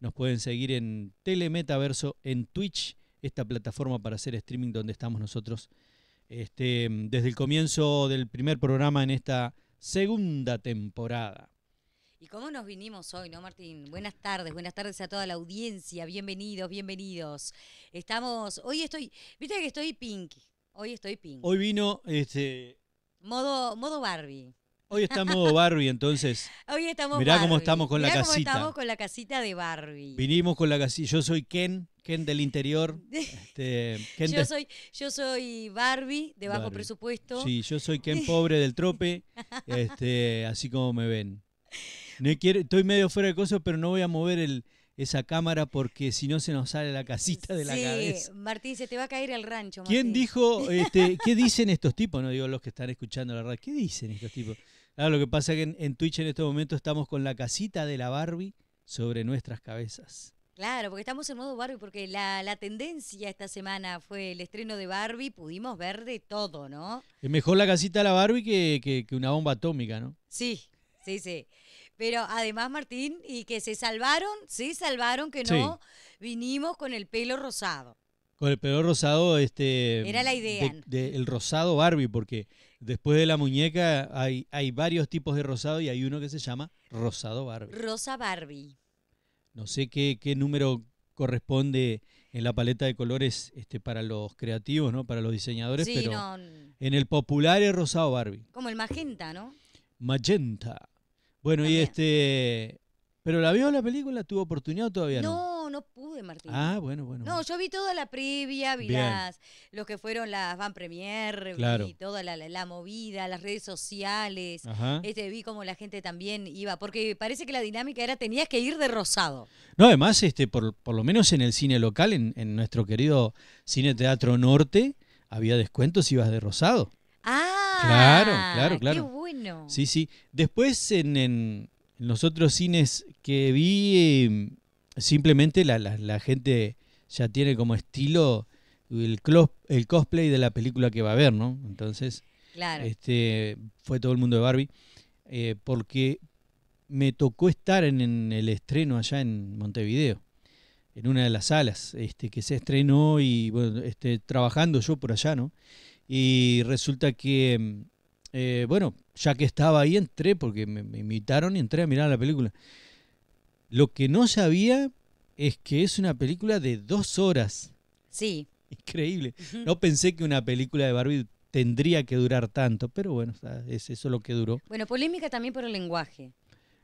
Nos pueden seguir en Telemetaverso, en Twitch, esta plataforma para hacer streaming donde estamos nosotros. Este, desde el comienzo del primer programa en esta segunda temporada. ¿Y cómo nos vinimos hoy, no, Martín? Buenas tardes, buenas tardes a toda la audiencia. Bienvenidos, bienvenidos. Estamos, hoy estoy, viste que estoy pink. Hoy estoy pink. Hoy vino este. Modo, modo Barbie. Hoy estamos Barbie, entonces. Hoy estamos Mirá cómo estamos con la cómo casita. estamos con la casita de Barbie. Vinimos con la casita. Yo soy Ken, Ken del interior. Este, yo, soy, yo soy Barbie, de bajo presupuesto. Sí, yo soy Ken pobre del trope, este, así como me ven. No estoy medio fuera de cosas, pero no voy a mover esa cámara porque si no se nos sale la casita de la sí, Martín, se te va a caer el rancho. ¿Quién dijo, este, qué dicen estos tipos? No digo los que están escuchando la radio, ¿qué dicen estos tipos? Claro, lo que pasa es que en, Twitch en este momento estamos con la casita de la Barbie sobre nuestras cabezas. Claro, porque estamos en modo Barbie, porque la, tendencia esta semana fue el estreno de Barbie, pudimos ver de todo, ¿no? Es mejor la casita de la Barbie que, una bomba atómica, ¿no? Sí, sí, sí. Pero además, Martín, y que se salvaron, se salvaron que no vinimos con el pelo rosado. Con el peor rosado, este. Era la idea. De, el rosado Barbie, porque después de la muñeca hay, hay varios tipos de rosado y hay uno que se llama rosado Barbie. Rosa Barbie. No sé qué, número corresponde en la paleta de colores este, para los creativos, ¿no? Para los diseñadores, pero en el popular es rosado Barbie. Como el magenta, ¿no? Magenta. Bueno, y este... Pero la vio la película, tuvo oportunidad todavía no? pude, Martín. Ah, bueno, bueno. No, yo vi toda la previa, vi los que fueron las Van Premier, claro. toda la, movida, las redes sociales. Este, vi cómo la gente también iba, porque parece que la dinámica era tenías que ir de rosado. No, además, este, por, por lo menos en el cine local, en, nuestro querido Cine Teatro Norte, había descuentos si ibas de rosado. Ah, claro, claro, claro. Qué bueno. Sí, sí. Después en, en, en los otros cines que vi, em, simplemente la, la, gente ya tiene como estilo el, el cosplay de la película que va a ver, ¿no? Entonces, este, fue todo el mundo de Barbie, eh, porque me tocó estar en, el estreno allá en Montevideo, en una de las salas este, que se estrenó y, bueno, este, trabajando yo por allá, ¿no? Y resulta que, eh, bueno, ya que estaba ahí, entré porque me, me invitaron y entré a mirar la película. Lo que no sabía es que es una película de dos horas. Sí. Increíble. No pensé que una película de Barbie tendría que durar tanto, pero bueno, es eso lo que duró. Bueno, polémica también por el lenguaje.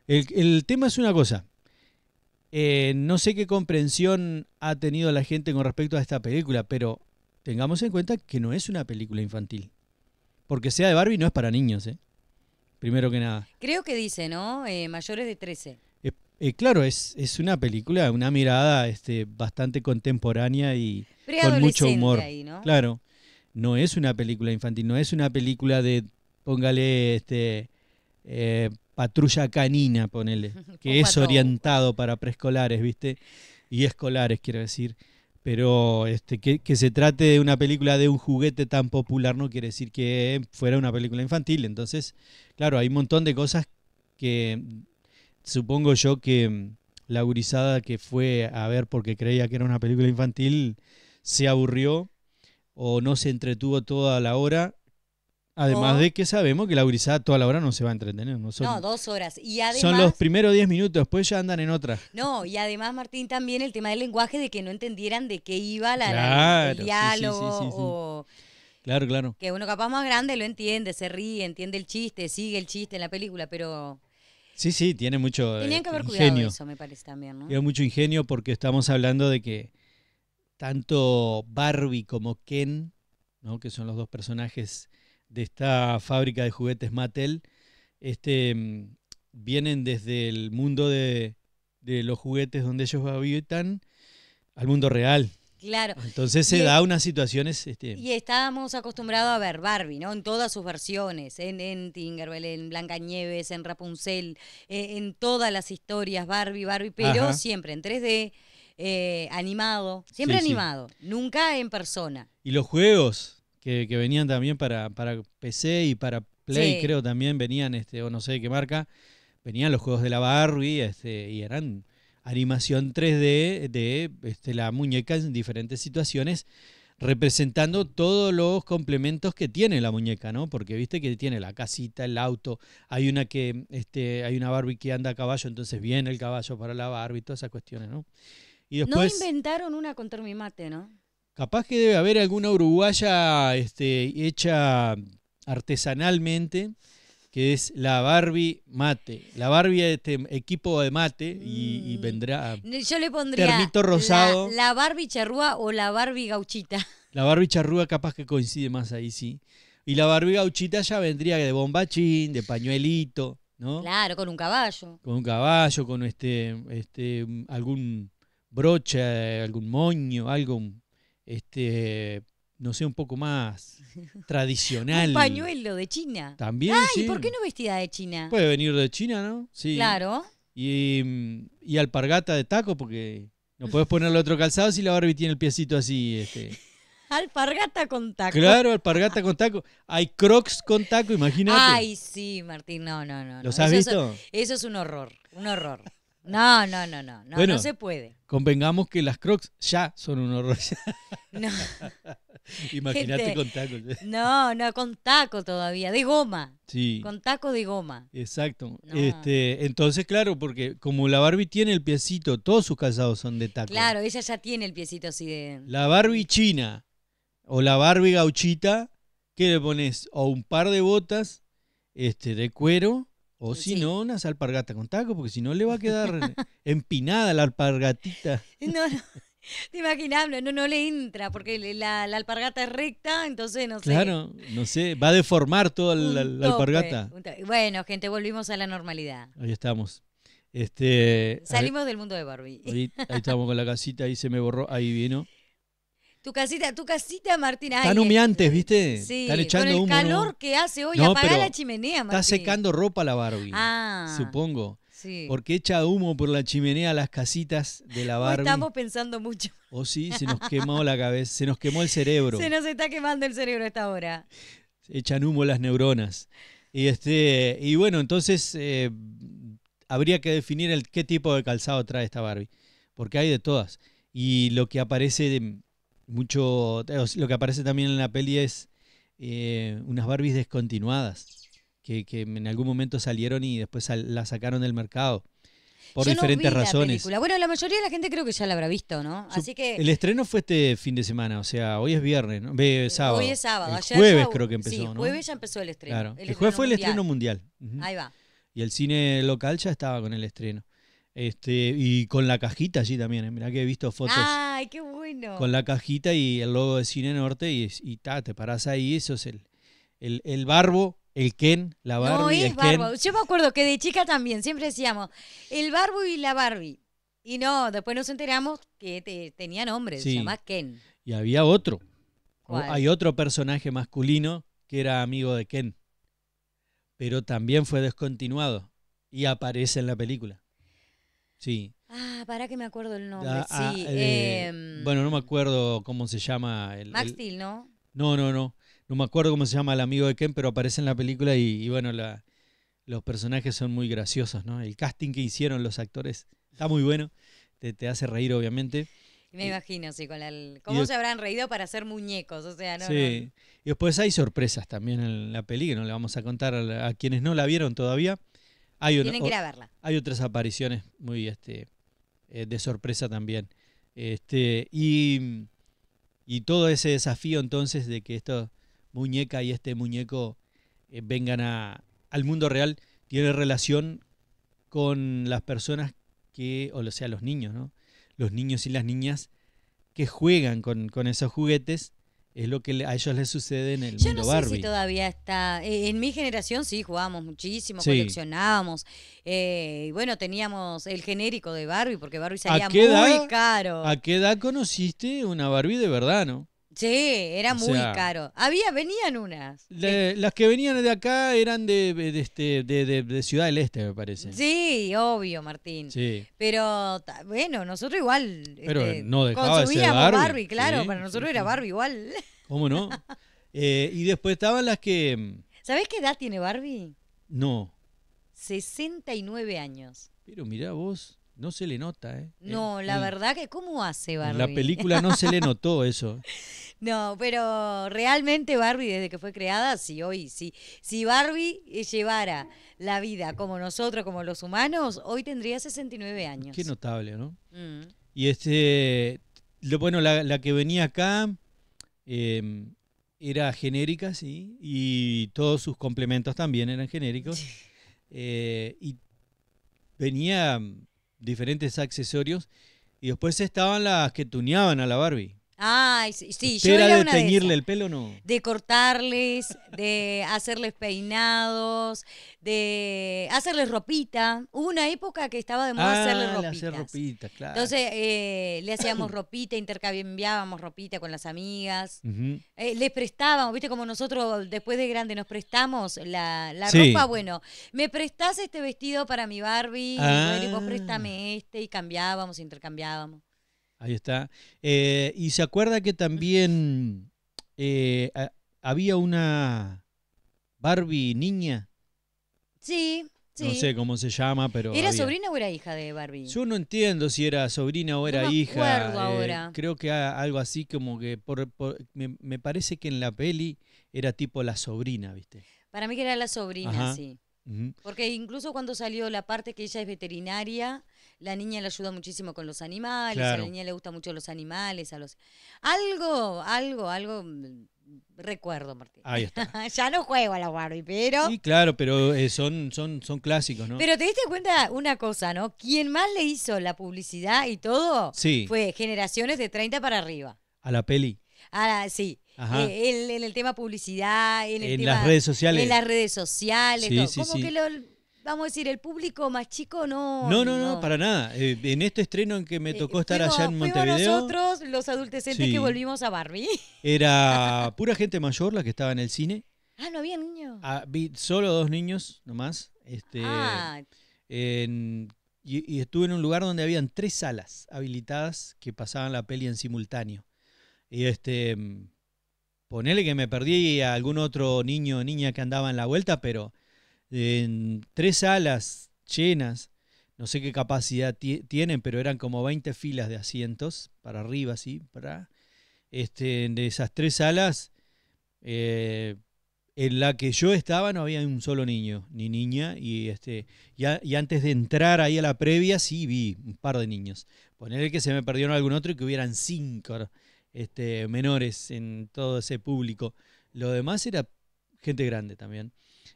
El, tema es una cosa. Eh, no sé qué comprensión ha tenido la gente con respecto a esta película, pero tengamos en cuenta que no es una película infantil. Porque sea de Barbie no es para niños, ¿eh? Primero que nada. Creo que dice, ¿no? Eh, mayores de 13. Eh, claro, es, es una película, una mirada este, bastante contemporánea y con mucho humor. Claro, no es una película infantil, no es una película de, póngale, este, eh, patrulla canina, ponele, que es orientado pues. para preescolares, ¿viste? Y escolares, quiero decir. Pero este, que, que, se trate de una película de un juguete tan popular no quiere decir que fuera una película infantil. Entonces, claro, hay un montón de cosas que supongo yo que mm, la gurizada que fue a ver porque creía que era una película infantil se aburrió o no se entretuvo toda la hora. Además de que sabemos que la gurizada toda la hora no se va a entretener. No, dos horas. Y son los primeros diez minutos, después ya andan en otra. No, y además, Martín, también el tema del lenguaje, de que no entendieran de qué iba la, el diálogo. claro, claro. Que uno capaz más grande lo entiende, se ríe, entiende el chiste, sigue el chiste en la película, pero Sí, sí, tiene mucho eh, Tenían que haber ingenio. cuidado eso, me parece también, ¿no? Tiene mucho ingenio porque estamos hablando de que tanto Barbie como Ken, ¿no? que son los dos personajes de esta fábrica de juguetes Mattel, este, mm, vienen desde el mundo de, de los juguetes donde ellos habitan al mundo real, Claro. Entonces se da unas situaciones... Este... Y estábamos acostumbrados a ver Barbie, ¿no? En todas sus versiones, en, en Tinkerbell, en Blancanieves, en Rapunzel, e, en todas las historias Barbie, Barbie, pero siempre en 3D, eh, animado, siempre animado, nunca en persona. Y los juegos que, venían también para, para, PC y para Play, creo también venían, este o no sé de qué marca, venían los juegos de la Barbie este, y eran animación 3D de este, la muñeca en diferentes situaciones, representando todos los complementos que tiene la muñeca, ¿no? Porque viste que tiene la casita, el auto, hay una que este, hay una Barbie que anda a caballo, entonces viene el caballo para la Barbie, todas esas cuestiones, ¿no? no inventaron una con mate, ¿no? Capaz que debe haber alguna uruguaya este, hecha artesanalmente que es la Barbie Mate. La Barbie de este equipo de mate y, mm. vendrá. Yo le pondría. Termito rosado. La, Barbie charrúa o la Barbie gauchita. La Barbie charrúa, capaz que coincide más ahí, sí. Y la Barbie gauchita ya vendría de bombachín, de pañuelito, ¿no? Claro, con un caballo. Con un caballo, con este, este algún broche, algún moño, algo este no sé, un poco más tradicional. un pañuelo de China. También. Ay, ¿por qué no vestida de China? Puede venir de China, ¿no? Sí. Claro. Y, mm, y alpargata de taco, porque no puedes ponerle otro calzado si la Barbie tiene el piecito así. Este. alpargata con taco. Claro, alpargata con taco. Hay crocs con taco, imagínate. Ay, sí, Martín, no, no, no. ¿Los has visto? eso es un horror, un horror. No, no, no, no, no, se puede. Convengamos que las Crocs ya son un horror. No. Imagínate con tacos. No, no, con taco todavía, de goma. Sí. Con taco de goma. Exacto. Este, entonces, claro, porque como la Barbie tiene el piecito, todos sus calzados son de taco. Claro, ella ya tiene el piecito así de. La Barbie china o la Barbie gauchita, ¿qué le pones o un par de botas este, de cuero o mm, si no, una alpargata con taco, porque si no le va a quedar empinada la alpargatita. No, no. Te no, no le entra, porque la, alpargata es recta, entonces no sé. Claro, no sé, va a deformar toda la, alpargata. Bueno, gente, volvimos a la normalidad. Ahí estamos. Este, Salimos del mundo de Barbie. ahí estamos con la casita, ahí se me borró, ahí vino. Tu casita, tu casita, Martín. Están humeantes, ¿viste? Sí, Están echando con el calor que hace hoy. apaga la chimenea, Martín. Está secando ropa la Barbie, ah, supongo. Sí. Porque echa humo por la chimenea las casitas de la Barbie. estamos pensando mucho. O oh, sí, se nos quemó la cabeza, se nos quemó el cerebro. Se nos está quemando el cerebro a esta hora. Echan humo las neuronas. Y, este, y bueno, entonces eh, habría que definir el, qué tipo de calzado trae esta Barbie. Porque hay de todas. Y lo que aparece de, mucho. Eh, lo que aparece también en la peli es eh, unas Barbies descontinuadas, que, en algún momento salieron y después la sacaron del mercado. Por diferentes razones. bueno, la mayoría de la gente creo que ya la habrá visto, ¿no? Así que. El estreno fue este fin de semana, o sea, hoy es viernes, ¿no? sábado. Hoy es sábado. El jueves creo que empezó, sí, ¿no? jueves ya empezó el estreno. El, jueves fue el estreno mundial. Ahí va. Y el cine local ya estaba con el estreno. Este, y con la cajita allí también, ¿eh? mirá que he visto fotos. Con la cajita y el logo de Cine Norte y, te paras ahí, eso es el, el, barbo, el Ken, la Barbie. barbo. Yo me acuerdo que de chica también siempre decíamos el barbo y la Barbie. Y no, después nos enteramos que te, tenía nombre, se llama Ken. Y había otro. Hay otro personaje masculino que era amigo de Ken, pero también fue descontinuado y aparece en la película. Sí. Ah, para que me acuerdo el nombre. Ah, ah, eh, em, bueno, no me acuerdo cómo se llama. El, Max ¿no? No, no, no. No me acuerdo cómo se llama el amigo de Ken, pero aparece en la película y, bueno, la, los personajes son muy graciosos, ¿no? El casting que hicieron los actores está muy bueno. Te, hace reír, obviamente. Me imagino, sí, con el, ¿Cómo se habrán reído para hacer muñecos? O sea, sí. Y después hay sorpresas también en la película, no le vamos a contar a quienes no la vieron todavía. Hay otras apariciones muy este, eh, de sorpresa también. Este, y, todo ese desafío entonces de que esta muñeca y este muñeco eh, vengan al mundo real tiene relación con las personas que, o sea, los niños, Los niños y las niñas que juegan con esos juguetes es lo que a ellos les sucede en el Yo mundo no sé si todavía está. Eh, en mi generación sí jugábamos muchísimo, coleccionábamos. Eh, y bueno, teníamos el genérico de Barbie porque Barbie salía muy caro. ¿A qué edad conociste una Barbie de verdad, no? Sí, era muy caro. Había, venían unas. las que venían de acá eran de, este, de, Ciudad del Este, me parece. Sí, obvio, Martín. Pero bueno, nosotros igual Pero este, no dejaba Barbie. Barbie claro, para nosotros era Barbie igual. ¿Cómo no? Eh, y después estaban las que... Mm, ¿Sabés qué edad tiene Barbie? No. 69 años. Pero mirá vos. No se le nota, ¿eh? No, la verdad que ¿cómo hace Barbie? la película no se le notó eso. no, pero realmente Barbie desde que fue creada, sí, hoy sí. Si Barbie eh, llevara la vida como nosotros, como los humanos, hoy tendría 69 años. Qué notable, ¿no? Mm. Y este, lo, bueno, la, que venía acá em, era genérica, sí, y todos sus complementos también eran genéricos. Eh, y venía diferentes accesorios. Y después estaban las que tuneaban a la Barbie. Ay, sí, yo era, era de una el pelo no? De cortarles, de hacerles peinados, de hacerles ropita. Hubo una época que estaba de moda ah, hacerle ropita, Entonces eh, le hacíamos ropita, intercambiábamos ropita con las amigas. Eh, les prestábamos, viste como nosotros después de grande nos prestamos la, ropa. Bueno, me prestás este vestido para mi Barbie, ah. vos préstame este y cambiábamos, intercambiábamos. Ahí está. Eh, y se acuerda que también eh, había una Barbie niña. Sí, sí. No sé cómo se llama, pero. ¿Era sobrina o era hija de Barbie? Yo no entiendo si era sobrina o era no me hija. Eh, ahora. Creo que algo así como que. Por, me, parece que en la peli era tipo la sobrina, ¿viste? Para mí que era la sobrina, sí. Porque incluso cuando salió la parte que ella es veterinaria la niña le ayuda muchísimo con los animales, a la niña le gusta mucho los animales, a los... Algo, algo, algo mm, recuerdo, Martín. ya no juego a la Barbie, pero... Sí, claro, pero eh, son, son, son clásicos, ¿no? Pero te diste cuenta una cosa, ¿no? Quien más le hizo la publicidad y todo sí. fue generaciones de 30 para arriba. A la peli. A sí, eh, en, el tema publicidad, en, el en las redes sociales. En las redes sociales, sí, que lo, vamos a decir, el público más chico no. No, no, no, para nada. Eh, en este estreno en que me eh, tocó estar allá en Montevideo. nosotros, los adolescentes que volvimos a Barbie. Era pura gente mayor la que estaba en el cine. Ah, no había niños. Ah, vi solo dos niños nomás. Este, ah. y, estuve en un lugar donde habían tres salas habilitadas que pasaban la peli en simultáneo. Y este. Mm, ponele que me perdí a algún otro niño o niña que andaba en la vuelta, pero en tres salas llenas, no sé qué capacidad tienen, pero eran como 20 filas de asientos para arriba, sí para. Este, de esas tres salas, eh, en la que yo estaba no había un solo niño, ni niña, y, este, y, antes de entrar ahí a la previa sí vi un par de niños. Ponerle que se me perdieron algún otro y que hubieran cinco este, menores en todo ese público. Lo demás era gente grande también.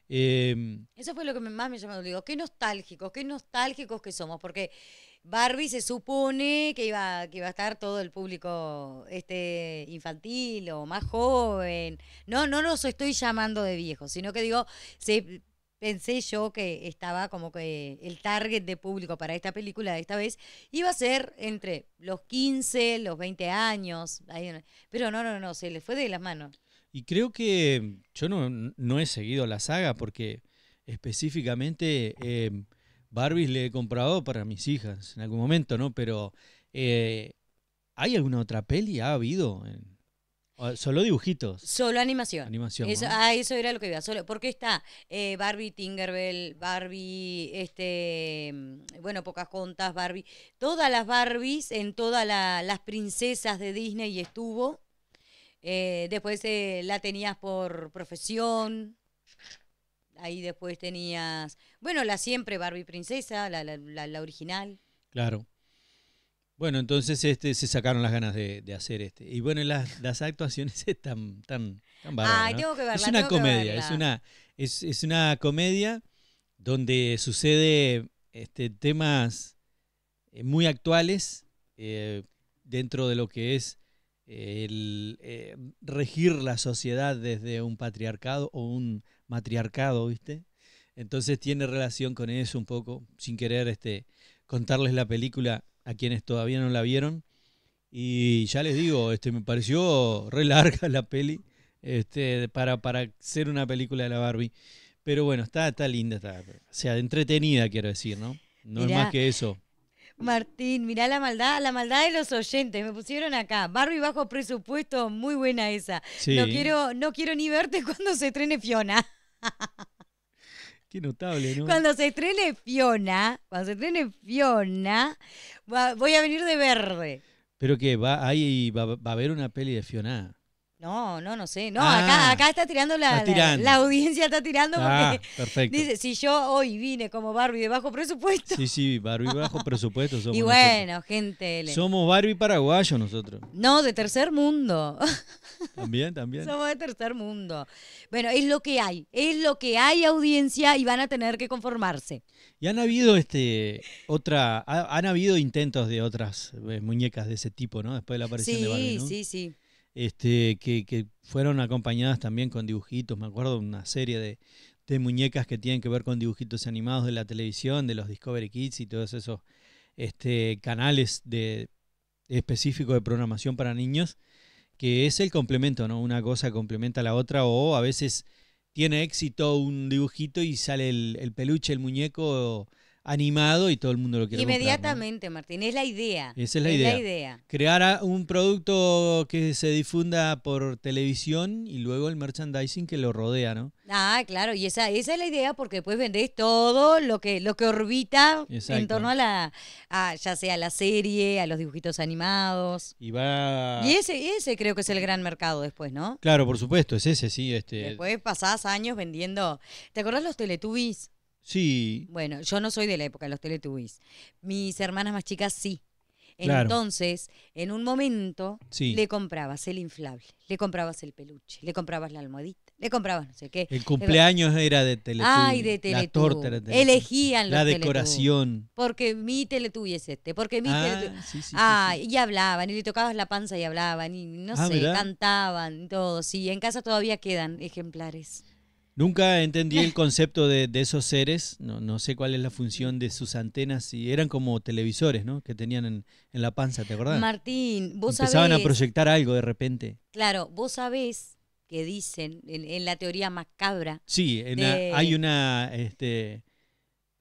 Em, Eso fue lo que más me llamó. Digo, qué nostálgicos, qué nostálgicos que somos, porque Barbie se supone que iba, que iba a estar todo el público este, infantil o más joven. No, no los estoy llamando de viejos, sino que digo, pensé yo que estaba como que el target de público para esta película de esta vez iba a ser entre los 15, los 20 años, pero no, no, no, se le fue de las manos. Y creo que yo no, he seguido la saga porque específicamente em, Barbies le he comprado para mis hijas en algún momento, ¿no? Pero eh, ¿hay alguna otra peli? ¿Ha habido? Solo dibujitos. Solo animación. Animación. Eso, Ah, eso era lo que veía Solo, porque está eh, Barbie Tinkerbell, Barbie, este, em, bueno, Pocas Contas, Barbie. Todas las Barbies en todas las princesas de Disney estuvo. Eh, después eh, la tenías por profesión. Ahí después tenías, bueno, la siempre Barbie Princesa, la, original. Claro. Bueno, entonces este, se sacaron las ganas de, hacer este. Y bueno, las, actuaciones están tan, tan Es una comedia, es una, comedia donde sucede este, temas eh, muy actuales dentro de lo que es el eh, regir la sociedad desde un patriarcado o un matriarcado, ¿viste? Entonces tiene relación con eso un poco, sin querer este, contarles la película a quienes todavía no la vieron. Y ya les digo, este, me pareció re larga la peli este, para, para ser una película de la Barbie. Pero bueno, está, linda, está, o sea, entretenida, quiero decir, ¿no? No es más que eso. Martín, mirá la maldad, la maldad de los oyentes, me pusieron acá. Barbie bajo presupuesto, muy buena esa. No quiero, no quiero ni verte cuando se estrene Fiona. Qué notable, ¿no? Cuando se estrene Fiona, cuando se estrene Fiona, voy a venir de verde. ¿Pero qué? ¿Va, ahí va a haber una peli de Fiona? No, no, no sé. No, acá, ah, acá está tirando la, la, audiencia, está tirando ah, porque dice, si yo hoy vine como Barbie de bajo presupuesto. Sí, sí, Barbie bajo presupuesto somos. Y bueno, gente. Somos Barbie paraguayo nosotros. No, de tercer mundo. También, también. Somos de tercer mundo. Bueno, es lo que hay, es lo que hay audiencia y van a tener que conformarse. Y han habido este otra, han habido intentos de otras eh, muñecas de ese tipo, ¿no? Después de la aparición de Barbie. Sí, sí, sí. Este, que, fueron acompañadas también con dibujitos, me acuerdo una serie de, muñecas que tienen que ver con dibujitos animados de la televisión, de los Discovery Kids y todos esos este, canales de, específicos de programación para niños, que es el complemento, ¿no? Una cosa complementa a la otra o a veces tiene éxito un dibujito y sale el, el peluche, el muñeco animado y todo el mundo lo quiere Inmediatamente, Martín, es la idea. Esa es la, idea. Crear un producto que se difunda por televisión y luego el merchandising que lo rodea, ¿no? Ah, claro, y esa, es la idea porque después vendés todo lo que, lo que orbita en torno a la, ya sea la serie, a los dibujitos animados. Y va... Y ese, ese creo que es el gran mercado después, ¿no? Claro, por supuesto, es ese, sí. Este... Después pasás años vendiendo... ¿Te acordás los Teletubbies? Sí. Bueno, yo no soy de la época de los Teletubbies. Mis hermanas más chicas sí. Entonces, en un momento, le comprabas el inflable, le comprabas el peluche, le comprabas la almohadita, le comprabas no sé qué. El cumpleaños era de Teletubbies. Ay, de La torta de Elegían los La decoración. Porque mi Teletubbies es este, porque mi ah, y hablaban, y le tocabas la panza y hablaban, y no ah, sé, cantaban cantaban, todo. Sí, en casa todavía quedan ejemplares. Nunca entendí el concepto de, esos seres, no, sé cuál es la función de sus antenas, y eran como televisores, ¿no? Que tenían en, la panza, ¿te acordás? Martín, vos sabés... Empezaban a proyectar algo de repente. Claro, vos sabés que dicen en, la teoría macabra. Sí, hay una, este,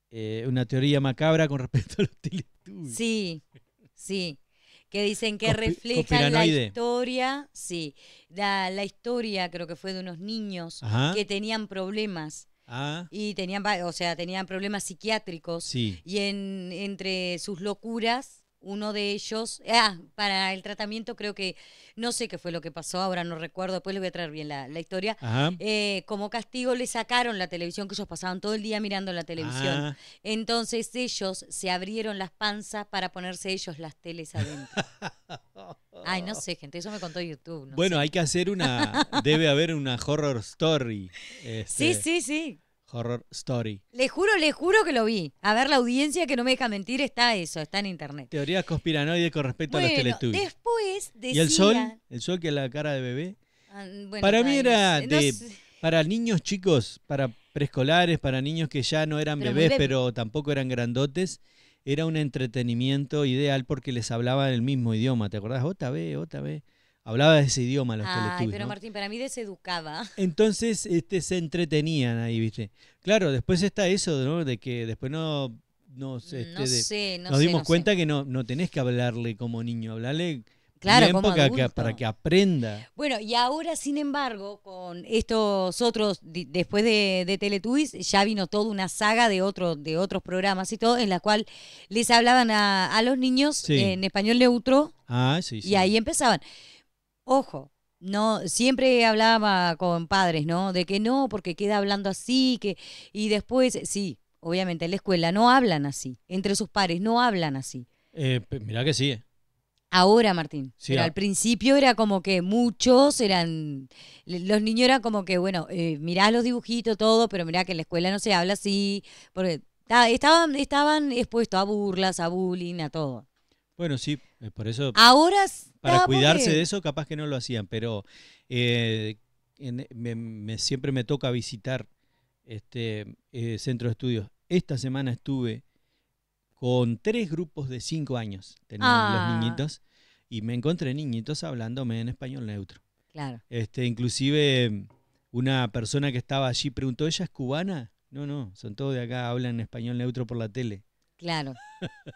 eh, una teoría macabra con respecto a los teletubbies. Sí, sí que dicen que reflejan la historia, sí, la, la, historia creo que fue de unos niños que tenían problemas. Ah. Y tenían, o sea, tenían problemas psiquiátricos. Y en, entre sus locuras uno de ellos, ah, para el tratamiento creo que, no sé qué fue lo que pasó, ahora no recuerdo, después les voy a traer bien la, historia, eh, como castigo le sacaron la televisión, que ellos pasaban todo el día mirando la televisión. Ah. Entonces ellos se abrieron las panzas para ponerse ellos las teles adentro. Ay, no sé, gente, eso me contó YouTube. bueno, hay que hacer una, debe haber una horror story. Este, sí, sí, sí. Horror Story. Le juro, le juro que lo vi. A ver, la audiencia que no me deja mentir está eso, está en internet. Teorías conspiranoides con respecto a los teletubbies. Después de. ¿Y el sol? ¿El sol que la cara de bebé? Ah, para mí era de, para niños chicos, para preescolares, para niños que ya no eran bebés, pero tampoco eran grandotes. Era un entretenimiento ideal porque les hablaban el mismo idioma. ¿Te acordás? otra vez hablaba ese idioma los Ay, pero Martín, para mí deseducaba. Entonces este, se entretenían ahí, ¿viste? Claro, después está eso, ¿no? De que después no... Este, nos, no sé, no dimos cuenta que no, no tenés que hablarle como niño, hablarle claro, como para que aprenda. Bueno, y ahora, sin embargo, con estos otros, después de, de Teletubbies, ya vino toda una saga de, otro, de otros programas y todo, en la cual les hablaban a, a los niños en español neutro. Ah, sí, sí. Y ahí empezaban. Ojo, no, siempre hablaba con padres, ¿no? De que no, porque queda hablando así, que y después sí, obviamente en la escuela no hablan así, entre sus pares no hablan así. Eh, mirá que sí. Eh. Ahora, Martín. pero al principio era como que muchos eran. Los niños eran como que, bueno, eh, mirá los dibujitos, todo, pero mirá que en la escuela no se habla así. Porque estaban, estaban expuestos a burlas, a bullying, a todo. Bueno, sí, eh, por eso. Ahora para ah, cuidarse de eso, capaz que no lo hacían, pero eh, me, siempre me toca visitar este eh, centro de estudios. Esta semana estuve con tres grupos de cinco años, tenían los ah. niñitos, y me encontré niñitos hablándome en español neutro. Claro. Este, inclusive una persona que estaba allí preguntó, ¿ella es cubana? No, no, son todos de acá, hablan español neutro por la tele. Claro.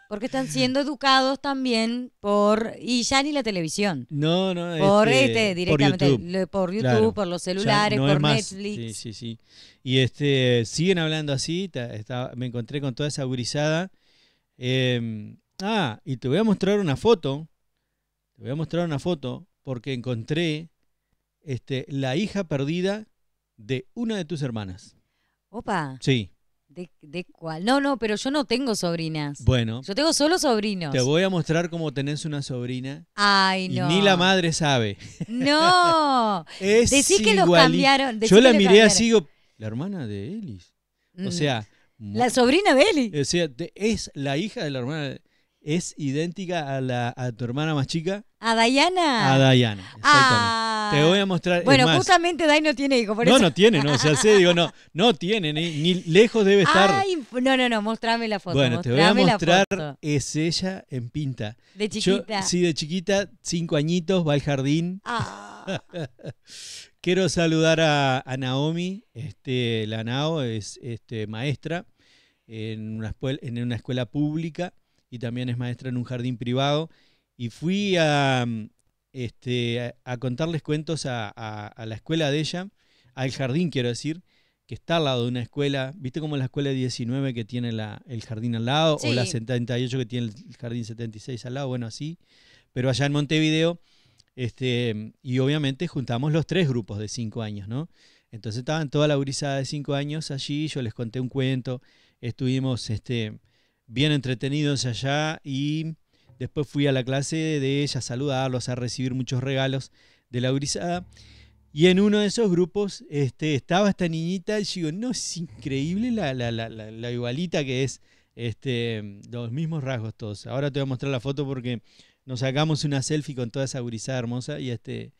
Porque están siendo educados también por. Y ya ni la televisión. No, no, Por este, este directamente. Por YouTube, por, los celulares, por Netflix. Sí, sí, sí. Y este, siguen hablando así. me encontré con toda esa gurizada. Em, ah, y te voy a mostrar una foto. Te voy a mostrar una foto porque encontré este, la hija perdida de una de tus hermanas. Opa. Sí. ¿De, ¿De, cuál? No, no, pero yo no tengo sobrinas. Bueno. Yo tengo solo sobrinos. Te voy a mostrar cómo tenés una sobrina. Ay, no. Y ni la madre sabe. No. es que los cambiaron. yo la miré sigo así, la hermana de Elis. O mm. sea... La sobrina de Elis. es la hija de la hermana es idéntica a, a tu hermana más chica. A Dayana. A Dayana, ah, exactamente. Te voy a mostrar. Bueno, justamente Dai no tiene No, no tiene, no. O sea, sé, digo, no, no tiene, ni, lejos debe estar. Ay, no, no, no, mostrame la foto. Bueno, te voy a mostrar. Es ella en pinta. De chiquita. sí, de chiquita, cinco añitos, va al jardín. Ah. Quiero saludar a, Naomi, este, la Nao es este, maestra en una, en una escuela pública y también es maestra en un jardín privado. Y fui a, este, a, contarles cuentos a, la escuela de ella, al jardín quiero decir, que está al lado de una escuela, viste como la escuela 19 que tiene el jardín al lado, o la 78 que tiene el jardín 76 al lado, bueno, así, pero allá en Montevideo, este, y obviamente juntamos los tres grupos de cinco años, ¿no? Entonces estaban toda la gurizada de cinco años allí, yo les conté un cuento, estuvimos este, bien entretenidos allá y Después fui a la clase de ella a saludarlos, a recibir muchos regalos de la gurizada. Y en uno de esos grupos este, estaba esta niñita y digo, no, es increíble la, la, la, la, igualita que es, este, los mismos rasgos todos. Ahora te voy a mostrar la foto porque nos sacamos una selfie con toda esa gurizada hermosa y este...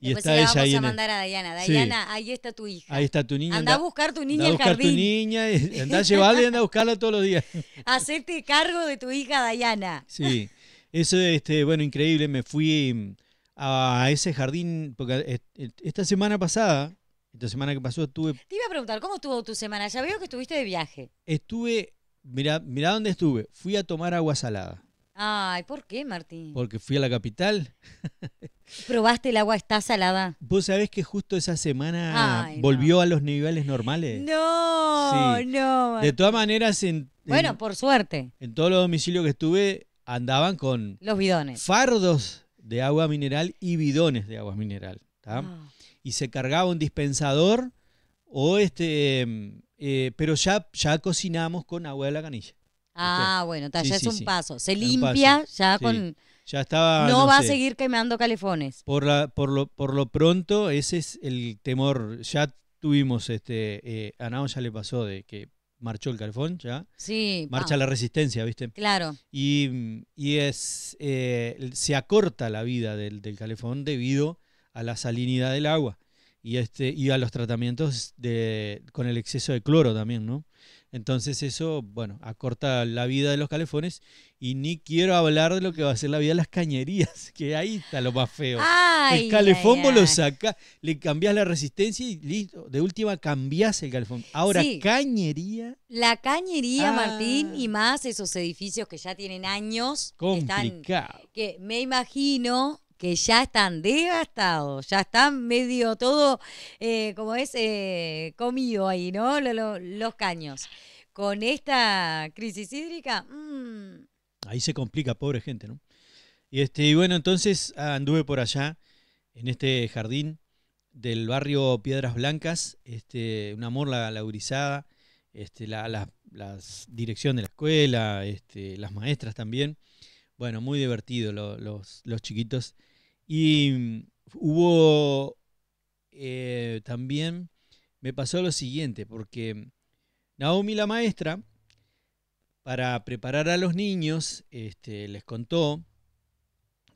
Y Después está la vamos a mandar a Dayana. Dayana, ahí está tu hija. Ahí está tu niña. Anda, a buscar tu niña al jardín. Anda a buscar tu niña, eh, anda a llevarla y anda a buscarla todos los días. Hacerte cargo de tu hija Dayana. Sí. Eso, este, bueno, increíble. Me fui mm, a ese jardín, porque eh, eh, esta semana pasada, esta semana que pasó, estuve... Te iba a preguntar, ¿cómo estuvo tu semana? Ya veo que estuviste de viaje. Estuve, mirá, mirá dónde estuve. Fui a tomar agua salada. Ay, ¿por qué, Martín? Porque fui a la capital. ¿Probaste el agua? ¿Está salada? Vos sabés que justo esa semana volvió a los niveles normales. No, no. De todas maneras, en, bueno, por suerte. En todos los domicilios que estuve, andaban con fardos de agua mineral y bidones de agua mineral. Ah. Y se cargaba un dispensador o este, em, eh, pero ya, ya cocinamos con agua de la canilla. Ah, bueno, ya es un paso. Se limpia ya con... Ya estaba... No, va a seguir quemando calefones. Por, lo, por lo pronto, ese es el temor. Ya tuvimos, este, eh, a Nao ya le pasó de que marchó el calefón ya. Sí. Marcha la resistencia, ¿viste? Claro. Y, es, eh, se acorta la vida del, del, calefón debido a la salinidad del agua y, este, y a los tratamientos de, con el exceso de cloro también, ¿no? Entonces eso, bueno, acorta la vida de los calefones y ni quiero hablar de lo que va a ser la vida de las cañerías, que ahí está lo más feo. el calefón lo sacás, le cambiás la resistencia y listo. De última cambiás el calefón. Ahora, cañería. La cañería, ah. Martín, y más esos edificios que ya tienen años. Complicado. Que, que me imagino que ya están devastados, ya están medio todo, eh, como es, eh, comido ahí, ¿no? los caños. Con esta crisis hídrica, mmm, Ahí se complica, pobre gente, ¿no? Este, y, este, bueno, entonces ah, anduve por allá, en este jardín del barrio Piedras Blancas, este, un amor la, la este, la, dirección de la escuela, este, las maestras también. Bueno, muy divertido los, chiquitos. Y mm, hubo eh, también, me pasó lo siguiente, porque mm, Naomi la maestra para preparar a los niños, este, les contó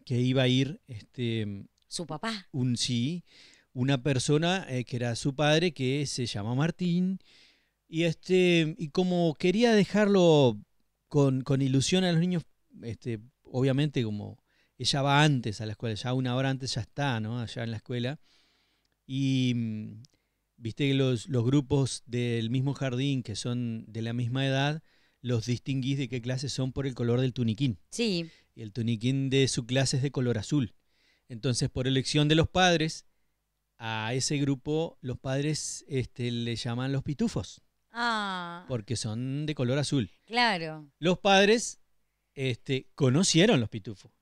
que iba a ir este, su papá. Un sí, una persona eh, que era su padre que se llama Martín y este y como quería dejarlo con, ilusión a los niños, este, obviamente como ella va antes a la escuela, ya una hora antes ya está, ¿no? Allá en la escuela. Y mm, viste que los, los grupos del mismo jardín que son de la misma edad, los distinguís de qué clase son por el color del tuniquín. Sí. Y el tuniquín de su clase es de color azul. Entonces, por elección de los padres, a ese grupo los padres este, le llaman los pitufos. Ah. Porque son de color azul. Claro. Los padres este, conocieron los pitufos.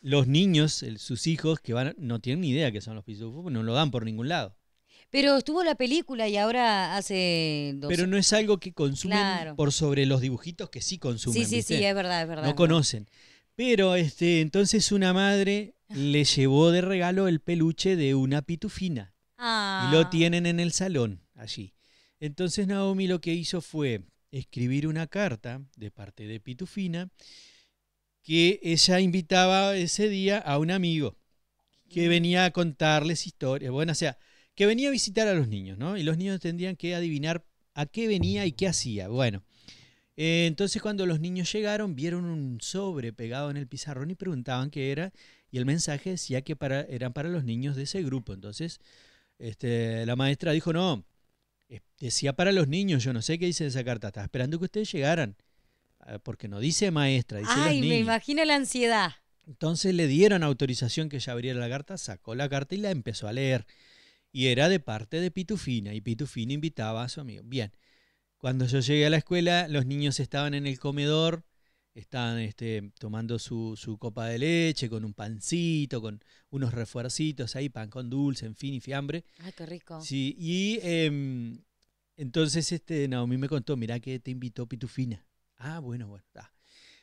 Los niños, sus hijos que van, no tienen ni idea que son los pitufos, no lo dan por ningún lado. Pero estuvo la película y ahora hace dos. Pero no es algo que consumen por sobre los dibujitos que sí consumen. Sí, sí, sí, es verdad, es verdad. No conocen. Pero este, entonces una madre le llevó de regalo el peluche de una pitufina. Ah. Y lo ah. tienen en el salón, allí. Entonces Naomi lo que hizo fue escribir una carta de parte de Pitufina que ella invitaba ese día a un amigo que venía a contarles historias. Bueno, o sea, que venía a visitar a los niños, ¿no? Y los niños tendrían que adivinar a qué venía y qué hacía. Bueno, eh, entonces cuando los niños llegaron, vieron un sobre pegado en el pizarrón y preguntaban qué era, y el mensaje decía que para, eran para los niños de ese grupo. Entonces, este, la maestra dijo, no, decía para los niños, yo no sé qué dice esa carta, estaba esperando que ustedes llegaran, ah, porque no dice maestra, dice Ay, me imagino la ansiedad. Entonces le dieron autorización que ella abriera la carta, sacó la carta y la empezó a leer y era de parte de Pitufina y Pitufina invitaba a su amigo. Bien, cuando yo llegué a la escuela, los niños estaban en el comedor, estaban este, tomando su, copa de leche con un pancito, con unos refuercitos ahí, pan con dulce, en fin, y fiambre. Ay, qué rico. Sí, y em, entonces este, Naomi me contó, mira que te invitó Pitufina. Ah, bueno, bueno.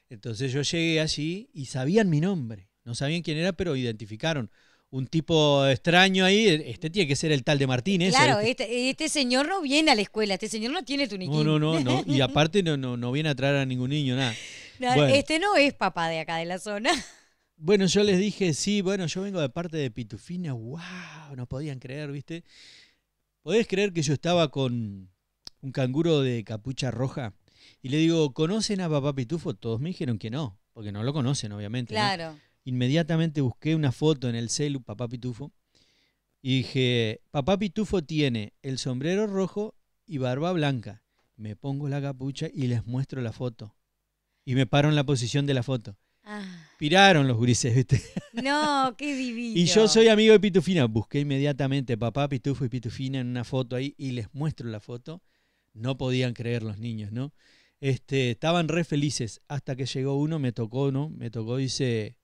Entonces yo llegué allí y sabían mi nombre. No sabían quién era, pero identificaron un tipo extraño ahí, este tiene que ser el tal de Martínez. Claro, este, este, señor no viene a la escuela, este señor no tiene tuniquín. No, no, no, no. y aparte no, no, no viene a traer a ningún niño, nada. Este no es papá de acá de la zona. Bueno, yo les dije, sí, bueno, yo vengo de parte de Pitufina, wow, no podían creer, ¿viste? ¿Podés creer que yo estaba con un canguro de capucha roja? Y le digo, ¿conocen a papá Pitufo? Todos me dijeron que no, porque no lo conocen, obviamente. Claro inmediatamente busqué una foto en el celu Papá Pitufo y dije, Papá Pitufo tiene el sombrero rojo y barba blanca. Me pongo la capucha y les muestro la foto. Y me paro en la posición de la foto. Ah. Piraron los grises, ¿viste? No, qué divino. y yo soy amigo de Pitufina. Busqué inmediatamente papá, Pitufo y Pitufina en una foto ahí y les muestro la foto. No podían creer los niños, ¿no? Este, estaban re felices hasta que llegó uno, me tocó, ¿no? Me tocó, dice,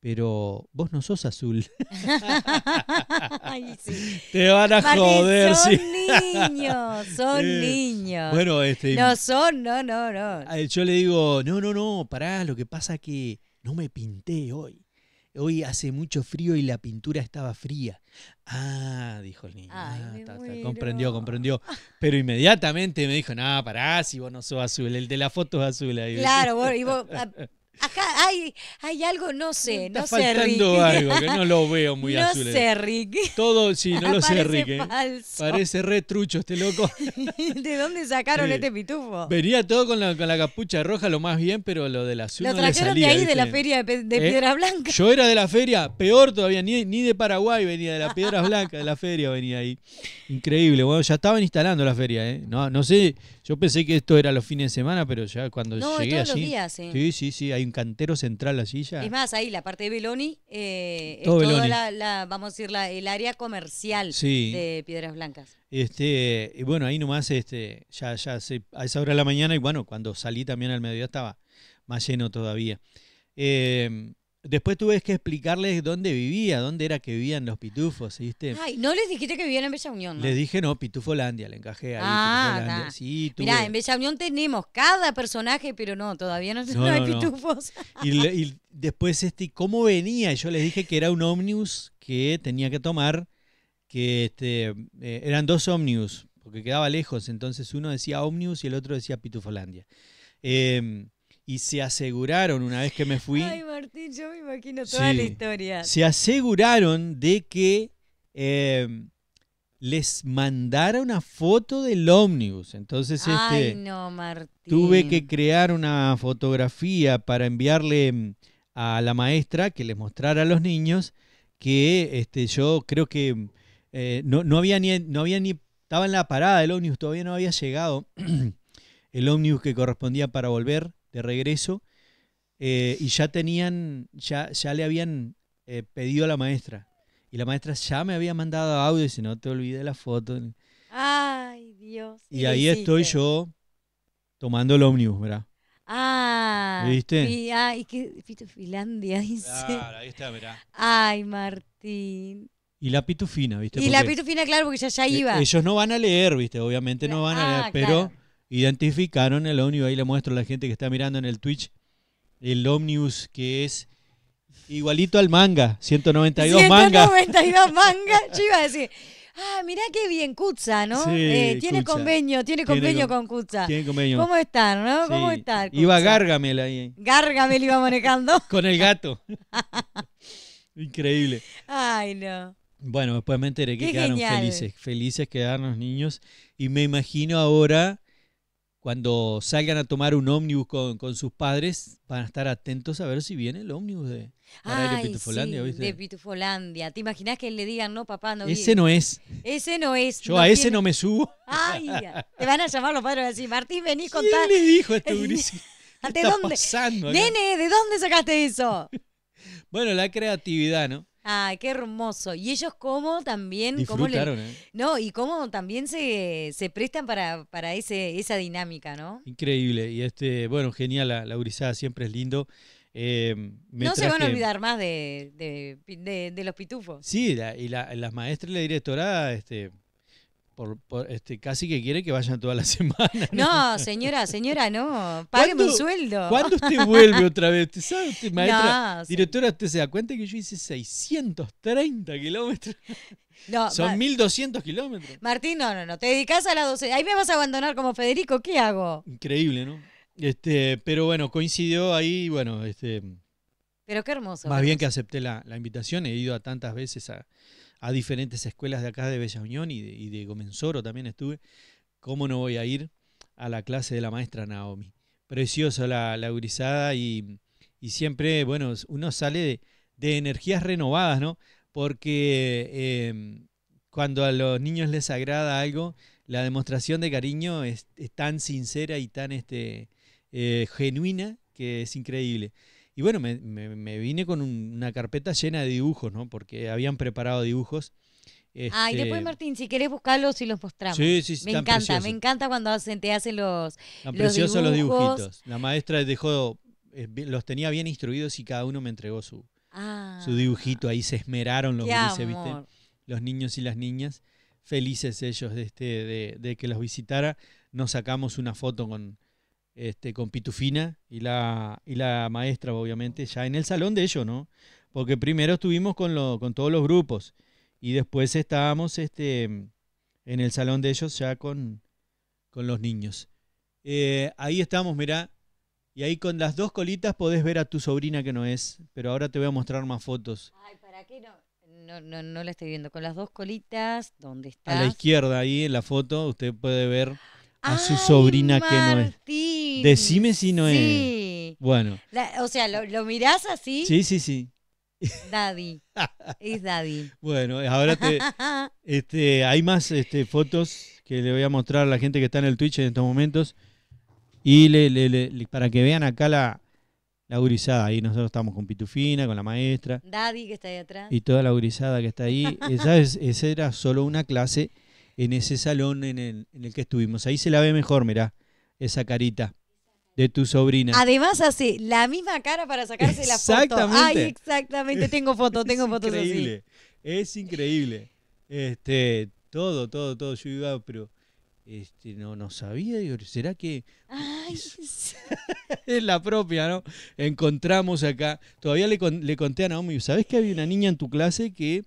pero vos no sos azul. Te van a joder joder. Son niños, son eh, niños. Bueno, este. No son, no, no, no. Yo le digo, no, no, no, pará, lo que pasa que no me pinté hoy. Hoy hace mucho frío y la pintura estaba fría. Ah, dijo el niño. ah, comprendió, comprendió. Pero inmediatamente me dijo, no, pará, si vos no sos azul, el de la foto es azul. Ahí. Claro, vos, y vos Acá hay, hay algo, no sé, no sé, Rick. algo, que no lo veo muy azul. No sé, Rick. Todo, sí, no lo sé, Parece Rick. ¿eh? Parece re trucho este loco. ¿De dónde sacaron este pitufo? Venía todo con la, con la capucha roja, lo más bien, pero lo la azul Lo no trajeron de ahí, de la feria de, eh, Piedras Blancas. Yo era de la feria, peor todavía, ni, ni de Paraguay venía, de la Piedras Blancas, de la feria venía ahí. Increíble, bueno, ya estaban instalando la feria, ¿eh? No, no sé yo pensé que esto era los fines de semana, pero ya cuando llegué todos sí. sí, sí, hay un cantero central allí ya. Es más, ahí la parte de Beloni, eh, toda La, vamos a decir, el área comercial de Piedras Blancas. Este, y bueno, ahí nomás, este, ya, ya a esa hora de la mañana, y bueno, cuando salí también al mediodía estaba más lleno todavía. Eh, después tuve que explicarles dónde vivía, dónde era que vivían los pitufos, ¿viste? Ay, no les dijiste que vivían en Bella Unión. ¿no? Les dije, no, Pitufolandia, le encajé ahí. Ah, Mirá, en Bella Unión tenemos cada personaje, pero no, todavía no, tenemos pitufos. Y, después, este, ¿cómo venía? Yo les dije que era un ómnibus que tenía que tomar, que este, eh, eran dos ómnibus, porque quedaba lejos, entonces uno decía ómnibus y el otro decía Pitufolandia. Eh, y se aseguraron, una vez que me fui... Ay, Martín, yo me imagino toda la historia. Se aseguraron de que em, les mandara una foto del ómnibus. Entonces, Ay, este, no, Martín. tuve que crear una fotografía para enviarle em, a la maestra que les mostrara a los niños que este, yo creo que em, eh, no, no, había ni, no había ni, estaba en la parada del ómnibus, todavía no había llegado el ómnibus que correspondía para volver de regreso eh, y ya tenían, ya, ya le habían eh, pedido a la maestra. Y la maestra ya me había mandado audio y dice, no te olvides la foto. Ay, Dios. Y, ahí estoy yo tomando el ómnibus, ¿verdad? Ah, ¿viste? Y, ay, ah, qué pitufilandia dice. Claro, ahí está, ¿verdad? Ay, Martín. Y la pitufina, ¿viste? Y la pitufina, claro, porque ya, ya e, iba. Ellos no van a leer, ¿viste? Obviamente no ah, van a leer, pero identificaron el ómnibus. Ahí le muestro a la gente que está mirando en el Twitch el ómnibus que es igualito al manga, 192, manga. 192 manga, yo iba a decir. Ah, mirá qué bien, Kutza, ¿no? Eh, tiene convenio, tiene convenio con Kutza. Tiene convenio. ¿Cómo están, no? ¿Cómo están? Iba Gargamel ahí. Gargamel iba manejando. con el gato. Increíble. Ay, no. Bueno, después me enteré que quedaron felices. Felices quedaron los niños. Y me imagino ahora cuando salgan a tomar un ómnibus con, con, sus padres, van a estar atentos a ver si viene el ómnibus de, Pitufolandia. Sí, De Pitufolandia. ¿Te imaginas que le digan, no, papá, no Ese no es. Ese no es. Yo a ese no me subo. te van a llamar los padres así, decir, Martín, vení, tal. ¿Quién le dijo esto? dónde? Nene, ¿de dónde sacaste eso? bueno, la creatividad, ¿no? Ah, qué hermoso. Y ellos cómo también... Cómo le, ¿eh? No, y cómo también se, prestan para, para ese, esa dinámica, ¿no? Increíble. Y este, bueno, genial, la, la siempre es lindo. Eh, no se van a olvidar más de, de, los pitufos. Sí, la, y las maestras y la directora este, por, este, casi que quiere que vayan toda la semana. No, señora, señora, no. Pague mi sueldo. ¿Cuándo usted vuelve otra vez? sabe, directora, ¿usted se da cuenta que yo hice 630 kilómetros? No, Son 1200 kilómetros. Martín, no, no, no. Te dedicas a la 12. Ahí me vas a abandonar como Federico. ¿Qué hago? Increíble, ¿no? Este, pero bueno, coincidió ahí, bueno, este. Pero qué hermoso. Más bien que acepté la, la invitación. He ido a tantas veces a a diferentes escuelas de acá de Bella Unión y de, y también estuve, ¿cómo no voy a ir a la clase de la maestra Naomi? Preciosa la, la y, siempre, bueno, uno sale de, energías renovadas, ¿no? Porque eh, cuando a los niños les agrada algo, la demostración de cariño es, tan sincera y tan este, eh, genuina que es increíble. Y bueno, me, vine con una carpeta llena de dibujos, ¿no? Porque habían preparado dibujos. Ah, y este, después Martín, si querés buscarlos y los mostramos. Sí, sí, sí. Me encanta, me encanta cuando te hacen los. los preciosos los dibujitos. La maestra dejó, eh, los tenía bien instruidos y cada uno me entregó su, ah. su dibujito. Ahí se esmeraron los ¿viste? Los niños y las niñas, felices ellos de, este, de, de que los visitara. Nos sacamos una foto con, este, con Pitufina y la, la maestra, obviamente, ya en el salón de ellos, ¿no? Porque primero estuvimos con, todos los grupos y después estábamos este, en el salón de ellos ya con, los niños. Eh, ahí estamos, mirá. Y ahí con las dos colitas podés ver a tu sobrina que no es, pero ahora te voy a mostrar más fotos. Ay, ¿para qué no? No, no, no la estoy viendo. Con las dos colitas, ¿dónde está? A la izquierda, ahí en la foto, usted puede ver a su sobrina que no es. Decime si no sí. Bueno. o sea, ¿lo, ¿lo, mirás así? Sí, sí, sí. Daddy. es Daddy. Bueno, ahora te. Este, hay más este, fotos que le voy a mostrar a la gente que está en el Twitch en estos momentos. Y le, para que vean acá la, la gurizada. Ahí nosotros estamos con Pitufina, con la maestra. Daddy que está ahí atrás. Y toda la gurizada que está ahí. Esa, es, esa era solo una clase en ese salón en el, que estuvimos. Ahí se la ve mejor, mirá, esa carita de tu sobrina. Además hace la misma cara para sacarse la foto. Exactamente. Ay, exactamente, tengo fotos, tengo fotos increíble. así. Es increíble. Este, todo, todo, todo. Yo iba, pero este, no, no sabía, ¿será que...? es... la propia, ¿no? Encontramos acá, todavía le, le conté a Naomi, ¿sabes que había una niña en tu clase que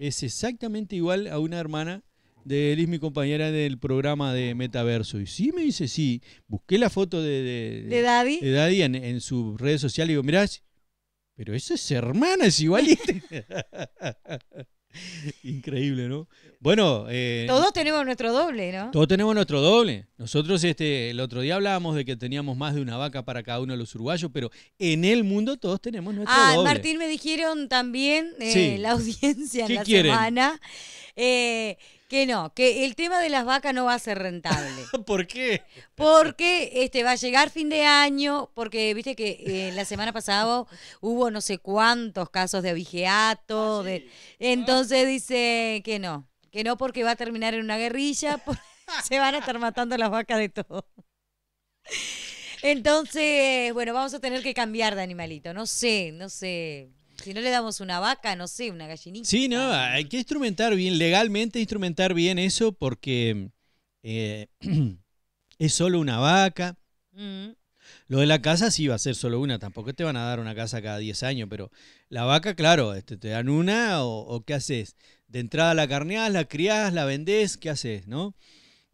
es exactamente igual a una hermana de es mi compañera del programa de Metaverso. Y sí, me dice, sí. Busqué la foto de, de, Daddy, de en, su sus redes sociales y digo, mirá, pero esa es hermana, es igualita. Increíble, ¿no? Bueno. Eh, todos tenemos nuestro doble, ¿no? Todos tenemos nuestro doble. Nosotros este, el otro día hablábamos de que teníamos más de una vaca para cada uno de los uruguayos, pero en el mundo todos tenemos nuestro ah, doble. Ah, Martín, me dijeron también eh, la audiencia en la semana. Eh, que no, que el tema de las vacas no va a ser rentable. ¿Por qué? Porque este va a llegar fin de año, porque viste que eh, la semana pasada hubo no sé cuántos casos de abigeato, ah, entonces dice que no, que no porque va a terminar en una guerrilla, se van a estar matando las vacas de todo. Entonces, bueno, vamos a tener que cambiar de animalito, no sé, no sé. Si no le damos una vaca, no sé, una gallinita. Sí, no, hay que instrumentar bien, legalmente instrumentar bien eso porque eh, es solo una vaca. Mm. Lo de la casa sí va a ser solo una, tampoco te van a dar una casa cada 10 años, pero la vaca, claro, este, te dan una o, qué haces. De entrada la carneás, la criás, la vendés, ¿qué haces? ¿No?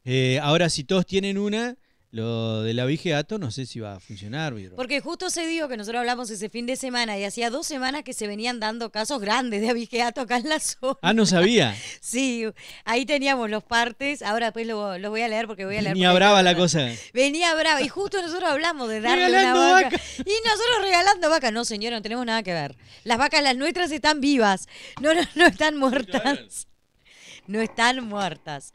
Eh, ahora, si todos tienen una, lo de la vigeato no sé si va a funcionar. Porque justo se dijo que nosotros hablamos ese fin de semana y hacía dos semanas que se venían dando casos grandes de abigeato acá en la zona. Ah, no sabía. sí, ahí teníamos los partes. Ahora después los voy a leer porque voy a leer. Venía brava la cosa. Venía brava. Y justo nosotros hablamos de darle una vaca. Y nosotros regalando vacas No, señor, no tenemos nada que ver. Las vacas, las nuestras, están vivas. No, no, no están muertas. No están muertas.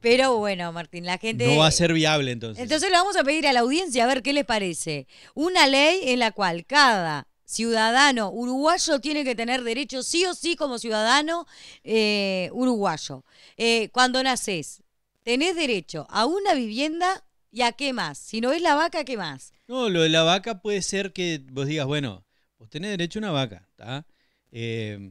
Pero bueno, Martín, la gente... No va a ser viable entonces. Entonces le vamos a pedir a la audiencia a ver qué les parece. Una ley en la cual cada ciudadano uruguayo tiene que tener derecho sí o sí como ciudadano eh, uruguayo. Eh, cuando naces, tenés derecho a una vivienda y a qué más. Si no es la vaca, ¿qué más? No, lo de la vaca puede ser que vos digas, bueno, vos tenés derecho a una vaca, ¿está? Eh,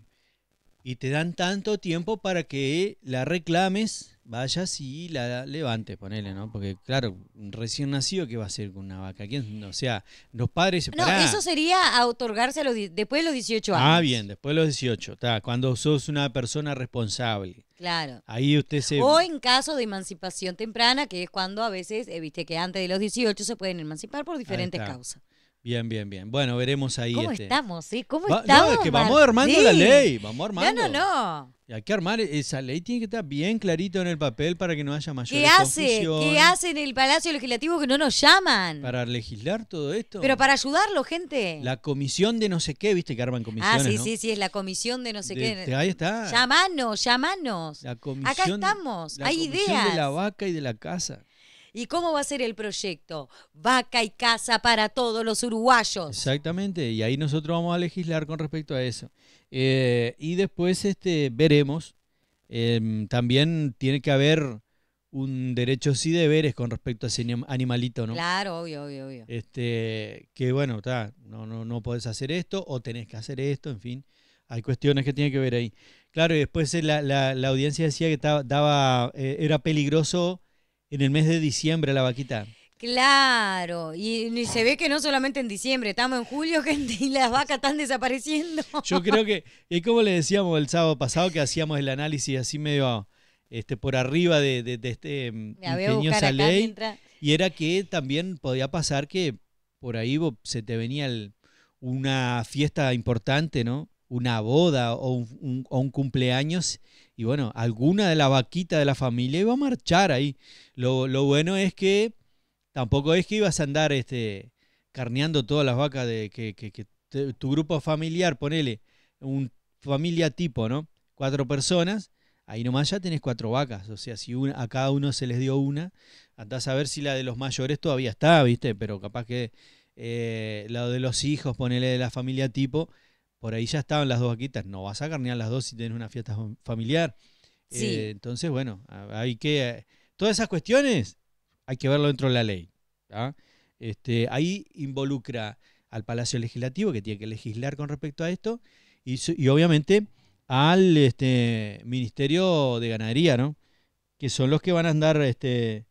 y te dan tanto tiempo para que la reclames Vaya, sí, la levante ponele, ¿no? Porque, claro, recién nacido, ¿qué va a hacer con una vaca? O sea, los padres se No, eso sería otorgarse los después de los 18 ah, años. Ah, bien, después de los 18, está. Cuando sos una persona responsable. Claro. Ahí usted se. O en caso de emancipación temprana, que es cuando a veces, eh, viste que antes de los 18 se pueden emancipar por diferentes causas. Bien, bien, bien. Bueno, veremos ahí. ¿Cómo este, estamos? ¿sí? Eh? ¿Cómo estamos? No, es que vamos armando la ley, vamos No, no, no. hay que armar, esa ley tiene que estar bien clarito en el papel para que no haya mayor ¿Qué hace? ¿Qué hace en el Palacio Legislativo que no nos llaman? Para legislar todo esto. Pero para ayudarlo, gente. La comisión de no sé qué, viste que arman comisiones, Ah, sí, sí, sí, es la comisión de no sé qué. Este, ahí está. Llamanos, llamanos. Acá estamos, la hay comisión ideas. de la vaca y de la casa. ¿Y cómo va a ser el proyecto? Vaca y casa para todos los uruguayos. Exactamente, y ahí nosotros vamos a legislar con respecto a eso. Eh, y después este, veremos, em, también tiene que haber un derecho y deberes con respecto a ese animalito, ¿no? Claro, obvio, obvio, obvio. Este, que bueno, está, no, no, no podés hacer esto o tenés que hacer esto, en fin. Hay cuestiones que tiene que ver ahí. Claro, y después eh, la, audiencia decía que daba, eh, era peligroso en el mes de diciembre la vaquita. Claro, y, se ve que no solamente en diciembre, estamos en julio, gente, y las vacas están desapareciendo. Yo creo que, es como le decíamos el sábado pasado, que hacíamos el análisis así medio este, por arriba de, de, este mm, ingeniosa ley, y era que también podía pasar que por ahí se te venía una fiesta importante, ¿no? Una boda o un cumpleaños, y bueno, alguna de la vaquita de la familia iba a marchar ahí. Lo, bueno es que tampoco es que ibas a andar este, carneando todas las vacas de que, tu grupo familiar, ponele, un familia tipo, ¿no? Cuatro personas, ahí nomás ya tenés cuatro vacas. O sea, si una, a cada uno se les dio una, andás a ver si la de los mayores todavía está, ¿viste? Pero capaz que eh, la de los hijos, ponele de la familia tipo, por ahí ya estaban las dos vaquitas, no vas a carnear las dos si tienes una fiesta familiar. Eh, entonces, bueno, hay que... Eh, todas esas cuestiones hay que verlo dentro de la ley. ¿ah? Este, ahí involucra al Palacio Legislativo, que tiene que legislar con respecto a esto, y, obviamente al este, Ministerio de Ganadería, ¿no? Que son los que van a andar, este,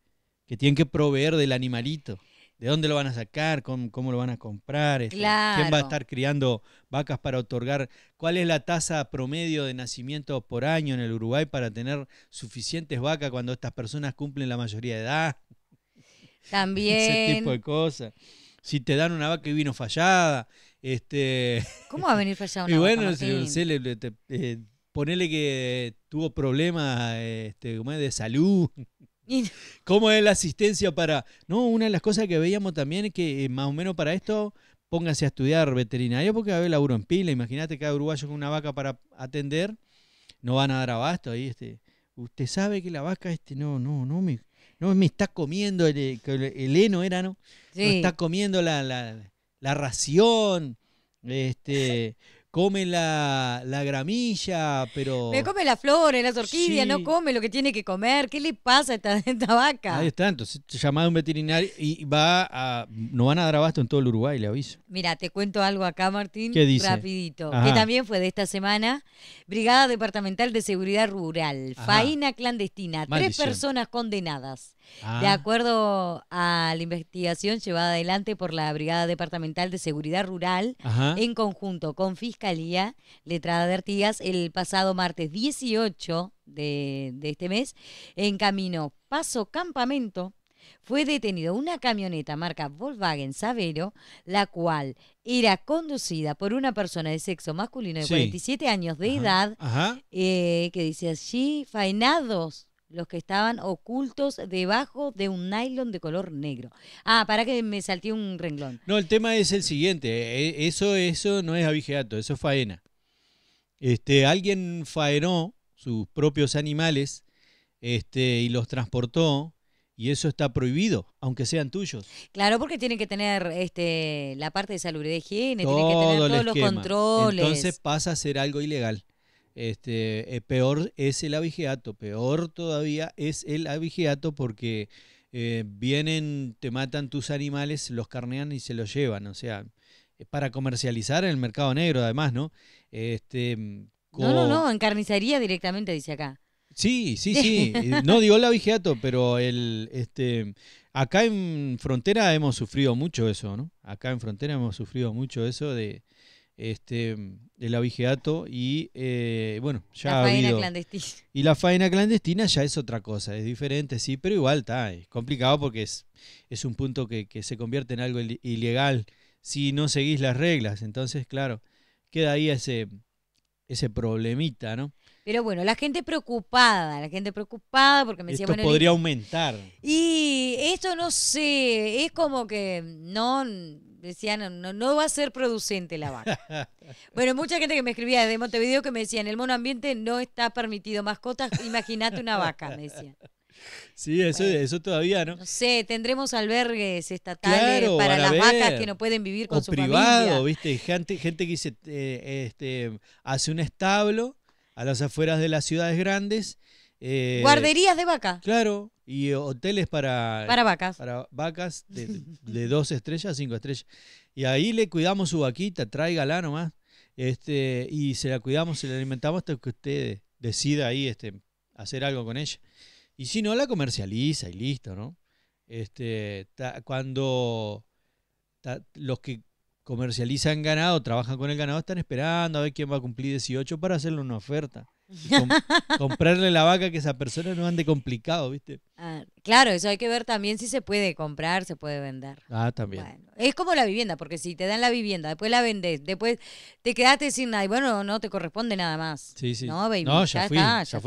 que tienen que proveer del animalito de dónde lo van a sacar, cómo, lo van a comprar, este, quién va a estar criando vacas para otorgar, cuál es la tasa promedio de nacimiento por año en el Uruguay para tener suficientes vacas cuando estas personas cumplen la mayoría de edad. También. Ese tipo de cosas. Si te dan una vaca y vino fallada, este... ¿Cómo va a venir fallada una vaca? Y bueno, eh, ponele que tuvo problemas este, de salud. ¿Cómo es la asistencia para.? No, una de las cosas que veíamos también es que eh, más o menos para esto póngase a estudiar veterinario porque va a haber laburo en pila. Imagínate cada uruguayo con una vaca para atender, no van a dar abasto ahí. Este. Usted sabe que la vaca, este, no, no, no me, no me está comiendo el, eh, heno, era, ¿no? Sí. está comiendo la, la ración. Este, come la, gramilla, pero... Me come las flores, las orquídeas, no come lo que tiene que comer. ¿Qué le pasa a esta, vaca? Ahí está, entonces llamado a un veterinario y va a... No van a dar abasto en todo el Uruguay, le aviso. Mira, te cuento algo acá, Martín. ¿Qué dice? Rapidito, que también fue de esta semana. Brigada Departamental de Seguridad Rural, Faina clandestina, tres personas condenadas. Ah. De acuerdo a la investigación llevada adelante por la Brigada Departamental de Seguridad Rural, en conjunto con Fiscalía Letrada de Artigas, el pasado martes 18 de, este mes, en camino Paso Campamento, fue detenido una camioneta marca Volkswagen Savero, la cual era conducida por una persona de sexo masculino de 47 años de edad, eh, que dice allí, faenados los que estaban ocultos debajo de un nylon de color negro. Ah, para que me salté un renglón. No, el tema es el siguiente, eh, eh, eso, eso no es abigeato, eso es faena. Este, alguien faenó sus propios animales este, y los transportó y eso está prohibido, aunque sean tuyos. Claro, porque tienen que tener este, la parte de salud y de higiene, tienen que tener todos los controles. Entonces pasa a ser algo ilegal. Este, eh, peor es el abigeato, peor todavía es el abigeato porque eh, vienen, te matan tus animales, los carnean y se los llevan, o sea, eh, para comercializar en el mercado negro además, ¿no? Este, mm, No, no, no, en carnicería directamente, dice acá. Sí, sí, sí. No digo el abigeato pero el este acá en frontera hemos sufrido mucho eso, ¿no? Acá en frontera hemos sufrido mucho eso de este, el abigeato y eh, bueno, ya la ha habido. clandestina. Y la faena clandestina ya es otra cosa, es diferente, sí, pero igual está, es complicado porque es, es un punto que, se convierte en algo ilegal si no seguís las reglas. Entonces, claro, queda ahí ese, ese problemita, ¿no? Pero bueno, la gente preocupada, la gente preocupada porque me decía, esto podría aumentar. Y esto no sé, es como que no Decían, no, no va a ser producente la vaca. bueno, mucha gente que me escribía desde Montevideo que me decían, el monoambiente ambiente no está permitido, mascotas, imagínate una vaca, me decían. Sí, eso, todavía, ¿no? No sé, tendremos albergues estatales para las vacas que no pueden vivir con su privado, ¿viste? Gente, gente que eh, este, hace un establo a las afueras de las ciudades grandes. Eh, Guarderías de vaca. Claro, y hoteles para... Para vacas. Para vacas de, dos estrellas a cinco estrellas. Y ahí le cuidamos su vaquita, tráigala nomás. Este, y se la cuidamos, se la alimentamos hasta que usted decida ahí este, hacer algo con ella. Y si no, la comercializa y listo, ¿no? Este, cuando los que comercializan ganado, trabajan con el ganado, están esperando a ver quién va a cumplir 18 para hacerle una oferta comprarle la vaca que esa persona no ande complicado, ¿viste? Ah, claro, eso hay que ver también si se puede comprar, se puede vender. Ah, también. es como la vivienda, porque si te dan la vivienda, después la vendes, después te quedaste sin nada y bueno, no te corresponde nada más. Sí, sí. No, ya, ya fue,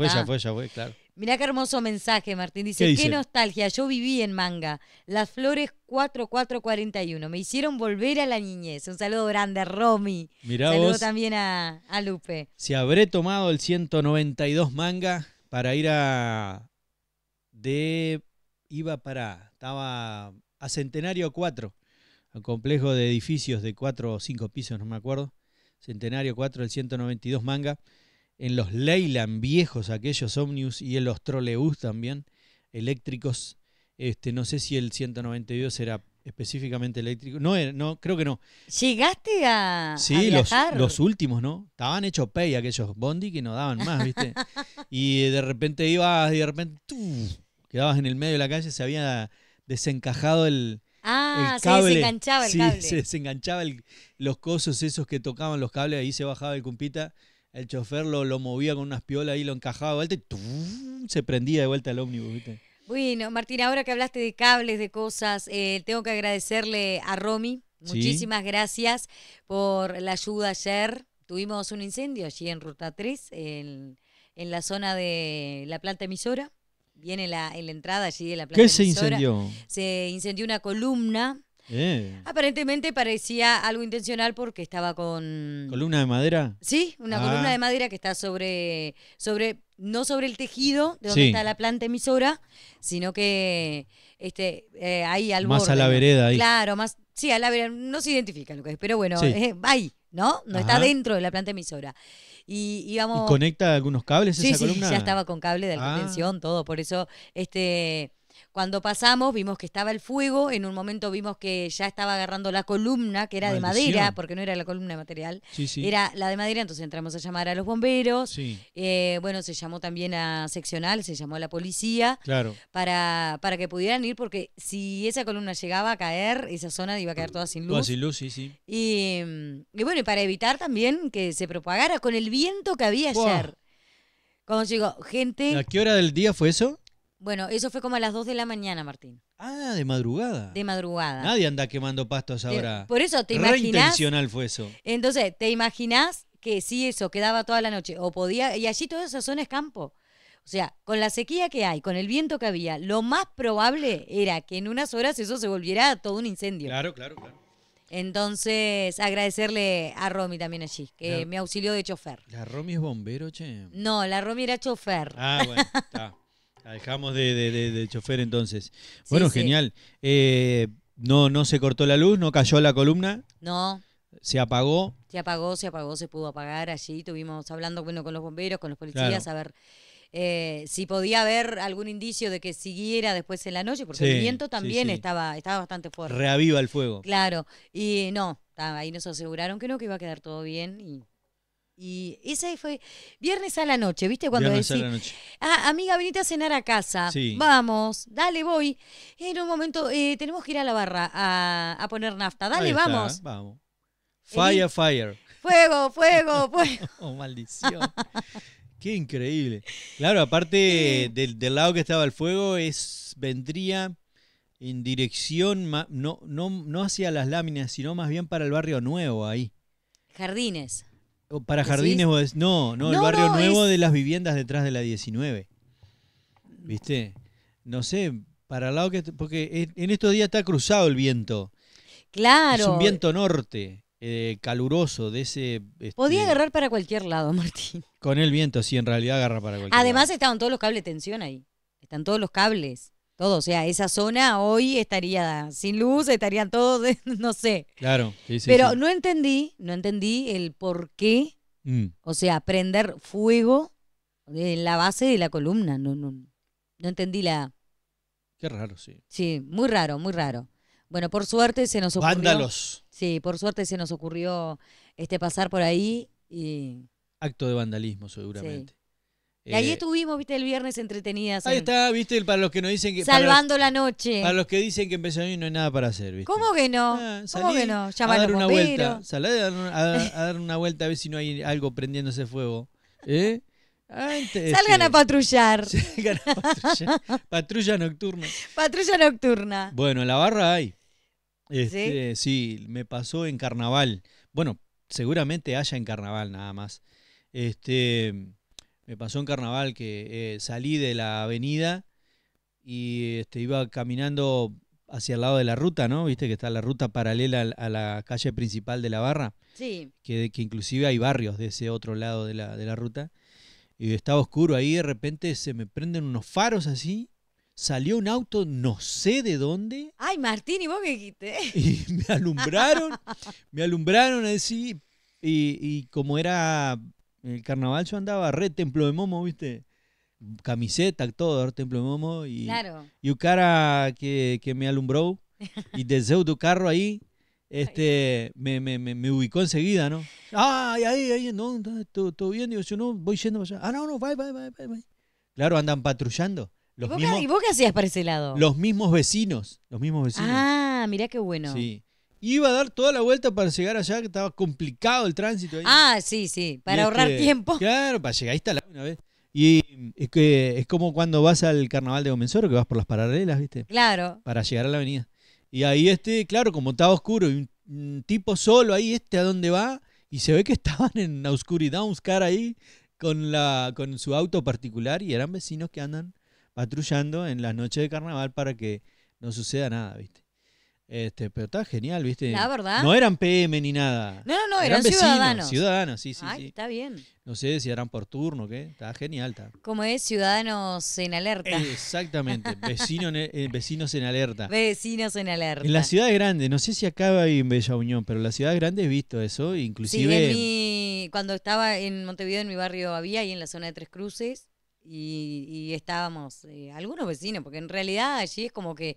ya fue, ya fue, claro. Mirá qué hermoso mensaje, Martín. Dice, ¿Qué, nostalgia, yo viví en manga. Las flores 4441. Me hicieron volver a la niñez. Un saludo grande, Romy. Mirá saludo también a, a Lupe. Si habré tomado el 192 manga para ir a... De... Iba para... Estaba a Centenario 4. Un complejo de edificios de 4 o 5 pisos, no me acuerdo. Centenario 4, el 192 manga en los Leyland viejos, aquellos Omnius y en los Trolleybus también, eléctricos. Este, no sé si el 192 era específicamente eléctrico. No, no creo que no. ¿Llegaste a.? Sí, Los, últimos, ¿no? Estaban hechos pay aquellos Bondi que no daban más, ¿viste? y de repente ibas, y de repente. ¡tú! Quedabas en el medio de la calle, se había desencajado el. Ah, se desenganchaba el sí, Se los cosos esos que tocaban los cables, ahí se bajaba el cumpita el chofer lo, lo movía con unas piolas y lo encajaba de vuelta y se prendía de vuelta el ómnibus, Bueno, Martín, ahora que hablaste de cables, de cosas, eh, tengo que agradecerle a Romy. Muchísimas gracias por la ayuda ayer. Tuvimos un incendio allí en Ruta 3, en, la zona de la planta emisora. Viene la, la entrada allí de la planta emisora. ¿Qué se incendió? Se incendió una columna eh. Aparentemente parecía algo intencional porque estaba con... ¿Columna de madera? Sí, una ah. columna de madera que está sobre, sobre, no sobre el tejido de donde está la planta emisora, sino que este, eh, ahí al Más a la vereda ahí. Claro, más, sí, a la vereda, no se identifica lo que es, pero bueno, ahí, ¿no? No está dentro de la planta emisora. Y, íbamos... conecta algunos cables esa columna? Sí, ya estaba con cable de alta ah. tensión, todo, por eso... este cuando pasamos vimos que estaba el fuego, en un momento vimos que ya estaba agarrando la columna, que era de madera, porque no era la columna de material, era la de madera, entonces entramos a llamar a los bomberos, eh, bueno, se llamó también a seccional, se llamó a la policía, para, para que pudieran ir, porque si esa columna llegaba a caer, esa zona iba a caer toda sin luz. Toda sin luz, sí, sí. Mm, y, bueno, y para evitar también que se propagara con el viento que había ayer. Cuando llegó gente... ¿A qué hora del día fue eso? Bueno, eso fue como a las 2 de la mañana, Martín. Ah, de madrugada. De madrugada. Nadie anda quemando pastos ahora. Por eso te imaginas. intencional fue eso. Entonces, ¿te imaginas que si eso quedaba toda la noche o podía y allí toda esa zona es campo? O sea, con la sequía que hay, con el viento que había, lo más probable era que en unas horas eso se volviera todo un incendio. Claro, claro, claro. Entonces, agradecerle a Romy también allí, que me auxilió de chofer. ¿La Romy es bombero, che? No, la Romy era chofer. Ah, bueno, está dejamos de, chofer entonces. Bueno, genial. Eh, no, no se cortó la luz, no cayó la columna. No. Se apagó. Se apagó, se apagó, se pudo apagar. Allí estuvimos hablando bueno, con los bomberos, con los policías, a ver eh, si podía haber algún indicio de que siguiera después en la noche, porque el viento también Estaba, estaba bastante fuerte. Reaviva el fuego. Claro, y no, ahí nos aseguraron que no, que iba a quedar todo bien y y ese fue viernes a la noche, ¿viste? Cuando viernes a ah, amiga, venite a cenar a casa. Vamos, dale, voy. En un momento, eh, tenemos que ir a la barra a, poner nafta. Dale, vamos. Vamos. Fire, fire. Fuego, fuego, fuego. oh, maldición. Qué increíble. Claro, aparte eh. del, lado que estaba el fuego, es vendría en dirección, no, no, no hacia las láminas, sino más bien para el barrio nuevo ahí. Jardines. Para jardines, o es, no, no, el barrio nuevo de las viviendas detrás de la 19. ¿Viste? No sé, para el lado que. Porque en estos días está cruzado el viento. Claro. Es un viento norte, eh, caluroso, de ese. Este, Podía agarrar para cualquier lado, Martín. Con el viento, sí, en realidad agarra para cualquier lado. Además, estaban todos los cables de tensión ahí. Están todos los cables todo. O sea, esa zona hoy estaría sin luz, estarían todos, no sé. Claro, sí, Pero no entendí, no entendí el por qué, mm. o sea, prender fuego en la base de la columna. No, no, no entendí la... Qué raro, sí. Sí, muy raro, muy raro. Bueno, por suerte se nos ocurrió... Vándalos. Sí, por suerte se nos ocurrió este pasar por ahí y... Acto de vandalismo, seguramente. Y ahí eh, estuvimos, viste, el viernes entretenidas. Ahí está, viste, para los que nos dicen que. Salvando la noche. Para los que dicen que en y no hay nada para hacer, viste. ¿Cómo que no? Ah, ¿Cómo que no? Llamar a dar una vuelta. a dar, una vuelta a ver si no hay algo prendiéndose fuego. ¿Eh? Ah, eh Salgan a patrullar. Salgan a patrullar. Patrulla nocturna. Patrulla nocturna. Bueno, la barra hay. Este, ¿Sí? ¿Sí? me pasó en carnaval. Bueno, seguramente haya en carnaval nada más. Este, me pasó en carnaval que eh, salí de la avenida y este, iba caminando hacia el lado de la ruta, ¿no? Viste que está la ruta paralela a la calle principal de la barra. Sí. Que, que inclusive hay barrios de ese otro lado de la, ruta. Y estaba oscuro ahí, de repente se me prenden unos faros así salió un auto, no sé de dónde. Ay, Martín, ¿y vos qué dijiste? Y me alumbraron, me alumbraron así. y como era en el carnaval yo andaba re templo de momo, ¿viste? Camiseta, todo, re templo de momo. Y, claro. y un cara que, que me alumbró y deseo tu carro ahí, este, me, me, me, me, ubicó enseguida, ¿no? Ah, ahí, ahí, no, todo, bien. Digo, yo no, voy yendo para allá. Ah, no, no, bye, bye, bye, bye. Claro, andan patrullando. Los vos mismos, ¿Y vos qué hacías para ese lado? Los mismos vecinos, los mismos vecinos. Ah, mirá qué bueno. Sí iba a dar toda la vuelta para llegar allá, que estaba complicado el tránsito Ah, sí, sí, para ahorrar tiempo. Claro, para llegar ahí está la una vez. Y es que es como cuando vas al carnaval de Gomenzoro, que vas por las paralelas, ¿viste? Claro. Para llegar a la avenida. Y ahí este, claro, como estaba oscuro y un, tipo solo ahí, este a dónde va, y se ve que estaban en la oscuridad, un car ahí con la con su auto particular y eran vecinos que andan patrullando en las noches de carnaval para que no suceda nada, ¿viste? Este, pero está genial, ¿viste? La verdad. No eran PM ni nada. No, no, no, eran, vecinos, ciudadanos. Ciudadanos, sí, sí. Ay, está bien. No sé si eran por turno, ¿qué? Está genial, está. Como es Ciudadanos en Alerta. Exactamente, vecinos en, eh, vecinos en Alerta. Vecinos en Alerta. En la ciudad grande, no sé si acaba ahí en Bella Unión, pero en la ciudad grande he visto eso, inclusive... Sí, en cuando estaba en Montevideo, en mi barrio había, ahí en la zona de Tres Cruces, y, estábamos eh, algunos vecinos, porque en realidad allí es como que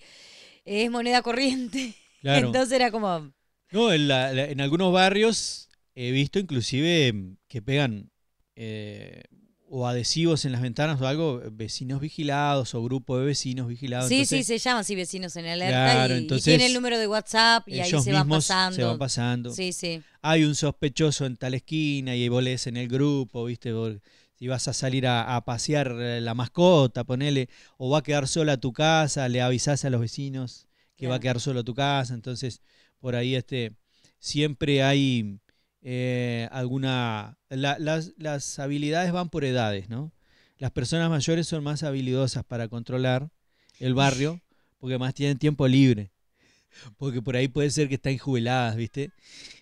es moneda corriente. Entonces era como... No, en, algunos barrios he visto inclusive em, que pegan eh, o adhesivos en las ventanas o algo, vecinos vigilados o grupo de vecinos vigilados. Sí, sí, se llaman así vecinos en alerta claro, y, entonces, tiene el número de WhatsApp y ahí se van pasando. Se van pasando. Sí, sí. Hay un sospechoso en tal esquina y hay lees en el grupo, viste, vos, y vas a salir a, pasear eh, la mascota, ponele, o va a quedar sola tu casa, le avisas a los vecinos que va a quedar sola tu casa, entonces por ahí este, siempre hay eh, alguna... las, habilidades van por edades, ¿no? Las personas mayores son más habilidosas para controlar el barrio porque más tienen tiempo libre, porque por ahí puede ser que están jubiladas, ¿viste?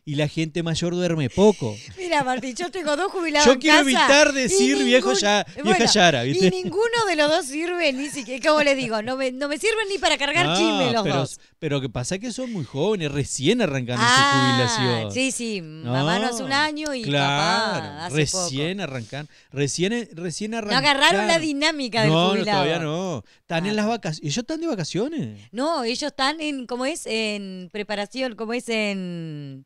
y la gente mayor duerme poco. Mira, Martín, yo tengo dos jubilados. Yo quiero evitar decir viejo ya, vieja Y ninguno de los dos sirve, ni siquiera, como les digo, no me, no me sirven ni para cargar ah, los pero, dos. Pero que pasa que son muy jóvenes, recién arrancando su ah, jubilación. Sí, sí, mamá no hace un ah, año y papá hace recién poco. arrancan, recién, recién arrancaron. No agarraron la dinámica del jubilado. No, todavía no. Están en las vacaciones. ¿Ellos están de vacaciones? No, ellos están en, ¿cómo es? En preparación, ¿cómo es? En...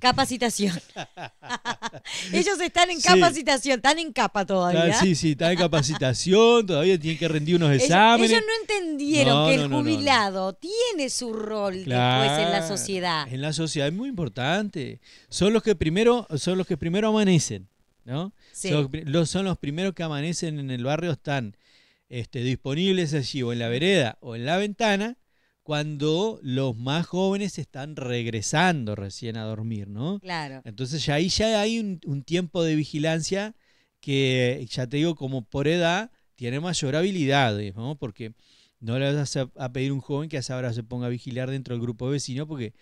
Capacitación. Ellos están en capacitación, están en capa todavía. Sí, sí, están en capacitación, todavía tienen que rendir unos exámenes. Ellos, no entendieron que el jubilado tiene su rol después en la sociedad. En la sociedad es muy importante. Son los que primero, son los que primero amanecen, ¿no? Son, los, primeros que amanecen en el barrio, están este, disponibles allí o en la vereda o en la ventana cuando los más jóvenes están regresando recién a dormir, ¿no? Claro. Entonces ya ahí ya hay un, tiempo de vigilancia que, ya te digo, como por edad, tiene mayor habilidad, ¿no? Porque no le vas a, pedir a un joven que a esa se ponga a vigilar dentro del grupo de vecino porque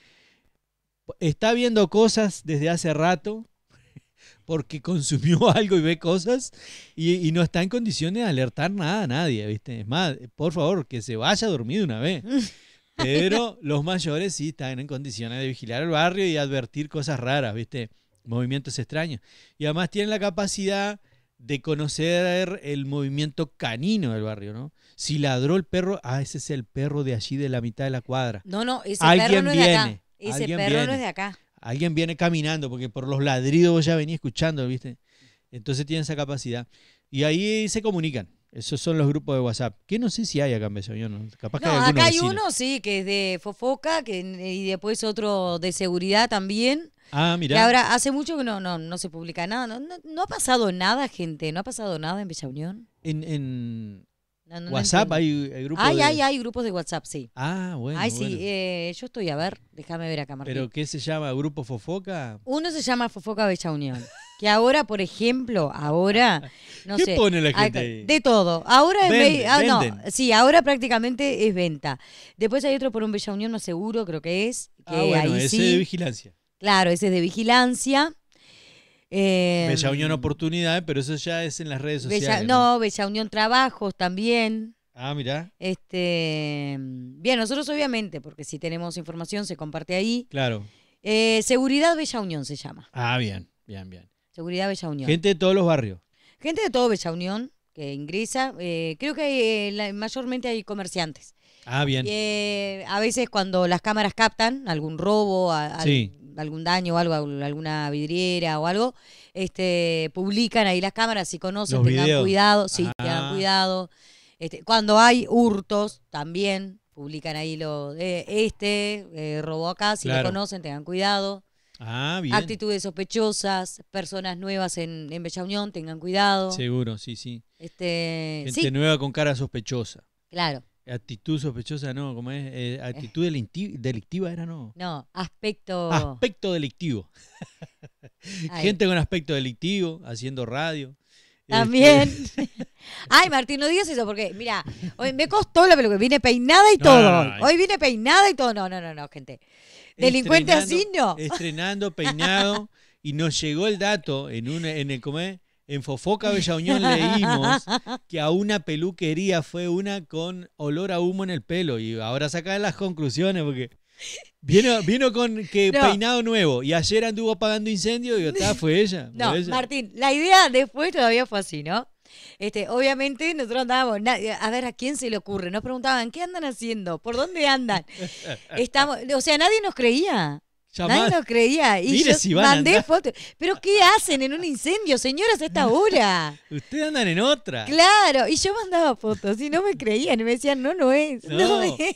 está viendo cosas desde hace rato, porque consumió algo y ve cosas y, no está en condiciones de alertar nada a nadie, ¿viste? Es más, por favor, que se vaya a dormir de una vez. Pero los mayores sí están en condiciones de vigilar el barrio y advertir cosas raras, ¿viste? Movimientos extraños. Y además tienen la capacidad de conocer el movimiento canino del barrio, ¿no? Si ladró el perro, ah, ese es el perro de allí de la mitad de la cuadra. No, no, ese perro no es de acá. Ese Alguien perro es de acá. Alguien viene caminando, porque por los ladridos ya venía escuchando, ¿viste? Entonces tienen esa capacidad. Y ahí se comunican. Esos son los grupos de WhatsApp. Que no sé si hay acá en Bella Capaz que hay acá hay uno, sí, que es de Fofoca que, y después otro de seguridad también. Ah, mira. Que ahora hace mucho que no, no, se publica nada. No, ha pasado nada, gente. No ha pasado nada en Bella Unión. En, en... WhatsApp hay, grupos. Hay, de... hay, hay grupos de WhatsApp, sí. Ah, bueno. Ay, sí, eh, yo estoy a ver, déjame ver acá, Martín. ¿Pero qué se llama? ¿Grupo Fofoca? Uno se llama Fofoca Bella Unión. Que ahora, por ejemplo, ahora, no ¿Qué pone la gente De todo. Ahora es ah, no, sí, ahora prácticamente es venta. Después hay otro por un Bella Unión, no seguro, creo que es. ah, bueno, ese de vigilancia. Claro, ese es de vigilancia. Bella em, Unión Oportunidades, pero eso ya es en las redes sociales. no, Bella Unión Trabajos también. Ah, mirá. Este, bien, nosotros obviamente, porque si tenemos información se comparte ahí. Claro. Eh, Seguridad Bella Unión se llama. Ah, bien, bien, bien. Seguridad Bella Unión. Gente de todos los barrios. Gente de todo Bella Unión que ingresa. Eh, creo que eh, mayormente hay comerciantes. Ah, bien. Eh, a veces cuando las cámaras captan algún robo, algún daño o algo, alguna vidriera o algo, este, publican ahí las cámaras, si conocen, ah. tengan cuidado, sí, tengan cuidado. cuando hay hurtos, también publican ahí lo de este, robo acá, si lo conocen, tengan cuidado. Ah, Actitudes sospechosas, personas nuevas en, Bella Unión, tengan cuidado. Seguro, sí, sí. Este, gente nueva con cara sospechosa. Claro. Actitud sospechosa, no, como es? Eh, eh. actitud delictiva era, no. No, aspecto. Aspecto delictivo. Gente con aspecto delictivo, haciendo radio. También. Este Ay, Martín, no digas eso porque, mira, hoy me costó la peluca. viene peinada y todo. hoy viene peinada y todo. No, no, no, no, gente. Delincuente así Estrenando peinado y nos llegó el dato en una, en el comé, en Fofoca Bella Unión leímos que a una peluquería fue una con olor a humo en el pelo. Y ahora saca las conclusiones porque vino, vino con que peinado nuevo y ayer anduvo apagando incendio y otra fue ella. No, Martín, la idea después todavía fue así, ¿no? Este, obviamente nosotros andábamos, a ver a quién se le ocurre, nos preguntaban, ¿qué andan haciendo? ¿Por dónde andan? Estamos, o sea, nadie nos creía. Nadie nos creía. Y yo mandé fotos. Pero ¿qué hacen en un incendio, señoras, a esta hora? Ustedes andan en otra. Claro, y yo mandaba fotos y no me creían. Y me decían, no, no es.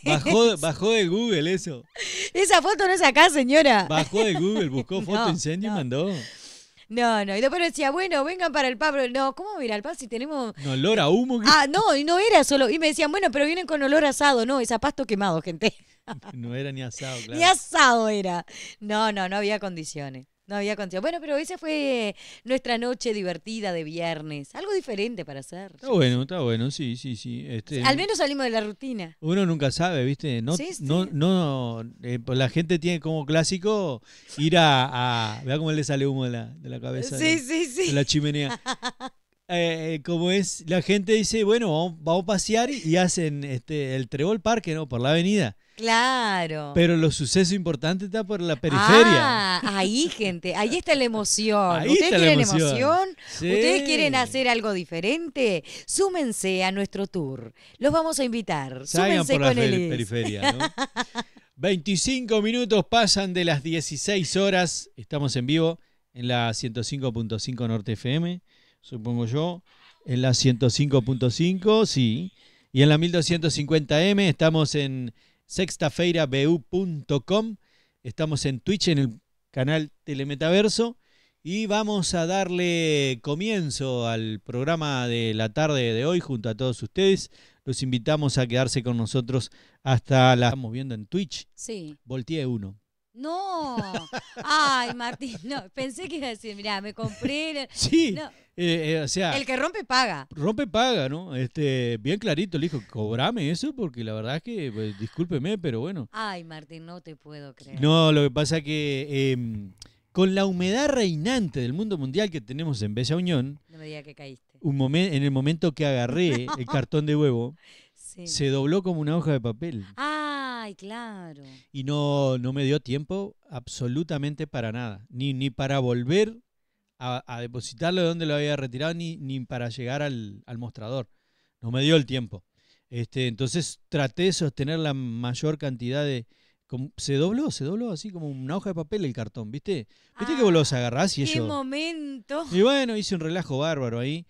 Bajó, bajó, de Google eso. Esa foto no es acá, señora. Bajó de Google, buscó foto incendio y mandó. No, no. Y después decía, bueno, vengan para el pero No, ¿cómo mira el pavo si tenemos. No, olor a humo. Ah, no, y no era solo. Y me decían, bueno, pero vienen con olor asado. No, es a pasto quemado, gente. no era ni asado, claro. Ni asado era. No, no, no había condiciones. No había contado Bueno, pero esa fue nuestra noche divertida de viernes. Algo diferente para hacer. Está bueno, está bueno, sí, sí, sí. Este, Al menos salimos de la rutina. Uno nunca sabe, ¿viste? No, no, no eh, pues la gente tiene como clásico ir a. vea cómo le sale humo de la, cabeza. Sí, sí, sí. la chimenea. Eh, eh, como es, la gente dice, bueno, vamos, a pasear y hacen este, el Trebol Parque, ¿no? Por la avenida. Claro. Pero los sucesos importantes está por la periferia. Ah, ahí, gente, ahí está la emoción. ¿Ustedes quieren emoción? ¿Ustedes quieren hacer algo diferente? Súmense a nuestro tour. Los vamos a invitar. Salgan por la periferia, ¿no? 25 minutos pasan de las 16 horas. Estamos en vivo en la 105.5 Norte FM, supongo yo. En la 105.5, sí. Y en la 1250M estamos en Sextafeirabu.com Estamos en Twitch, en el canal Telemetaverso. Y vamos a darle comienzo al programa de la tarde de hoy junto a todos ustedes. Los invitamos a quedarse con nosotros hasta la... Estamos viendo en Twitch. Sí. Volteé uno. No, ay Martín, no, pensé que iba a decir, mirá, me compré. Sí, eh, eh, o sea. El que rompe paga. Rompe paga, ¿no? Este, bien clarito le dijo, cobrame eso porque la verdad es que, pues, discúlpeme, pero bueno. Ay Martín, no te puedo creer. No, lo que pasa que em, con la humedad reinante del mundo mundial que tenemos en Bella Unión. No me que caíste. Un momento, en el momento que agarré el cartón de huevo, se dobló como una hoja de papel. Ah, Ay, claro. Y no, no me dio tiempo absolutamente para nada, ni, ni para volver a, depositarlo de donde lo había retirado, ni, ni para llegar al, mostrador. No me dio el tiempo. Este, entonces traté de sostener la mayor cantidad de, se dobló, se dobló así como una hoja de papel el cartón, ¿viste? ¿Viste que vos los ah, agarrás y ¡Qué momento! Y bueno, hice un relajo bárbaro ahí.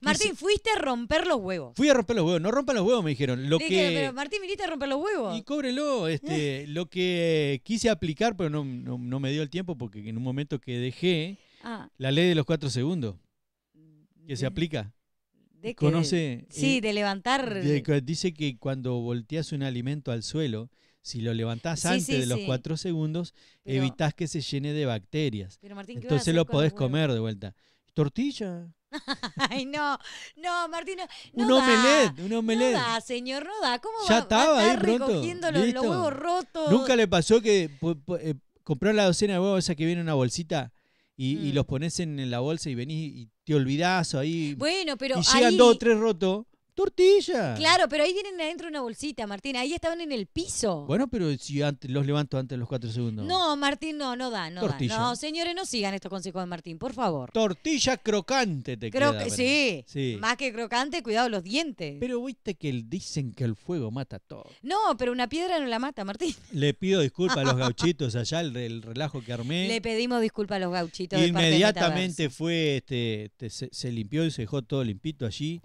Martín, fuiste a romper los huevos. Fui a romper los huevos. No rompan los huevos, me dijeron. Lo Martín, viniste a romper los huevos. Y cóbrelo. Este, lo que quise aplicar, pero no, me dio el tiempo porque en un momento que dejé ah. la ley de los cuatro segundos que se aplica. De Conoce. Sí, eh, de levantar. dice que cuando volteas un alimento al suelo, si lo levantás antes de los cuatro segundos, evitas que se llene de bacterias. Pero Martín, Entonces lo podés comer de vuelta. Tortilla. Ay, no, no, Martín, no, un omelette, un omelette. No da, señor, no da. ¿Cómo ya estaba ahí recogiendo los, los, huevos rotos? ¿Nunca le pasó que eh, la docena de huevos esa que viene en una bolsita? Y, mm. los pones en, la bolsa y venís y te olvidás ahí. Bueno, pero. Y llegan dos o tres rotos. Tortilla. Claro, pero ahí tienen adentro una bolsita, Martín. Ahí estaban en el piso. Bueno, pero si los levanto antes de los cuatro segundos. No, Martín, no, no da, no da. No, señores, no sigan estos consejos de Martín, por favor. Tortilla crocante te Creo queda, sí. sí. Más que crocante, cuidado los dientes. Pero viste que dicen que el fuego mata todo. No, pero una piedra no la mata, Martín. Le pido disculpas a los gauchitos allá, el, relajo que armé. Le pedimos disculpas a los gauchitos. Inmediatamente fue, este, se, se limpió y se dejó todo limpito allí.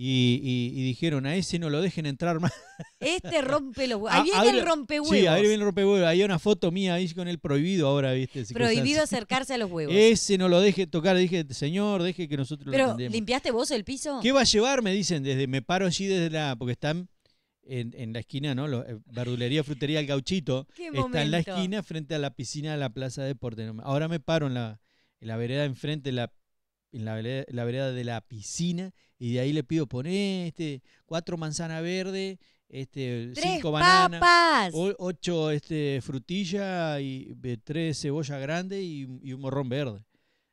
Y, dijeron, a ese no lo dejen entrar más. Este rompe los huevos. Ahí viene el rompehuevos. Sí, ahí viene el rompehuevos. Hay una foto mía ahí con el prohibido ahora, ¿viste? prohibido acercarse a los huevos. Ese no lo deje tocar. Dije, señor, deje que nosotros lo lo Pero, ¿limpiaste vos el piso? ¿Qué va a llevar? Me dicen, desde me paro allí desde la... Porque están en, la esquina, ¿no? Los, eh, verdulería, frutería, el gauchito. ¿Qué está en la esquina frente a la piscina de la Plaza de Deportes. Ahora me paro en la, en la vereda enfrente de la en la vereda, de la piscina y de ahí le pido poner este, cuatro manzanas verdes, este, cinco bananas, ocho este, frutilla y eh, tres cebollas grandes y, un morrón verde.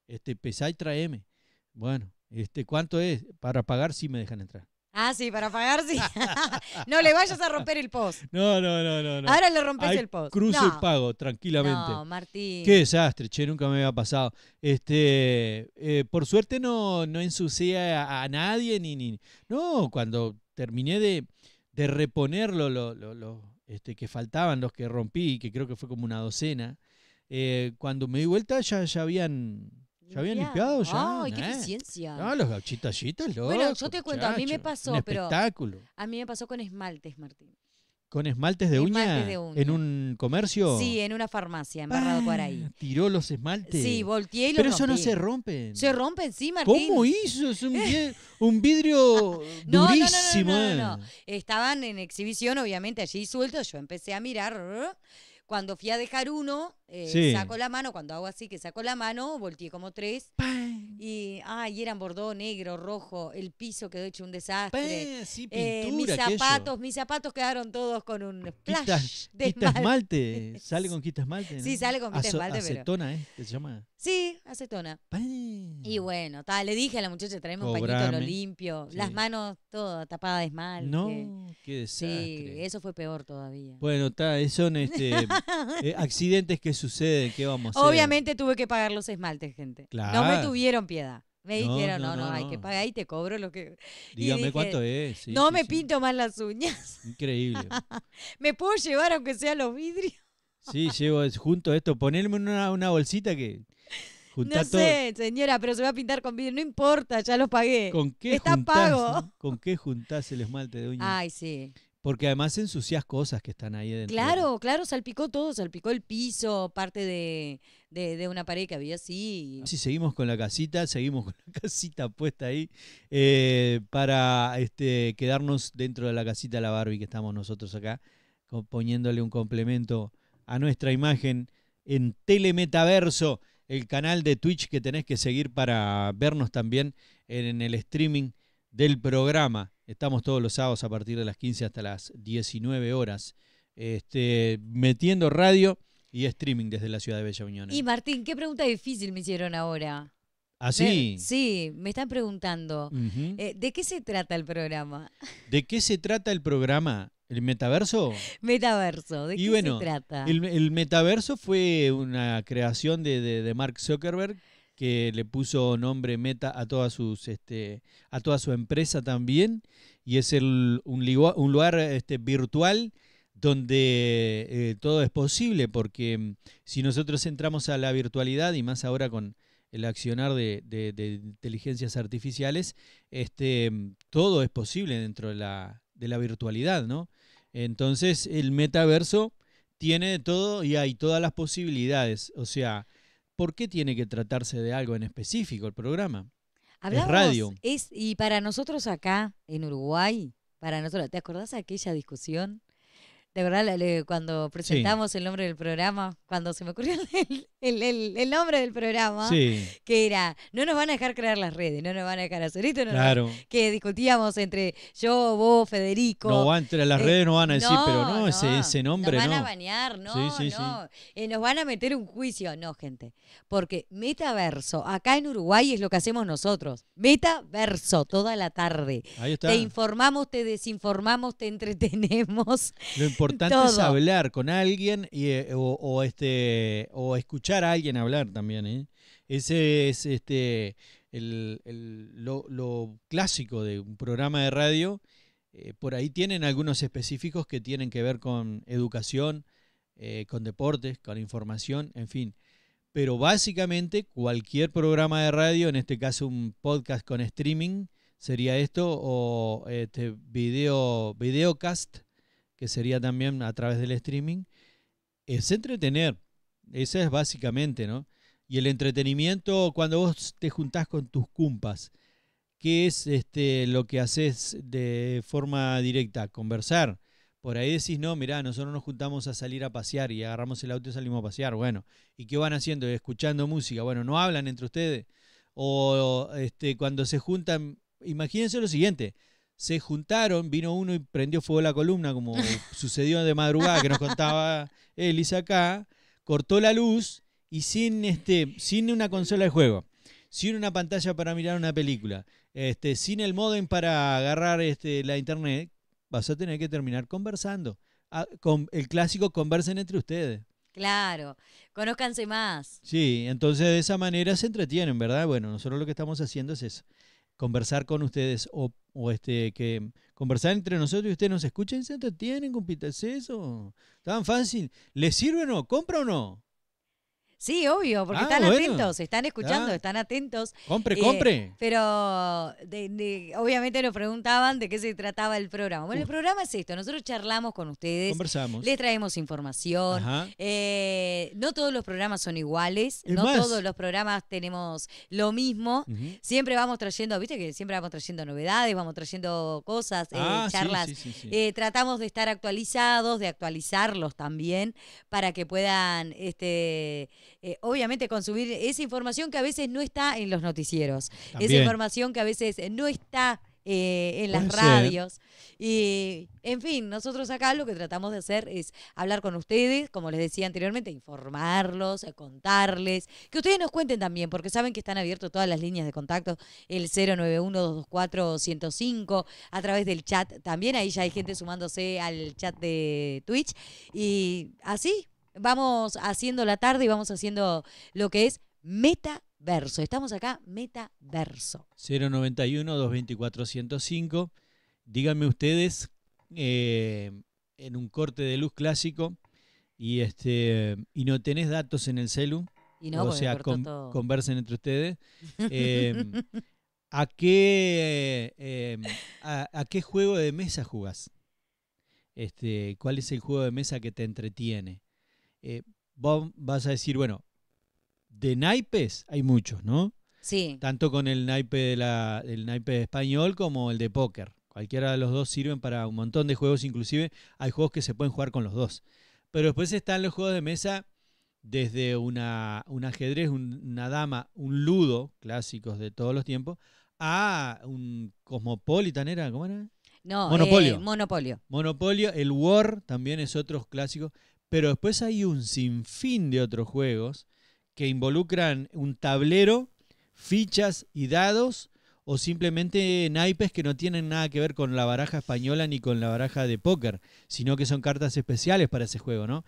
Este, pesá y traeme. Bueno, este, ¿cuánto es? Para pagar si sí me dejan entrar. Ah, sí, para pagar, sí. no le vayas a romper el post. No, no, no, no. Ahora le rompes el post. Cruzo y pago, tranquilamente. No, Martín. Qué desastre, che, nunca me había pasado. Este, eh, por suerte no, no ensucia a, nadie ni, ni. No, cuando terminé de, de reponerlo, lo, este, que faltaban los que rompí, que creo que fue como una docena. Eh, cuando me di vuelta ya, ya habían ¿Ya habían limpiado ya? ¡Ay, qué eficiencia! los gauchitallitas, loco! Bueno, yo te cuento, a mí me pasó, Espectáculo. A mí me pasó con esmaltes, Martín. ¿Con esmaltes de, esmaltes uña? de uña? ¿En un comercio? Sí, en una farmacia, en Barrado ah, Cuaray. ¿Tiró los esmaltes? Sí, volteé y los Pero eso no se rompen. Se rompen, sí, Martín. ¿Cómo hizo? Es un, eh. un vidrio durísimo. no, no, no. Estaban en exhibición, obviamente, allí sueltos. Yo empecé a mirar. ¿eh? Cuando fui a dejar uno, eh, Saco la mano, cuando hago así que saco la mano, volteé como tres. Y, ay, eran bordó, negro, rojo, el piso quedó hecho un desastre. Eh, mis zapatos, mis zapatos quedaron todos con un splash de quita esmalte. sale con quita esmalte. Sí, sale con quita Acetona, ¿eh? se llama? Sí, acetona. Y bueno, ta, le dije a la muchacha, traemos un pañito lo limpio, las manos todas tapadas de esmalte. No, qué desastre. Sí, eso fue peor todavía. Bueno, son este, eh, accidentes que sucede? que vamos a Obviamente tuve que pagar los esmaltes, gente. No me tuvieron piedad. Me dijeron, no, no, hay que pagar y te cobro lo que. Dígame cuánto es. no me pinto más las uñas. Increíble. ¿Me puedo llevar aunque sea los vidrios? sí, llevo junto esto. Ponerme una, una bolsita que. no sé, señora, pero se va a pintar con vidrio. No importa, ya lo pagué. ¿Con qué Está pago. ¿Con qué juntás el esmalte de uñas? Ay, sí. Porque además ensucias cosas que están ahí dentro. Claro, claro, salpicó todo, salpicó el piso, parte de, una pared que había así. Si seguimos con la casita, seguimos con la casita puesta ahí eh, para este, quedarnos dentro de la casita de la Barbie que estamos nosotros acá, poniéndole un complemento a nuestra imagen en Telemetaverso, el canal de Twitch que tenés que seguir para vernos también en el streaming del programa. Estamos todos los sábados a partir de las 15 hasta las 19 horas, este, metiendo radio y streaming desde la ciudad de Bella Unión. ¿eh? Y Martín, qué pregunta difícil me hicieron ahora. ¿Ah, sí? Me, sí, me están preguntando. Eh, ¿De qué se trata el programa? ¿De qué se trata el programa? ¿El metaverso? Metaverso, ¿de qué se trata? El, metaverso fue una creación de, de Mark Zuckerberg que le puso nombre Meta a todas sus este, a toda su empresa también y es el, un, lugar este, virtual donde eh, todo es posible porque si nosotros entramos a la virtualidad y más ahora con el accionar de, inteligencias artificiales este todo es posible dentro de la, de la virtualidad no entonces el metaverso tiene todo y hay todas las posibilidades o sea ¿por qué tiene que tratarse de algo en específico el programa? Hablamos, es radio. y para nosotros acá, en Uruguay, para nosotros, ¿te acordás de aquella discusión? de verdad, cuando presentamos el nombre del programa, cuando se me ocurrió el, nombre del programa, que era, no nos van a dejar crear las redes, no nos van a dejar hacer esto, claro. que discutíamos entre yo, vos, Federico. No, entre las redes no van a eh, decir, pero no, ese, ese, nombre nos van a bañar, no, sí, no. Eh, nos van a meter un juicio, no, gente. Porque metaverso, acá en Uruguay es lo que hacemos nosotros. Metaverso, toda la tarde. Ahí está. Te informamos, te desinformamos, te entretenemos. Lo importante es hablar con alguien y, eh, o, este, o escuchar a alguien hablar también. ¿eh? Ese es este, lo, clásico de un programa de radio. Eh, por ahí tienen algunos específicos que tienen que ver con educación, con deportes, con información, en fin. Pero básicamente cualquier programa de radio, en este caso un podcast con streaming, sería esto, o este video, videocast, que sería también a través del streaming, es entretener. Eso es básicamente, ¿no? Y el entretenimiento cuando vos te juntás con tus cumpas, ¿qué es este, lo que haces de forma directa, conversar. Por ahí decís, no, mirá, nosotros nos juntamos a salir a pasear y agarramos el auto y salimos a pasear. Bueno, ¿y qué van haciendo? Escuchando música. Bueno, no hablan entre ustedes. O este, cuando se juntan, imagínense lo siguiente, se juntaron, vino uno y prendió fuego la columna, como sucedió de madrugada que nos contaba Elisa acá, cortó la luz y sin, este, sin una consola de juego, sin una pantalla para mirar una película, este, sin el modem para agarrar este, la internet, vas a tener que terminar conversando. Ah, con el clásico conversen entre ustedes. Claro, conózcanse más. Sí, entonces de esa manera se entretienen, ¿verdad? Bueno, nosotros lo que estamos haciendo es eso conversar con ustedes o, este que conversar entre nosotros y ustedes nos escuchen, se tienen compitas eso. Tan fácil. ¿Les sirve o no? ¿Compra o no? Sí, obvio, porque ah, están atentos, están escuchando, ah. están atentos. Compre, eh, compre. Pero obviamente nos preguntaban de qué se trataba el programa. Bueno, el programa es esto, nosotros charlamos con ustedes. Les traemos información. Eh, no todos los programas son iguales, no todos los programas tenemos lo mismo. Siempre vamos trayendo, viste que siempre vamos trayendo novedades, vamos trayendo cosas, eh, ah, charlas. tratamos de estar actualizados, de actualizarlos también, para que puedan... este eh, obviamente consumir esa información que a veces no está en los noticieros, esa información que a veces eh, no está eh, en las radios. Y, en fin, nosotros acá lo que tratamos de hacer es hablar con ustedes, como les decía anteriormente, informarlos, contarles, que ustedes nos cuenten también, porque saben que están abiertas todas las líneas de contacto, el 091-224-105, a través del chat también, ahí ya hay gente sumándose al chat de Twitch, y así vamos haciendo la tarde y vamos haciendo lo que es metaverso. Estamos acá, metaverso. 091-224-105. Díganme ustedes, eh, en un corte de luz clásico, y, este, y no tenés datos en el celu, no, o sea, conversen entre ustedes. Em, ¿a, qué, em, qué juego de mesa jugás? Este, ¿Cuál es el juego de mesa que te entretiene? Eh, vos vas a decir, bueno, de naipes hay muchos, ¿no? Sí. Tanto con el naipe, de español como el de póker. Cualquiera de los dos sirven para un montón de juegos, inclusive hay juegos que se pueden jugar con los dos. Pero después están los juegos de mesa desde un ajedrez, una dama, un ludo, clásicos de todos los tiempos, a un cosmopolitan, ¿era? ¿Cómo era? No, monopolio. Eh, monopolio. Monopolio, el War también es otro clásico. Pero después hay un sinfín de otros juegos que involucran un tablero, fichas y dados o simplemente naipes que no tienen nada que ver con la baraja española ni con la baraja de póker, sino que son cartas especiales para ese juego, ¿no?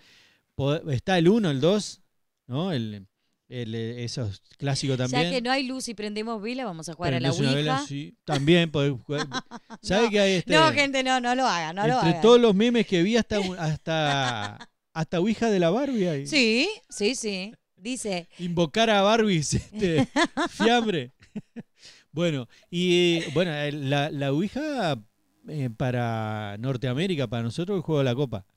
Está el 1, el 2, ¿no? El, el, eh, esos clásico también. Ya que no hay luz y prendemos vela, vamos a jugar a la Ouija. sí. También no, que este? No, gente, no, lo haga, no lo haga. Entre todos los memes que vi hasta, hasta hasta Ouija de la Barbie ahí. Sí, sí, sí. Dice. Invocar a Barbie, este, fiambre. bueno, y bueno, la, Ouija eh, para Norteamérica, para nosotros, el juego de la copa.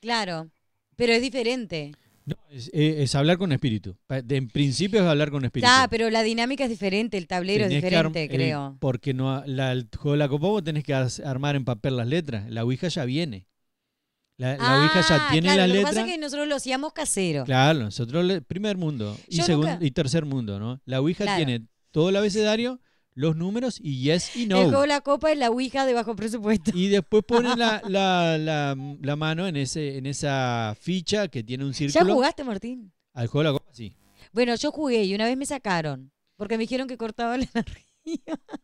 Claro, pero es diferente. No, es, eh, hablar con espíritu. en principio es hablar con espíritu. Ah, pero la dinámica es diferente, el tablero es diferente, eh, creo. porque no, la, el juego de la copa vos tenés que armar en papel las letras. La Ouija ya viene. La, ah, ya tiene la letra Lo que pasa es que nosotros lo hacíamos casero. Claro, nosotros, le, primer mundo y, segundo, y tercer mundo, ¿no? La Ouija tiene todo el abecedario, los números y yes y no. El juego la copa es la Ouija de bajo presupuesto. Y después ponen la, la, mano en, ese, en esa ficha que tiene un círculo. ¿Ya jugaste, Martín? Al juego de la copa, sí. Bueno, yo jugué y una vez me sacaron porque me dijeron que cortaba la nariz.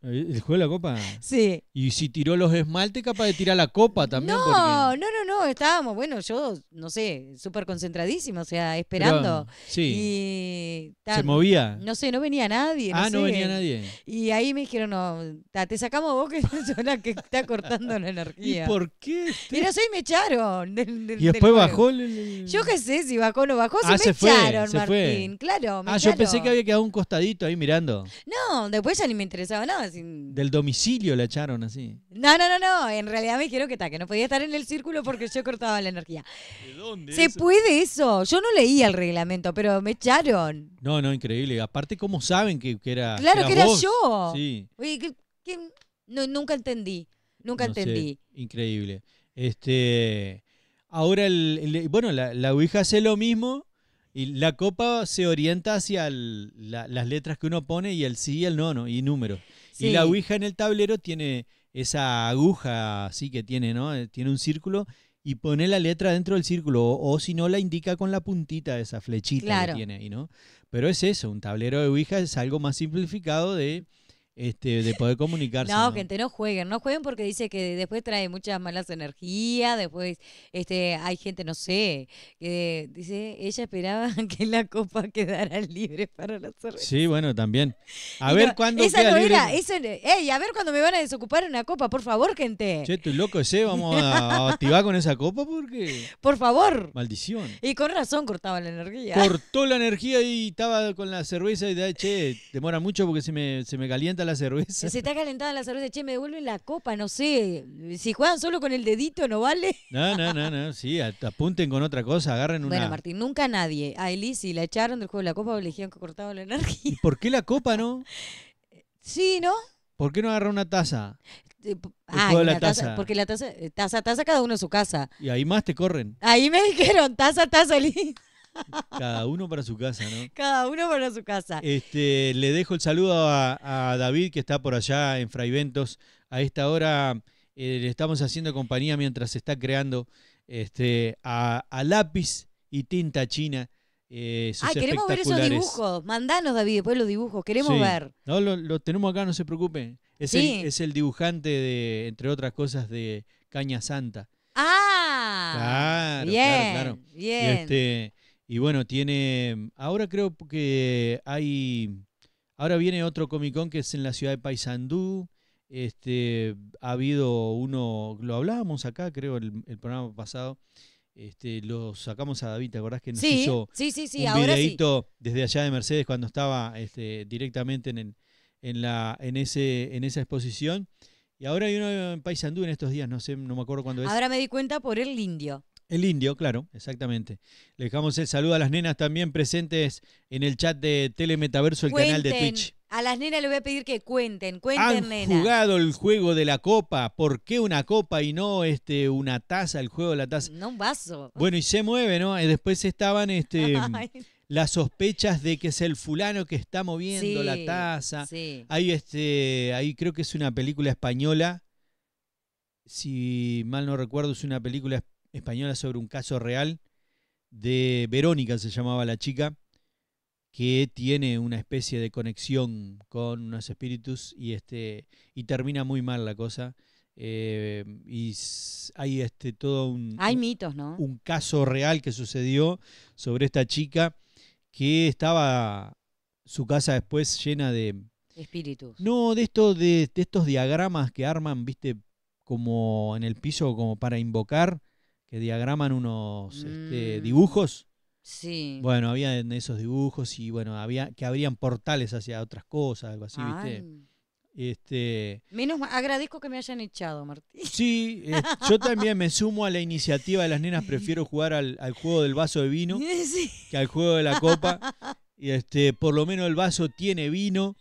¿El juego la copa? Sí. Y si tiró los esmaltes, capaz de tirar la copa también. No, no, no, no, estábamos, bueno, yo, no sé, súper concentradísima, o sea, esperando. sí. ¿Se movía? No sé, no venía nadie. ah, no venía nadie. Y ahí me dijeron, no, te sacamos vos que es la que está cortando la energía. ¿Y por qué? pero este? Y me echaron. y después bajó el... Yo qué sé si bajó o no bajó, ah, me se echaron, Martín. Claro, Ah, yo pensé que había quedado un costadito ahí mirando. No, después se del domicilio la echaron así. No, no, no, no. En realidad me dijeron que está, que no podía estar en el círculo porque yo cortaba la energía. ¿De dónde? ¿Se puede eso? Yo no leía el reglamento, pero me echaron. No, no, increíble. Aparte, ¿cómo saben que, era. Claro que era, yo. Sí. Oye, que, nunca entendí. Nunca entendí. Increíble. Este. Ahora, el, bueno, la, la Ouija hace lo mismo, y la copa se orienta hacia las letras que uno pone y el sí y el no, no y números. Y la Ouija en el tablero tiene esa aguja así que tiene, ¿no? Eh, tiene un círculo y pone la letra dentro del círculo o, si no la indica con la puntita de esa flechita que tiene ahí, ¿no? Pero es eso, un tablero de Ouija es algo más simplificado de este, de poder comunicarse. No, gente, no jueguen, no jueguen porque dice que después trae muchas malas energías, después este, hay gente, no sé, que dice, ella esperaba que la copa quedara libre para la cerveza. Sí, bueno, también. A ver cuando cuándo esa queda no Era, a ver cuándo me van a desocupar una copa, por favor, gente. Che, tú loco ese, vamos a activar con esa copa porque... Por favor. Maldición. Y con razón cortaba la energía. Cortó la energía y estaba con la cerveza y, de, che, demora mucho porque se me calienta la cerveza. Se está calentada la cerveza, che, me devuelven la copa, no sé. Si juegan solo con el dedito, ¿no vale? No, no, no, no, sí, apunten con otra cosa, agarren una... Bueno, Martín, nunca nadie. A Elisi la echaron del juego de la copa, le dijeron que cortaba la energía. ¿Y por qué la copa, no? Sí, ¿no? ¿Por qué no agarra una taza? Ah, la Porque la taza, eh, taza, taza, cada uno en su casa. Y ahí más te corren. Ahí me dijeron, taza, taza, Elisi. Cada uno para su casa, ¿no? Cada uno para su casa. Este, le dejo el saludo a, David, que está por allá en Fraiventos. A esta hora eh, le estamos haciendo compañía mientras se está creando este, a, lápiz y tinta china. Eh, ah, queremos ver esos dibujos. Mandanos, David, después los dibujos. Queremos ver. No, lo, tenemos acá, no se preocupen. Es, el, es el dibujante de, entre otras cosas, de Caña Santa. Ah, claro, claro, claro. Bien. Este, y bueno, tiene. Ahora creo que hay. Ahora viene otro Comic Con que es en la ciudad de Paysandú. Este, ha habido uno, lo hablábamos acá, creo, el, el programa pasado. Este, lo sacamos a David, ¿te acordás que nos sí, hizo sí, un ahora desde allá de Mercedes cuando estaba este, directamente en, la, en, ese, en esa exposición? Y ahora hay uno en Paysandú en estos días, no sé, no me acuerdo cuándo es. Ahora me di cuenta por el indio. El indio, claro, exactamente. Le dejamos el saludo a las nenas también presentes en el chat de Telemetaverso, el canal de Twitch. A las nenas les voy a pedir que cuenten, cuenten, ¿Han jugado el juego de la copa? ¿Por qué una copa y no este, una taza, el juego de la taza? No, un vaso. Bueno, y se mueve, ¿no? Eh, después estaban este, las sospechas de que es el fulano que está moviendo la taza. Sí. este, ahí creo que es una película española si mal no recuerdo, es una película española española sobre un caso real de Verónica, se llamaba la chica, que tiene una especie de conexión con unos espíritus y, este, y termina muy mal la cosa. Eh, y hay este todo un hay ¿no? Un caso real que sucedió sobre esta chica que estaba su casa después llena de espíritus. No, de esto de estos diagramas que arman, viste, como en el piso como para invocar que diagraman unos este, mm. dibujos. Sí. Bueno, había en esos dibujos y bueno, había que abrían portales hacia otras cosas, algo así, ¿viste? Este, Menos agradezco que me hayan echado, Martín. Sí, eh, yo también me sumo a la iniciativa de las nenas, prefiero jugar al, juego del vaso de vino que al juego de la copa. Este, por lo menos el vaso tiene vino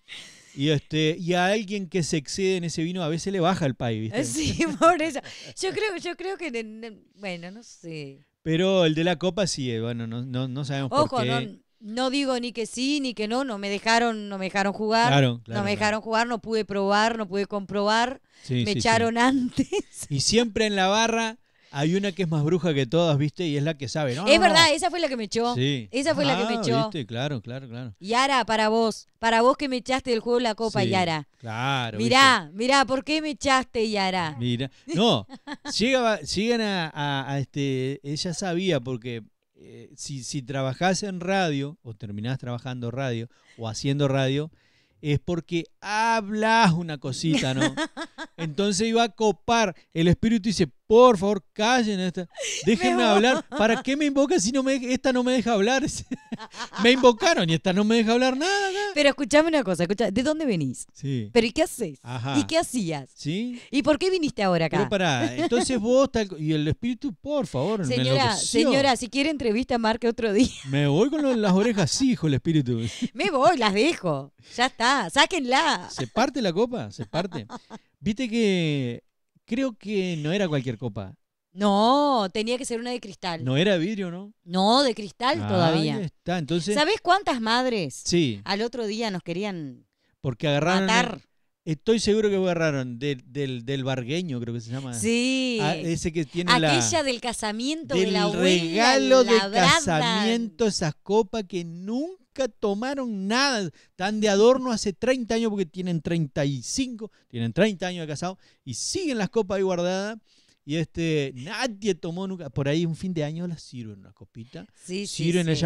y, este, y a alguien que se excede en ese vino a veces le baja el pay, ¿viste? Sí, por Yo creo, yo creo que, bueno, no sé. Pero el de la copa sí, eh, bueno, no, no, no sabemos Ojo, No, no digo ni que sí ni que no, no me dejaron, no me dejaron jugar, no me dejaron jugar, no pude probar, no pude comprobar, me echaron antes. Y siempre en la barra hay una que es más bruja que todas, ¿viste? Y es la que sabe, ¿no? Es verdad, esa fue la que me echó. Sí. Esa fue la que ah, me echó. Claro, claro, claro. Yara, para vos. Para vos que me echaste del juego la copa, sí, Yara. Claro. Mirá, mirá, ¿por qué me echaste, Yara? Mira. No, sigan llegan a, este. Ella sabía, porque eh, si, si trabajás en radio, o terminás trabajando radio, o haciendo radio, es porque hablas una cosita, ¿no? Entonces iba a copar el espíritu dice, por favor, callen Déjenme hablar. ¿Para qué me invocan si no me, esta no me deja hablar? me invocaron y esta no me deja hablar nada. Pero escuchame una cosa, escucha, ¿de dónde venís? Sí. ¿Pero qué haces? ¿Y qué hacías? ¿Sí? ¿Y por qué viniste ahora acá? Pero pará, entonces vos y el espíritu, por favor, Señora, señora, si quiere entrevista, marque otro día. Me voy con las orejas, sí, hijo, el espíritu. me voy, las dejo. Ya está, sáquenla. Se parte la copa, se parte. Viste que creo que no era cualquier copa. No, tenía que ser una de cristal. No era vidrio, ¿no? No, de cristal todavía. Ahí está, entonces. ¿Sabes cuántas madres? Sí. Al otro día nos querían porque agarraron Estoy seguro que agarraron del, del, bargueño, creo que se llama. Sí. Ah, que tiene Aquella del casamiento del de la abuela. regalo de casamiento, esas copas que nunca nunca tomaron nada tan de adorno hace 30 años, porque tienen 35, tienen 30 años de casado y siguen las copas ahí guardadas. Y este, nadie tomó nunca. Por ahí un fin de año las sirven una copita. sirven el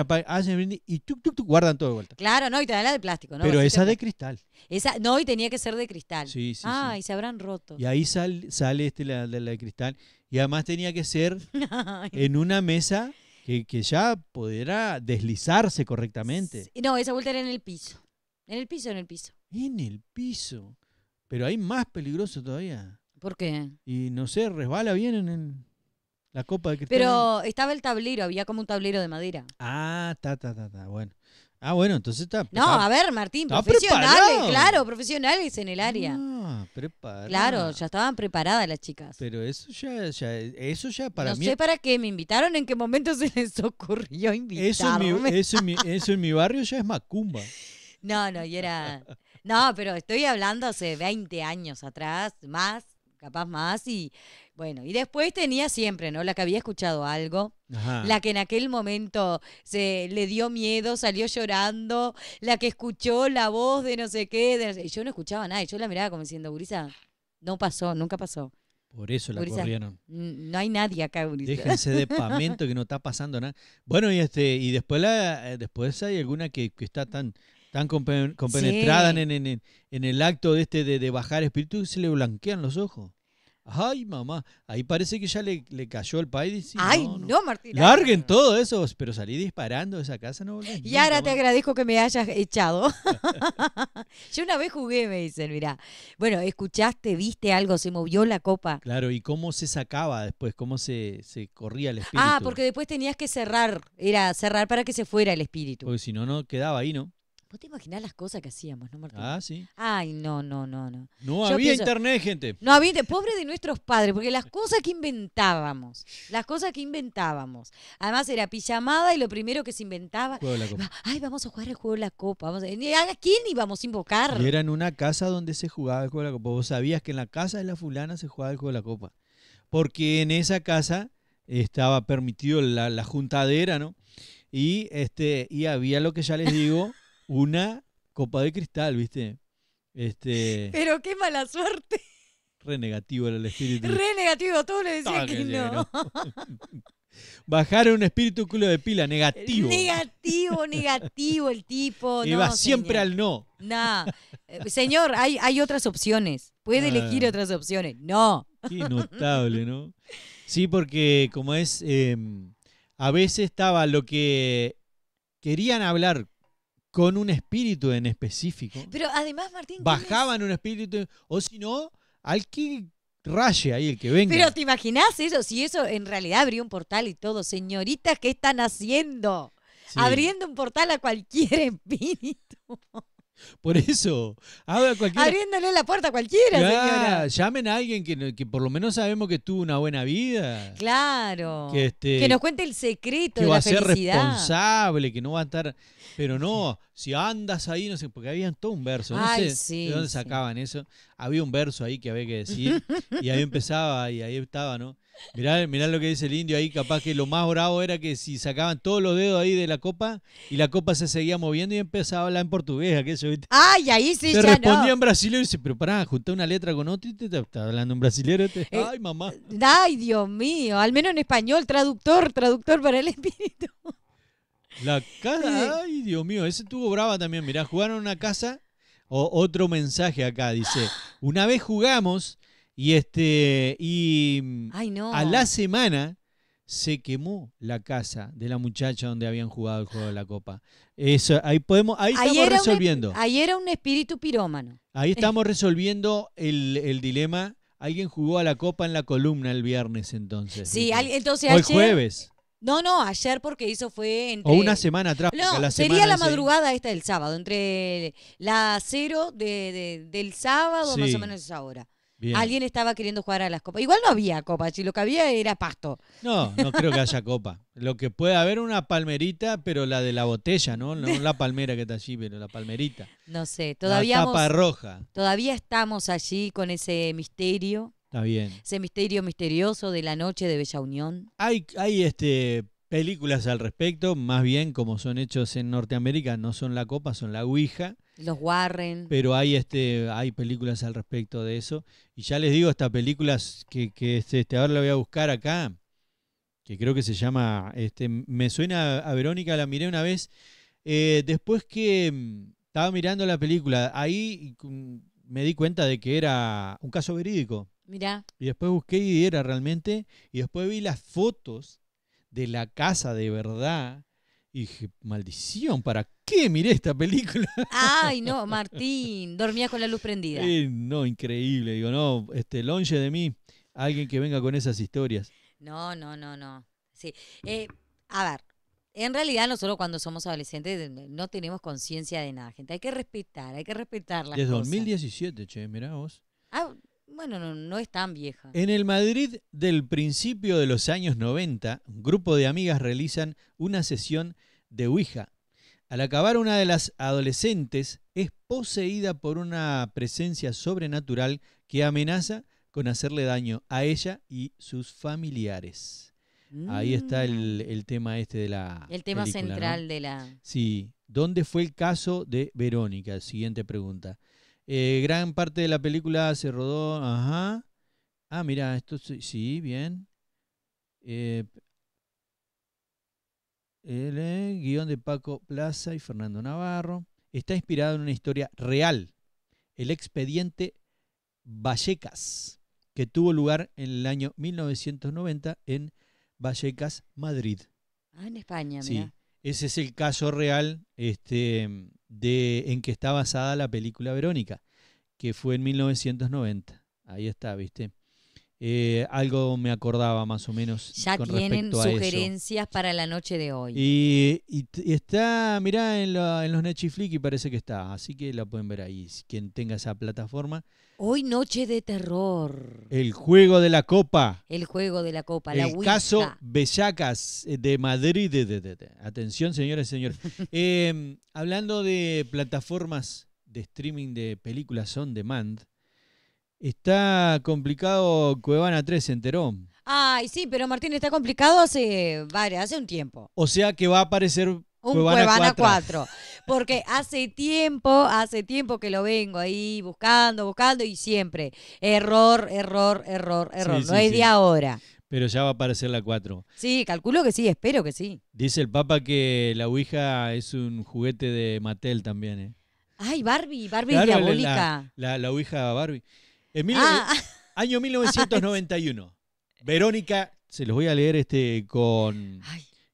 y guardan todo de vuelta. Claro, no, y te dan la de plástico, ¿no? Pero esa de cristal. Esa, no, y tenía que ser de cristal. Sí, sí. Ah, y se habrán roto. Y ahí sale este, la, la, de cristal. Y además tenía que ser en una mesa que, que ya podrá deslizarse correctamente. no, esa vuelta era en el piso. En el piso, en el piso. En el piso. Pero hay más peligroso todavía. ¿Por qué? Y no sé, resbala bien en la copa de cristal. Pero estaba el tablero, había como un tablero de madera. Ah, ta, ta, ta, ta. Bueno. Ah, bueno, entonces está. No, a ver, Martín, profesionales, claro, profesionales en el área. Ah, Claro, ya estaban preparadas las chicas. Pero eso ya, eso ya para no mí. No sé para qué me invitaron, en qué momento se les ocurrió invitarme. Eso en mi, barrio ya es macumba. No, no, y era. No, pero estoy hablando hace 20 años atrás, más capaz más y bueno, y después tenía siempre, ¿no? La que había escuchado algo, la que en aquel momento se le dio miedo, salió llorando, la que escuchó la voz de no sé qué, yo no escuchaba nada, yo la miraba como diciendo, Gurisa, no pasó, nunca pasó. Por eso la corrieron. No hay nadie acá, Burisa. Déjense de pamento que no está pasando nada. Bueno, y este, y después la, eh, después hay alguna que, que está tan están compenetradas en, el acto de este de, bajar espíritu y se le blanquean los ojos. Ay, mamá, ahí parece que ya le, cayó el país. Ay, no, Martín. Larguen todo eso, pero salí disparando de esa casa. no Y ahora te agradezco que me hayas echado. Yo una vez jugué, me dicen, mirá. Bueno, escuchaste, viste algo, se movió la copa. Claro, ¿y cómo se sacaba después? ¿Cómo se, se corría el ah, espíritu? Ah, porque después tenías que cerrar, era cerrar para que se fuera el espíritu. Porque si no, no quedaba ahí, ¿no? ¿Vos te imaginás las cosas que hacíamos, no, Martín? Ah, sí. Ay, no, no, no, no. No había internet, gente. No había, pobre de nuestros padres, porque las cosas que inventábamos, las cosas que inventábamos. Además era pijamada y lo primero que se inventaba. Juego de la copa. Ay, vamos a jugar el juego de la copa. Vamos a, quién íbamos a invocar? Y era en una casa donde se jugaba el juego de la copa. Vos sabías que en la casa de la fulana se jugaba el juego de la copa. Porque en esa casa estaba permitido la, juntadera, ¿no? Y, este, y había lo que ya les digo una copa de cristal, ¿viste? Este, Pero qué mala suerte. re negativo era el espíritu. Re negativo, todos le decía que, no. Bajar un espíritu culo de pila, negativo. Negativo, negativo el tipo. Y va siempre al no. No, eh, Señor, hay, hay otras opciones. Puede ah. elegir otras opciones. No. Qué notable, ¿no? Sí, porque como es, em, a veces estaba lo que querían hablar con un espíritu en específico. Pero además, Martín. Bajaban un espíritu, o si no, al que raye ahí, el que venga. Pero te imaginás eso, si eso en realidad abrió un portal y todo. Señoritas, ¿qué están haciendo? Abriendo un portal a cualquier espíritu. Por eso, Abriéndole la puerta a cualquiera, Llamen a alguien que, que, por lo menos sabemos que tuvo una buena vida. Claro. Que, este, nos cuente el secreto que va a ser responsable, que no va a estar. Pero no, si andas ahí, no sé, porque había todo un verso. No sé de dónde sacaban eso. Había un verso ahí que había que decir. y ahí empezaba y ahí estaba, ¿no? Mirá, lo que dice el indio ahí, capaz que lo más bravo era que si sacaban todos los dedos ahí de la copa y la copa se seguía moviendo y empezaba a hablar en portugués, Ay, ahí sí, te ya respondía en brasileño y dice, pero pará, junté una letra con otra y te, está hablando en brasileño. Este". Eh, ay, mamá. Ay, Dios mío, al menos en español, traductor, traductor para el espíritu. La casa, ay, Dios mío, ese tuvo brava también, mirá, jugaron una casa. O, otro mensaje acá dice, una vez jugamos y este y mm, a la semana se quemó la casa de la muchacha donde habían jugado el juego de la copa. Eso, ahí podemos, ahí estamos resolviendo. ahí era un espíritu pirómano. Ahí estamos resolviendo el, dilema. Alguien jugó a la copa en la columna el viernes entonces. Sí, entonces el jueves. No, no, ayer porque eso fue entre... O una semana atrás. No, sería la madrugada esta del sábado, entre la cero de, del sábado más o menos esa hora. Alguien estaba queriendo jugar a las copas. Igual no había copas, si lo que había era pasto. No, no creo que haya copa. Lo que puede haber una palmerita, pero la de la botella, ¿no? No la palmera que está allí, pero la palmerita. No sé, todavía. La roja. Todavía estamos allí con ese misterio. Está bien. Ese misterio misterioso de la noche de Bella Unión. Hay, hay este películas al respecto, más bien como son hechos en Norteamérica, no son la copa, son la Ouija. Los Warren. Pero hay este, hay películas al respecto de eso. Y ya les digo, estas películas que, que este, ahora la voy a buscar acá, que creo que se llama. Este, me suena a Verónica, la miré una vez. Eh, después que mm, estaba mirando la película, ahí mm, me di cuenta de que era un caso verídico. Mirá. Y después busqué y era realmente. Y después vi las fotos de la casa de verdad y dije, maldición, ¿para qué miré esta película? Ay, no, Martín, dormía con la luz prendida. Eh, no, increíble. Digo, no, este, longe de mí, alguien que venga con esas historias. No, no, no, no. Sí. Eh, a ver, en realidad nosotros cuando somos adolescentes eh, no tenemos conciencia de nada, gente. Hay que respetar, hay que respetar las Desde 2017, che, mirá vos. Ah, bueno, no, no, es tan vieja. En el Madrid del principio de los años 90, un grupo de amigas realizan una sesión de Ouija. Al acabar, una de las adolescentes es poseída por una presencia sobrenatural que amenaza con hacerle daño a ella y sus familiares. Ahí está el, mm. tema este de la... El tema central de la... Sí. ¿Dónde fue el caso de Verónica? Siguiente pregunta. Eh, gran parte de la película se rodó... Ajá. Ah, mira, esto sí, bien. Eh, el eh, guión de Paco Plaza y Fernando Navarro. Está inspirado en una historia real, el expediente Vallecas, que tuvo lugar en el año 1990 en Vallecas, Madrid. Ah, en España, sí. Ese es el caso real este, de, en que está basada la película Verónica, que fue en 1990. Ahí está, ¿viste? Eh, algo me acordaba más o menos. Ya tienen sugerencias para la noche de hoy. Y, está, mirá, en, los Netflix y parece que está. Así que la pueden ver ahí, quien tenga esa plataforma. Hoy noche de terror. El juego de la copa. El juego de la copa. El caso Bellacas eh, de Madrid. De, Atención, señores y señores. Eh, hablando de plataformas de streaming de películas on demand. Está complicado Cuevana 3 en Terón. Ay, sí, pero Martín está complicado hace, vale, hace un tiempo. O sea que va a aparecer un Cuevana, 4. Porque hace tiempo, hace tiempo que lo vengo ahí buscando, buscando y siempre. Error, error, error, error. no es de ahora. Pero ya va a aparecer la 4. Sí, calculo que sí, espero que sí. Dice el Papa que la Ouija es un juguete de Mattel también, ¿eh? Ay, Barbie, Barbie diabólica. La, la, la Ouija Barbie. En ah. Año 1991. Verónica, se los voy a leer este con,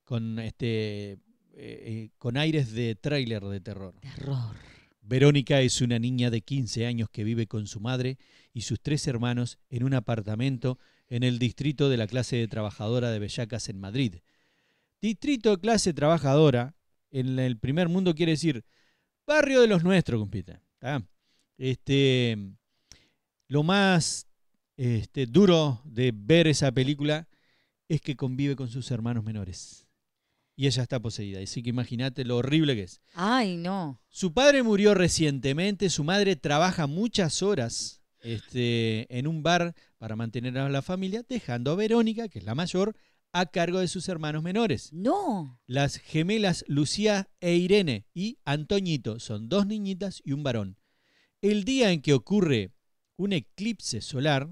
con, este, eh, eh, con aires de tráiler de terror. Terror. Verónica es una niña de 15 años que vive con su madre y sus tres hermanos en un apartamento en el distrito de la clase trabajadora de Bellacas en Madrid. Distrito de clase trabajadora, en el primer mundo quiere decir barrio de los nuestros, compita. Este, lo más este, duro de ver esa película es que convive con sus hermanos menores. Y ella está poseída, así que imagínate lo horrible que es. Ay, no. Su padre murió recientemente, su madre trabaja muchas horas este, en un bar para mantener a la familia, dejando a Verónica, que es la mayor, a cargo de sus hermanos menores. No. Las gemelas Lucía e Irene y Antoñito son dos niñitas y un varón. El día en que ocurre un eclipse solar,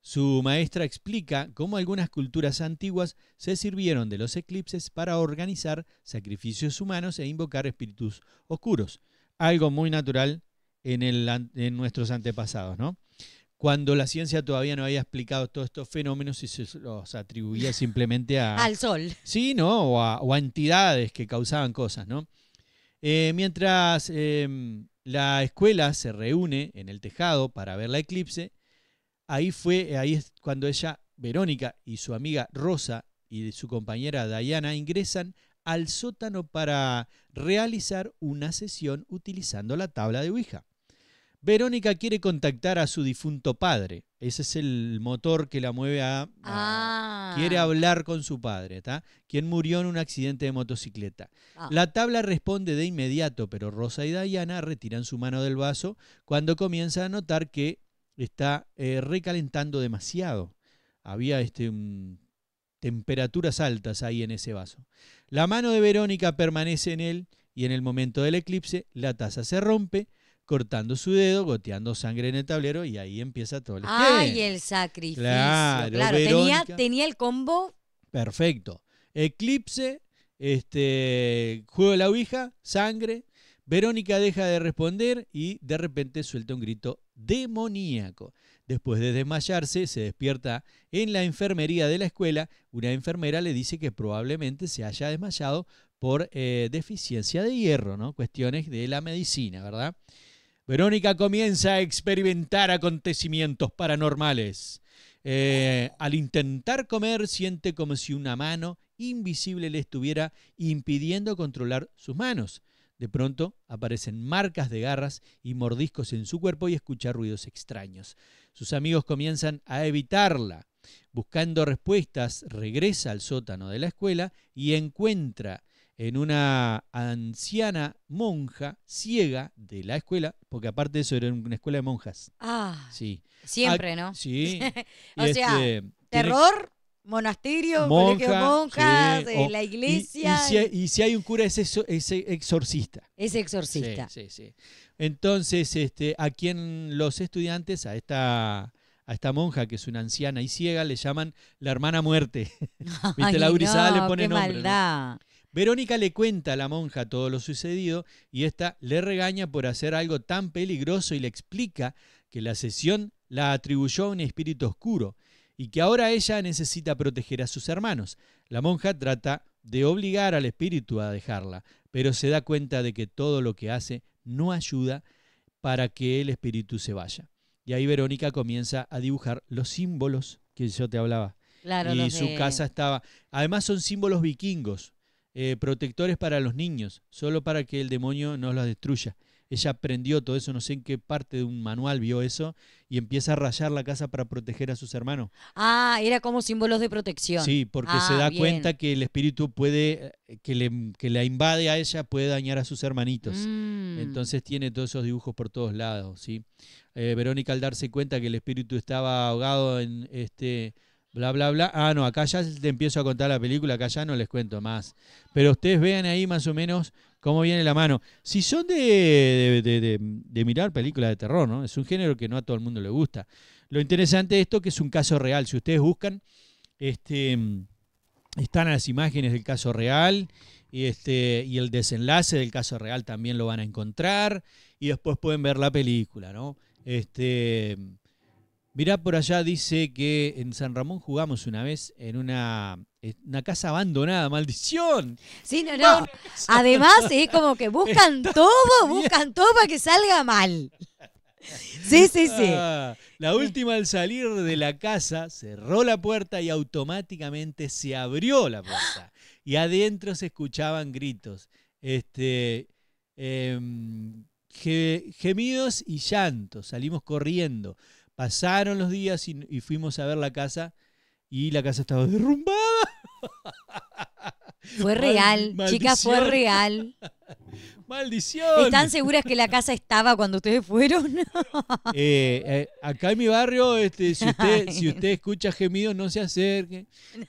su maestra explica cómo algunas culturas antiguas se sirvieron de los eclipses para organizar sacrificios humanos e invocar espíritus oscuros, algo muy natural en, nuestros antepasados, ¿no? Cuando la ciencia todavía no había explicado todos estos fenómenos y se los atribuía simplemente a... Al sol. Sí, ¿no? o a entidades que causaban cosas, ¿no? Eh, mientras em, la escuela se reúne en el tejado para ver la eclipse, ahí fue, ahí es cuando ella, Verónica y su amiga Rosa y su compañera Diana ingresan al sótano para realizar una sesión utilizando la tabla de Ouija. Verónica quiere contactar a su difunto padre. Ese es el motor que la mueve a... Ah. Quiere hablar con su padre, ¿está? quien murió en un accidente de motocicleta. Ah. La tabla responde de inmediato, pero Rosa y Diana retiran su mano del vaso cuando comienza a notar que está eh, recalentando demasiado. Había este, temperaturas altas ahí en ese vaso. La mano de Verónica permanece en él y en el momento del eclipse la taza se rompe cortando su dedo, goteando sangre en el tablero y ahí empieza todo el ¡Ay, el sacrificio! Claro, tenía, el combo. Perfecto. Eclipse, este, juego de la ouija, sangre. Verónica deja de responder y de repente suelta un grito demoníaco. Después de desmayarse, se despierta en la enfermería de la escuela. Una enfermera le dice que probablemente se haya desmayado por eh, deficiencia de hierro, ¿no? Cuestiones de la medicina, ¿verdad? Verónica comienza a experimentar acontecimientos paranormales. Eh, al intentar comer, siente como si una mano invisible le estuviera impidiendo controlar sus manos. De pronto aparecen marcas de garras y mordiscos en su cuerpo y escucha ruidos extraños. Sus amigos comienzan a evitarla. Buscando respuestas, regresa al sótano de la escuela y encuentra en una anciana monja ciega de la escuela, porque aparte de eso era una escuela de monjas. Ah. Sí. Siempre, ¿no? Sí. o sea, este, terror, monasterio, monjas, eh, la iglesia. Y, si, hay un cura es, exorcista. Es exorcista. Sí, sí, Entonces, este, a quien los estudiantes, a esta a esta monja, que es una anciana y ciega, le llaman la hermana muerte. ¿Viste? la no, le pone qué Maldad. Verónica le cuenta a la monja todo lo sucedido y ésta le regaña por hacer algo tan peligroso y le explica que la sesión la atribuyó a un espíritu oscuro y que ahora ella necesita proteger a sus hermanos. La monja trata de obligar al espíritu a dejarla, pero se da cuenta de que todo lo que hace no ayuda para que el espíritu se vaya. Y ahí Verónica comienza a dibujar los símbolos que yo te hablaba. y su casa estaba. Además son símbolos vikingos, eh, protectores para los niños, solo para que el demonio no los destruya. Ella aprendió todo eso, no sé en qué parte de un manual vio eso, y empieza a rayar la casa para proteger a sus hermanos. Ah, era como símbolos de protección. Sí, porque se ah, da cuenta que el espíritu puede, eh, que, le, la invade a ella, puede dañar a sus hermanitos. Mm. Entonces tiene todos esos dibujos por todos lados, ¿sí? Eh, Verónica al darse cuenta que el espíritu estaba ahogado en este bla, bla, bla. Ah, no, acá ya te empiezo a contar la película, acá ya no les cuento más. Pero ustedes vean ahí más o menos cómo viene la mano. Si son de, mirar películas de terror, ¿no? Es un género que no a todo el mundo le gusta. Lo interesante de esto que es un caso real. Si ustedes buscan, este, están las imágenes del caso real y, este, y el desenlace del caso real también lo van a encontrar y después pueden ver la película, ¿no? Este, Mirá, por allá dice que en San Ramón jugamos una vez en una, casa abandonada, maldición. Sí, no, no. Además, es como que buscan todo, buscan todo para que salga mal. Sí, sí, sí. Ah, la última al salir de la casa cerró la puerta y automáticamente se abrió la puerta. Y adentro se escuchaban gritos, este, em, gemidos y llantos. Salimos corriendo. Pasaron los días y, fuimos a ver la casa y la casa estaba derrumbada. Fue real, chica, chicas, fue real. ¡Maldición! ¿Están seguras que la casa estaba cuando ustedes fueron? Eh, eh, acá en mi barrio, este, si, usted, si usted escucha gemidos, no se acerque,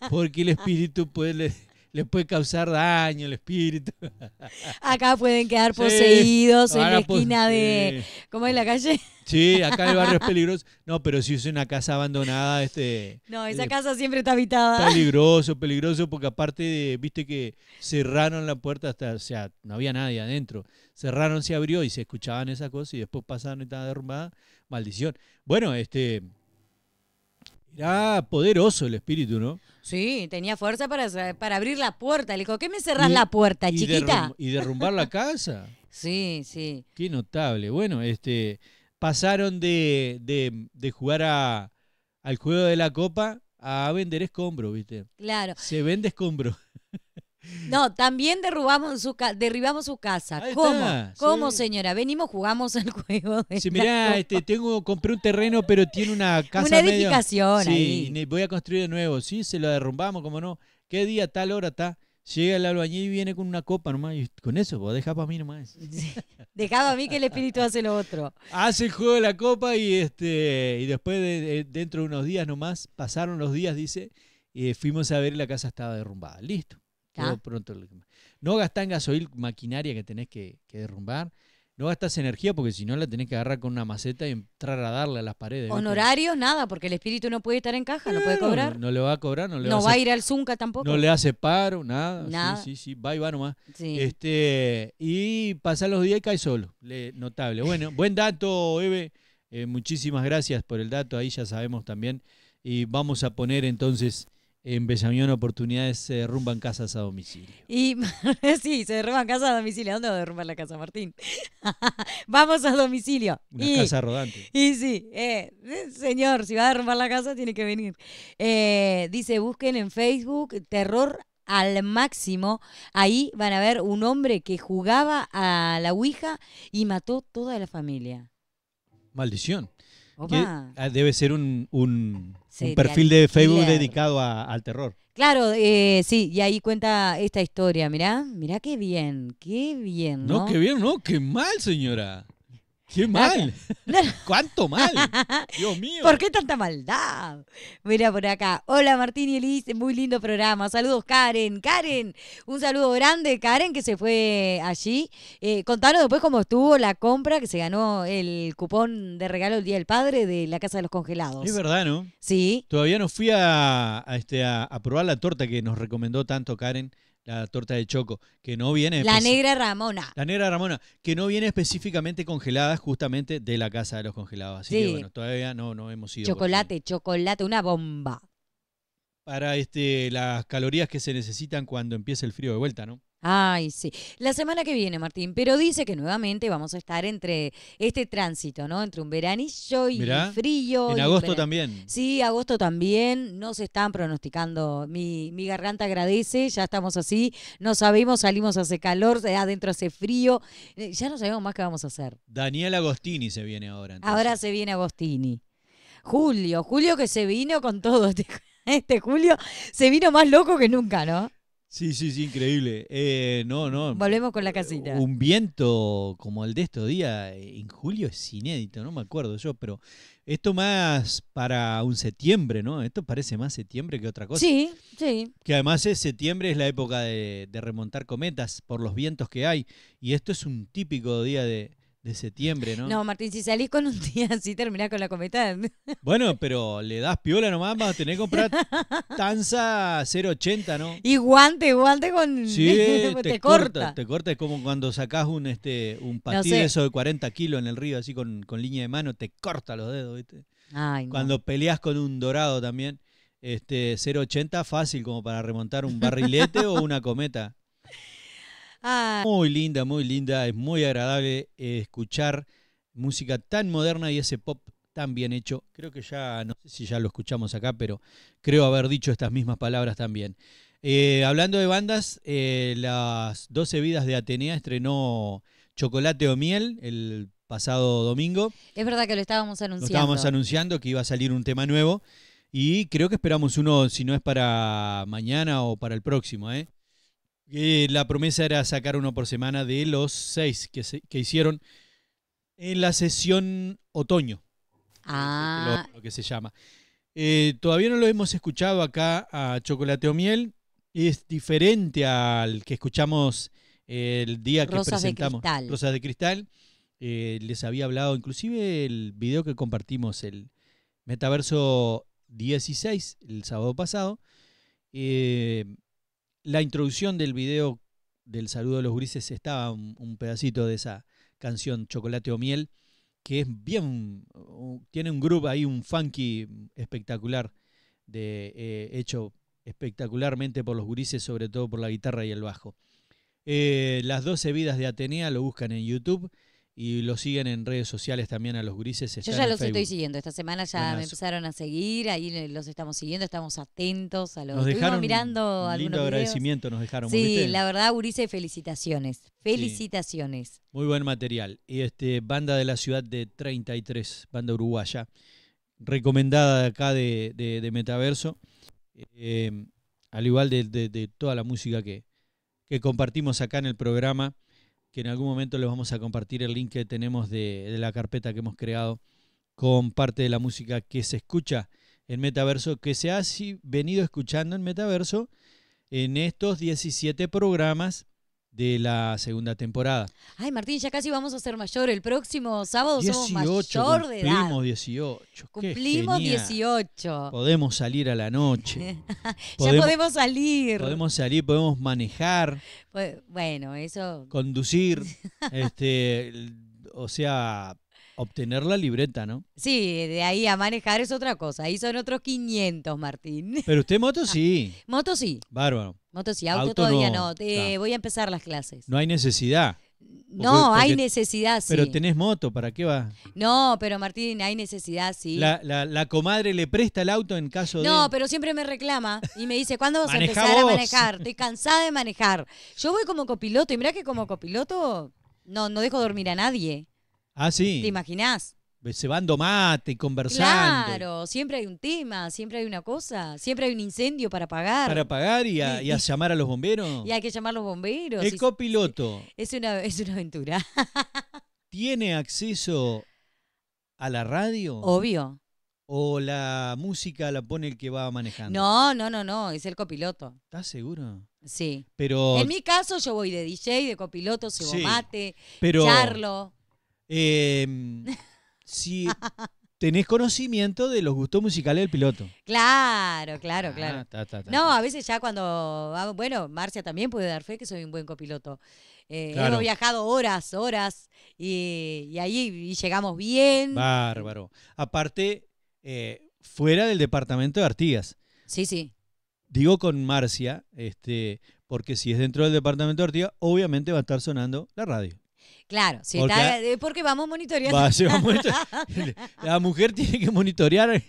porque el espíritu puede les puede causar daño el espíritu. Acá pueden quedar poseídos en la esquina de. ¿Cómo es la calle? Sí, acá hay el barrio es peligroso. No, pero si es una casa abandonada, este. No, esa eh, casa siempre está habitada. Peligroso, peligroso, porque aparte de, viste que cerraron la puerta hasta, o sea, no había nadie adentro. Cerraron, se abrió y se escuchaban esas cosas y después pasaron y estaba derrumbadas. Maldición. Bueno, este, era poderoso el espíritu, ¿no? Sí, tenía fuerza para, para abrir la puerta. Le dijo, ¿qué me cerrás la puerta, chiquita? y derrumbar la casa. sí, sí. Qué notable. Bueno, este pasaron de, jugar al juego de la copa a vender escombro, ¿viste? Claro. Se vende escombro. No, también derrubamos su derribamos su casa. ¿Cómo? ¿Cómo, señora? Venimos, jugamos al juego. sí, mirá, este, tengo, compré un terreno, pero tiene una casa. Una edificación ahí. Sí, voy a construir de nuevo. Sí, se lo derrumbamos, como no. ¿Qué día, tal hora, está? Llega el albañil y viene con una copa nomás. Y con eso, vos dejá para mí nomás. dejá para mí que el espíritu hace lo otro. Hace el juego de la copa y este y después, de, dentro de unos días nomás, pasaron los días, dice, y fuimos a ver y la casa estaba derrumbada. Listo. ¿Ah? No gastás gasoil maquinaria que tenés que, derrumbar. No gastas energía porque si no la tenés que agarrar con una maceta y entrar a darle a las paredes. Honorarios, nada, porque el espíritu no puede estar en caja, no, puede cobrar. No, le va a cobrar, no le no va, a, ir al Zunca tampoco. No le hace paro, nada. Sí, sí, sí, va y va nomás. Este, y pasa los días y cae solo. notable. Bueno, buen dato, Eve. Eh, muchísimas gracias por el dato. Ahí ya sabemos también. Y vamos a poner entonces en Bellamión oportunidades se derrumban casas a domicilio. Y sí, se derrumban casas a domicilio. ¿Dónde va a derrumbar la casa, Martín? Vamos a domicilio. Una casa rodante. Y sí, eh, eh, señor, si va a derrumbar la casa, tiene que venir. Eh, dice, busquen en Facebook terror al máximo. Ahí van a ver un hombre que jugaba a la Ouija y mató toda la familia. Maldición. Ah, debe ser un, perfil de Facebook dedicado al terror. Claro, eh, sí, y ahí cuenta esta historia, mirá, mirá qué bien, qué bien. No, no qué bien, no, qué mal, señora. ¡Qué mal! ¡Cuánto mal! ¡Dios mío! ¿Por qué tanta maldad? Mira por acá. Hola Martín y Elise, muy lindo programa. Saludos Karen. Karen, un saludo grande. Karen que se fue allí. Eh, contanos después cómo estuvo la compra que se ganó el cupón de regalo el Día del Padre de la Casa de los Congelados. Es verdad, ¿no? Sí. Todavía no fui a, este, a probar la torta que nos recomendó tanto Karen la torta de choco, que no viene... La negra Ramona. La negra Ramona, que no viene específicamente congelada justamente de la casa de los congelados. Así sí. bueno, todavía no, no hemos ido... Chocolate, chocolate, una bomba. Para este, las calorías que se necesitan cuando empiece el frío de vuelta, ¿no? Ay, sí. La semana que viene, Martín, pero dice que nuevamente vamos a estar entre este tránsito, ¿no? Entre un veranillo y un frío. En agosto también. Sí, agosto también. No se están pronosticando. Mi, mi garganta agradece, ya estamos así. No sabemos, salimos hace calor, adentro hace frío. Eh, ya no sabemos más qué vamos a hacer. Daniel Agostini se viene ahora. Ahora se viene Agostini. Julio, Julio que se vino con todo este, este julio, se vino más loco que nunca, ¿no? Sí, sí, sí, increíble. Eh, no, no. Volvemos con la casita. Un viento como el de estos días eh, en julio es inédito, no me acuerdo yo, pero esto más para un septiembre, ¿no? Esto parece más septiembre que otra cosa. Sí, sí. Que además es septiembre, es la época de remontar cometas por los vientos que hay. Y esto es un típico día de, de septiembre, ¿no? No, Martín, si salís con un día así, terminás con la cometa. Bueno, pero le das piola nomás, vas a tener que comprar tanza 080, ¿no? Y guante, guante con... Sí, te, corta. Te corta, es como cuando sacás un, este, un patín de eso de 40 kilos en el río, así con, con línea de mano, te corta los dedos, ¿viste? Ay, cuando peleas con un dorado también, este 080 fácil como para remontar un barrilete o una cometa. Ah. Muy linda, muy linda. Es muy agradable eh, escuchar música tan moderna y ese pop tan bien hecho. Creo que ya, no sé si ya lo escuchamos acá, pero creo haber dicho estas mismas palabras también. Eh, hablando de bandas, eh, Las 12 Vidas de Atenea estrenó Chocolate o Miel el pasado domingo. Es verdad que lo estábamos anunciando. Lo estábamos anunciando que iba a salir un tema nuevo. Y creo que esperamos uno, si no es para mañana o para el próximo, ¿eh? la promesa era sacar uno por semana de los seis que, hicieron en la sesión otoño. Ah. Lo, que se llama. Eh, todavía no lo hemos escuchado acá a Chocolate o Miel. Es diferente al que escuchamos el día que presentamos Rosas de Cristal. Eh, les había hablado, inclusive el video que compartimos, el Metaverso 16, el sábado pasado. Eh, la introducción del video del saludo de los grises estaba un, pedacito de esa canción Chocolate o Miel, que es bien, uh, tiene un groove ahí, un funky espectacular, de, eh, hecho espectacularmente por los gurises, sobre todo por la guitarra y el bajo. Eh, las 12 vidas de Atenea lo buscan en YouTube y lo siguen en redes sociales también a los grises. Yo ya los estoy siguiendo. Esta semana ya me empezaron a seguir, ahí los estamos siguiendo, estamos atentos a los. Nos dejaron mirando un lindo agradecimiento, nos dejaron. Sí, la verdad, Gurises, felicitaciones, felicitaciones. Muy buen material. Y este banda de la ciudad de 33, banda uruguaya, recomendada de acá de, Metaverso, eh, al igual de, toda la música que, que compartimos acá en el programa que en algún momento les vamos a compartir el link que tenemos de, la carpeta que hemos creado con parte de la música que se escucha en Metaverso, que se ha venido escuchando en Metaverso en estos 17 programas de la segunda temporada. Ay, Martín, ya casi vamos a ser mayor. El próximo sábado somos mayor de edad. Cumplimos 18. Cumplimos 18. Podemos salir a la noche. ya podemos salir. Podemos salir, podemos manejar. Bueno, eso. Conducir. este, o sea, Obtener la libreta, ¿no? Sí, de ahí a manejar es otra cosa. Ahí son otros 500, Martín. Pero usted moto sí. moto sí. Bárbaro. Moto sí, auto, todavía no. Te Voy a empezar las clases. No hay necesidad. no, hay necesidad, sí. Pero tenés moto, ¿para qué vas? No, pero Martín, hay necesidad, sí. La, comadre le presta el auto en caso de... No, pero siempre me reclama y me dice, ¿cuándo vas a empezar a manejar? Estoy cansada de manejar. Yo voy como copiloto y mirá que como copiloto no, no dejo dormir a nadie. Ah, sí. ¿Te imaginás? Cebando mate y conversando. Claro, siempre hay un tema, siempre hay una cosa, siempre hay un incendio para apagar. Para apagar y a, llamar a los bomberos. Y hay que llamar a los bomberos. El copiloto. Es una, aventura. ¿Tiene acceso a la radio? Obvio. ¿O la música la pone el que va manejando? No, no, no, no, es el copiloto. ¿Estás seguro? Sí. Pero... En mi caso yo voy de DJ, de copiloto, subo mate, charlo. Em, si tenés conocimiento de los gustos musicales del piloto. Claro, claro, ah, claro. no, a veces ya cuando. Bueno, Marcia también puede dar fe que soy un buen copiloto. Eh, hemos viajado horas, horas y, ahí llegamos bien. Bárbaro. Aparte, eh, fuera del departamento de Artigas. Sí, sí. Digo con Marcia, este, porque si es dentro del departamento de Artigas, obviamente va a estar sonando la radio. Claro, si porque, eh, porque vamos monitoreando. la mujer tiene que monitorear,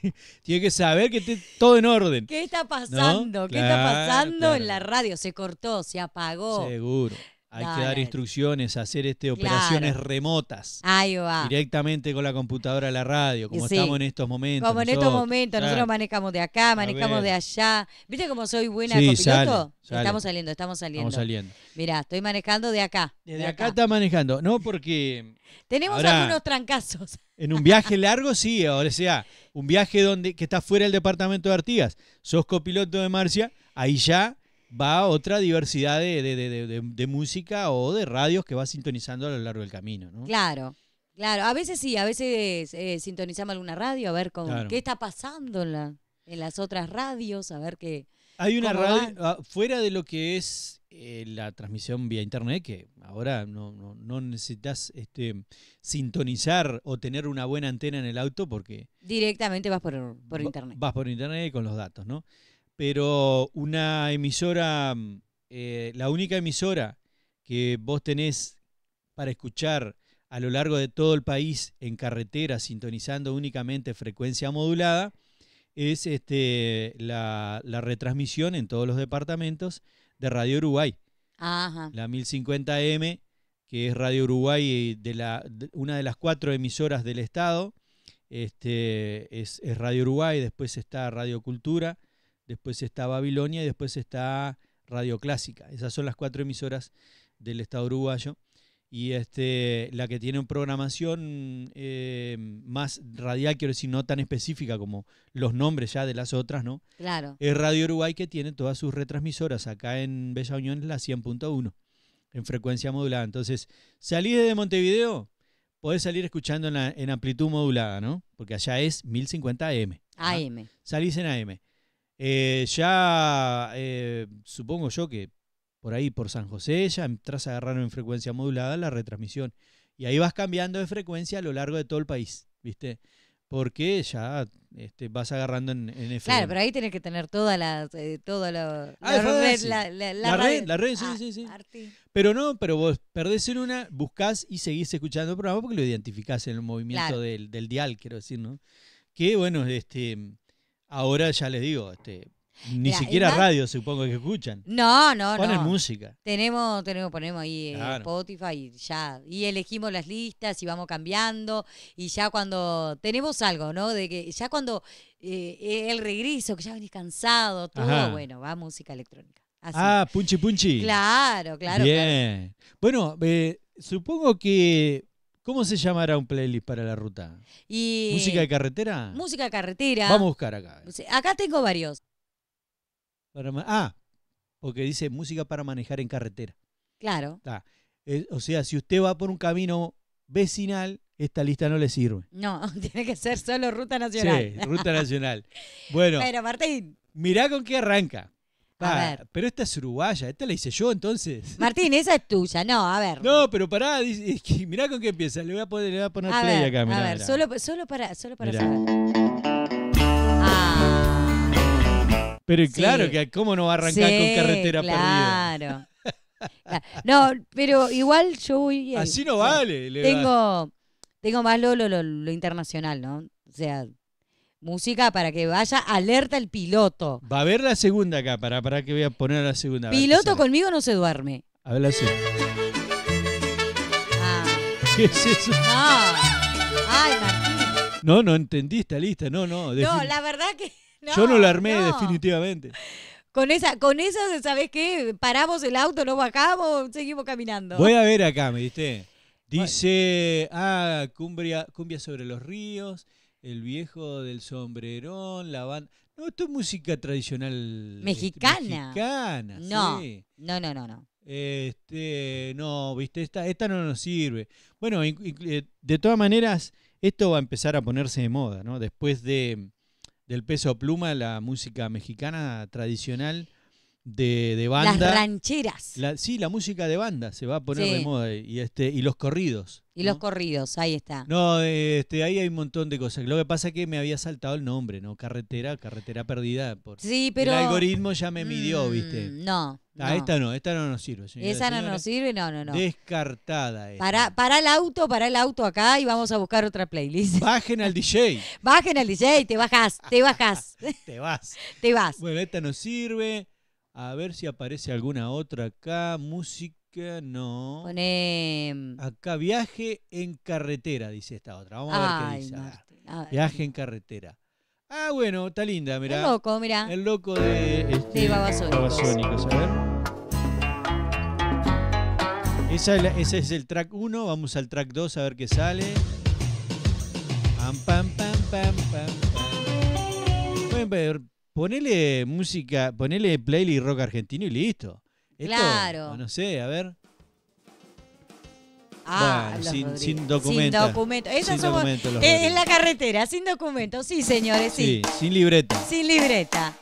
tiene que saber que esté todo en orden. ¿Qué está pasando? ¿Qué está pasando en la radio? Se cortó, se apagó. Seguro. Hay que dar instrucciones, hacer este, operaciones remotas. Ahí va. Directamente con la computadora de la radio, como estamos en estos momentos. Como en estos momentos, nosotros manejamos de acá, manejamos de allá. ¿Viste cómo soy buena sí, copiloto? Estamos saliendo, estamos saliendo. Estamos saliendo. Mirá, estoy manejando de acá. Desde de acá. está manejando, no porque. Tenemos algunos trancazos. En un viaje largo, sí, ahora sea, un viaje donde que está fuera del departamento de Artigas. Sos copiloto de Marcia, ahí ya va otra diversidad de, música o de radios que va sintonizando a lo largo del camino, ¿no? Claro, claro. A veces sí, a veces eh, sintonizamos alguna radio a ver con, qué está pasando en, las otras radios, a ver qué... Hay una radio, ah, fuera de lo que es eh, la transmisión vía internet, que ahora no, necesitas este, sintonizar o tener una buena antena en el auto porque... Directamente vas por, por internet. Vas por internet con los datos, ¿no? pero una emisora, mm, eh, la única emisora que vos tenés para escuchar a lo largo de todo el país en carretera, sintonizando únicamente frecuencia modulada, es este, la, retransmisión en todos los departamentos de Radio Uruguay. La 1050M, que es Radio Uruguay, de una de las cuatro emisoras del Estado. Este, es, es Radio Uruguay, después está Radio Cultura, después está Babilonia y después está Radio Clásica. Esas son las cuatro emisoras del Estado uruguayo. Y este, la que tiene una programación eh, más radial, quiero decir, no tan específica como los nombres ya de las otras, ¿no? Claro. Es Radio Uruguay que tiene todas sus retransmisoras. Acá en Bella Unión es la 100.1 en frecuencia modulada. Entonces, salís de Montevideo, podés salir escuchando en, en amplitud modulada, ¿no? Porque allá es 1050 AM. AM. Salís en AM. Eh, ya eh, supongo yo que por ahí, por San José, ya entras a agarrar en frecuencia modulada la retransmisión. Y ahí vas cambiando de frecuencia a lo largo de todo el país, ¿viste? Porque ya este, vas agarrando en, en Claro, pero ahí tienes que tener toda eh, ah, la, la, red, la, red, sí, ah, sí, sí. Pero no, pero vos perdés en una, buscás y seguís escuchando el programa porque lo identificás en el movimiento del, del dial, quiero decir, ¿no? Que bueno, este Ahora ya les digo, este, ni siquiera radio supongo que escuchan. No, no, no. Ponen música. Tenemos, tenemos, ponemos ahí eh, Spotify y ya. Y elegimos las listas y vamos cambiando. Y ya cuando tenemos algo, ¿no? De que ya cuando eh, eh, el regreso, que ya venís cansado, todo, bueno, va música electrónica. Ah, punchi punchi. Claro, claro. Bien. Bueno, supongo que ¿Cómo se llamará un playlist para la ruta? ¿Música de carretera? Música de carretera. Vamos a buscar acá. Acá tengo varios. ah, porque dice música para manejar en carretera. Claro. Eh, o sea, si usted va por un camino vecinal, esta lista no le sirve. No, tiene que ser solo ruta nacional. Sí, ruta nacional. Bueno. Pero Martín. Mirá con qué arranca a ver. Pero esta es uruguaya, esta la hice yo entonces. Martín, esa es tuya, no, a ver. No, pero pará, es mirá con qué empieza, le voy a poner, le voy a poner play ver, acá, mira. A ver, Solo, solo para, solo para ah. Pero claro que cómo no va a arrancar con carretera perdida. Claro. No, pero igual yo voy. Así no vale. tengo, tengo más lo internacional, ¿no? O sea, música para que vaya alerta el piloto. Va a ver la segunda acá, para, para que voy a poner la segunda. Piloto conmigo no se duerme. A ver ah. ¿Qué es eso? No. Ay, No, no entendí lista, no, no. No, la verdad que... No, Yo no la armé definitivamente. Con esa, con esa, sabes qué? Paramos el auto, no bajamos, seguimos caminando. Voy a ver acá, ¿me diste? Dice, ah, cumbia sobre los ríos el viejo del sombrerón, la banda. No, esto es música tradicional. Este, mexicana. mexicana, no, sí. no, no, no, no. Este, no, viste, esta, esta no nos sirve. Bueno, eh, de todas maneras, esto va a empezar a ponerse de moda, ¿no? Después de, del peso pluma, la música mexicana tradicional de, banda. Las rancheras. sí, la música de banda se va a poner de moda. Y, este, y los corridos. Y los corridos, ahí está. No, este, ahí hay un montón de cosas. Lo que pasa es que me había saltado el nombre, ¿no? Carretera, carretera perdida. Por... Sí, pero... El algoritmo ya me midió, mm, ¿viste? Ah, no. esta no, esta no nos sirve. Esa no nos sirve, no, no, no. Descartada. Para, para el auto, para el auto acá y vamos a buscar otra playlist. Bajen al DJ. Bajen al DJ, te bajas, te bajas. te vas. te vas. Bueno, esta no sirve. A ver si aparece alguna otra acá. Música, no. Pone. Acá, viaje en carretera, dice esta otra. Vamos a ver qué dice. viaje en carretera. Ah, bueno, está linda, mirá. El loco, mirá. El loco de. Este, sí, Babasónicos. a ver. Esa es ese es el track 1. Vamos al track 2 a ver qué sale. Pam, pam, pam, pam, pam. ver- ponele música, ponele playlist rock argentino y listo. claro. No sé, a ver. Ah, sin, sin, documento. Sin documento. en la carretera, sin documento. Sí, señores, sí. sin libreta. Sin libreta.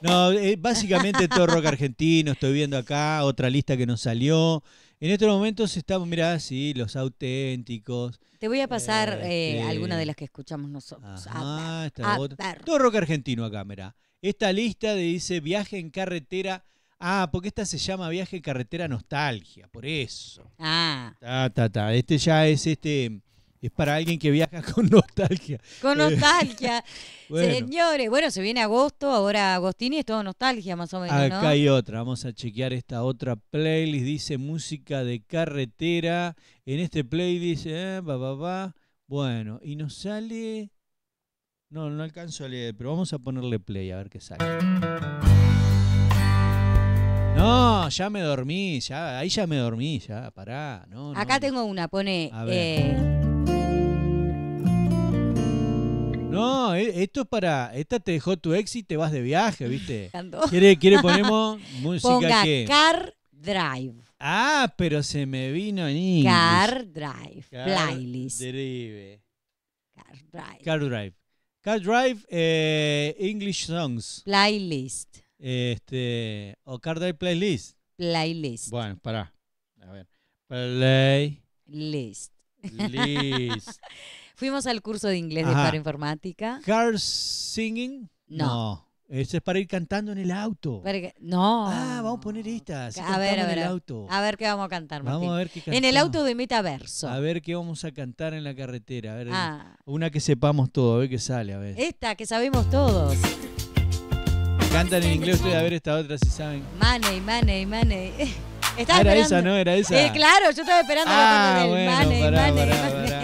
No, eh, básicamente todo rock argentino. Estoy viendo acá otra lista que nos salió. En estos momentos estamos, mirá, sí, los auténticos. Te voy a pasar eh, eh alguna de las que escuchamos nosotros. Ah, está Todo rock argentino a cámara. Esta lista de, dice viaje en carretera. Ah, porque esta se llama viaje en carretera nostalgia, por eso. Ah. Ta, ta, ta. Este ya es este es para alguien que viaja con nostalgia. Con eh, nostalgia. Señores, bueno, se viene agosto, ahora Agostini es todo nostalgia más o menos. Acá hay otra, vamos a chequear esta otra playlist, dice música de carretera. En este playlist, eh, va, va, va. Bueno, y nos sale... No, no alcanzo a leer, pero vamos a ponerle play a ver qué sale. No, ya me dormí, ya, ahí ya me dormí, ya, pará. No, Acá tengo una, pone. Eh, no, e, esto es para. Esta te dejó tu ex y te vas de viaje, ¿viste? Quiere, quiere ponemos música Ponga Car Drive. Ah, pero se me vino en inglés. Car Drive. playlist. Drive. Car Drive. Car Drive. Car Drive, eh, English Songs. Playlist. Este, o Cardi Playlist. Playlist. Bueno, pará. A ver. playlist. List. Fuimos al curso de inglés para de informática Car singing. No. Eso es para ir cantando en el auto. no. Ah, vamos a poner estas. A ver, a ver. En el auto. A ver qué vamos a cantar, Vamos a ver qué En el auto de Metaverso. A ver qué vamos a cantar en la carretera. Ah. una que sepamos todo, a ver qué sale. A ver. Esta que sabemos todos cantan en inglés, ustedes a ver esta otra si saben. Money, money, money. era esa, ¿no? Era esa. Eh, claro, yo estaba esperando la ah, bueno, money, money, money. money, money, money.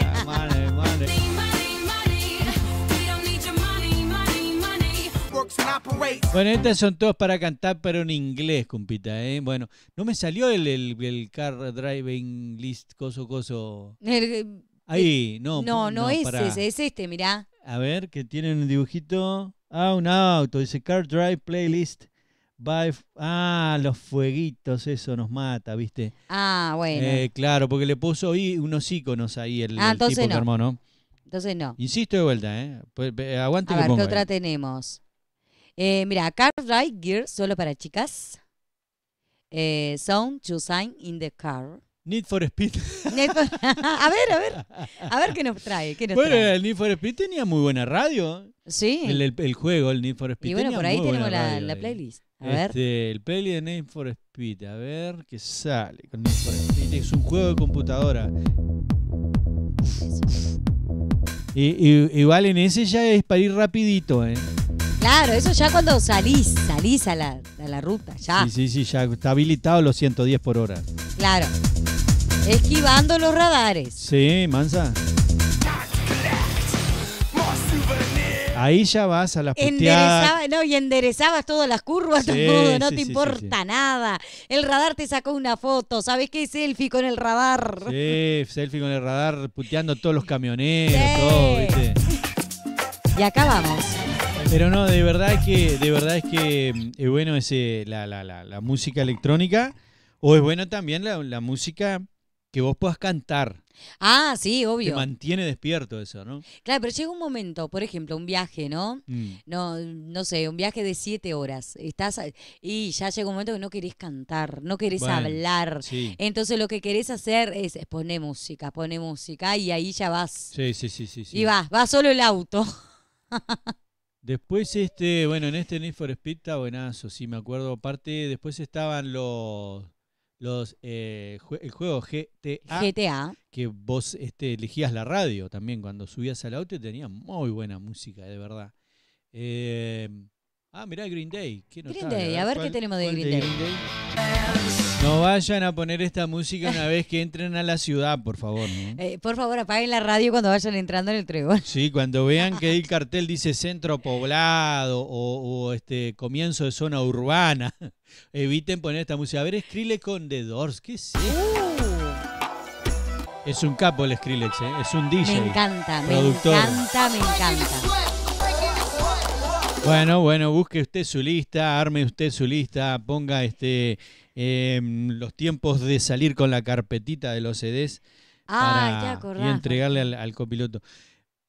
Bueno, estas son todas para cantar, pero en inglés, compita. ¿eh? Bueno, no me salió el, el, car driving list, coso, coso. Ahí, no. No, no, es ese, es este, mirá. A ver, que tienen un dibujito. Oh, un auto. Dice Car Drive Playlist by. Ah, los fueguitos, eso nos mata, ¿viste? Ah, bueno. Eh, claro, porque le puso ahí unos iconos ahí el, ah, tipo no. que Entonces no. Insisto de vuelta, ¿eh? Pues, aguante A ¿qué otra tenemos? Eh, mira, Car Drive Gear, solo para chicas. Sound eh, to Sign in the Car. Need for Speed. a ver, a ver. A ver qué nos trae. Qué nos bueno, el Need for Speed tenía muy buena radio. Sí. El, el, juego, el Need for Speed. Y bueno, por ahí tenemos la, la, eh. playlist. A este, ver. El playlist de Need for Speed. A ver qué sale con Need for Speed. Es un juego de computadora. Y, y, igual en ese ya es para ir rapidito, ¿eh? Claro, eso ya cuando salís, salís a la, ruta, ya. Sí, sí, sí, ya está habilitado los 110 por hora. Claro. Esquivando los radares. Sí, mansa. Ahí ya vas a las puteadas. no, y enderezabas todas las curvas, todo, no te importa nada. El radar te sacó una foto, ¿sabes qué? Selfie con el radar. Sí, selfie con el radar, puteando todos los camioneros, todo, Y acá vamos. Pero no, de verdad es que, de verdad es que mm, es bueno ese, la, la, la, música electrónica o es bueno también la, música que vos puedas cantar. Ah, sí, obvio. Te mantiene despierto eso, ¿no? Claro, pero llega un momento, por ejemplo, un viaje, ¿no? Mm. No, no sé, un viaje de siete horas. Estás y ya llega un momento que no querés cantar, no querés hablar. Entonces lo que querés hacer es, poner música, poner música y ahí ya vas. Sí, sí, sí, sí, sí. Y vas, va solo el auto. Después, este, bueno, en este Need for Speed está buenazo, sí, me acuerdo. Aparte, después estaban los. los eh, el juego GTA, GTA. Que vos este, elegías la radio también cuando subías al auto y tenía muy buena música, de verdad. Eh, Ah, mirá Green Day. Green Day, ¿eh? a ver qué tenemos de Green Day? No vayan a poner esta música una vez que entren a la ciudad, por favor. Eh, por favor, apaguen la radio cuando vayan entrando en el trebol. Sí, cuando vean que el cartel dice centro poblado o, este comienzo de zona urbana, eviten poner esta música. A ver, Skrillex con The Doors, ¿qué es uh. Es un capo el Skrillex, ¿eh? es un DJ. Me encanta, me encanta, me encanta. Bueno, bueno, busque usted su lista, arme usted su lista, ponga este em, los tiempos de salir con la carpetita de los CDs ah, y entregarle al, copiloto.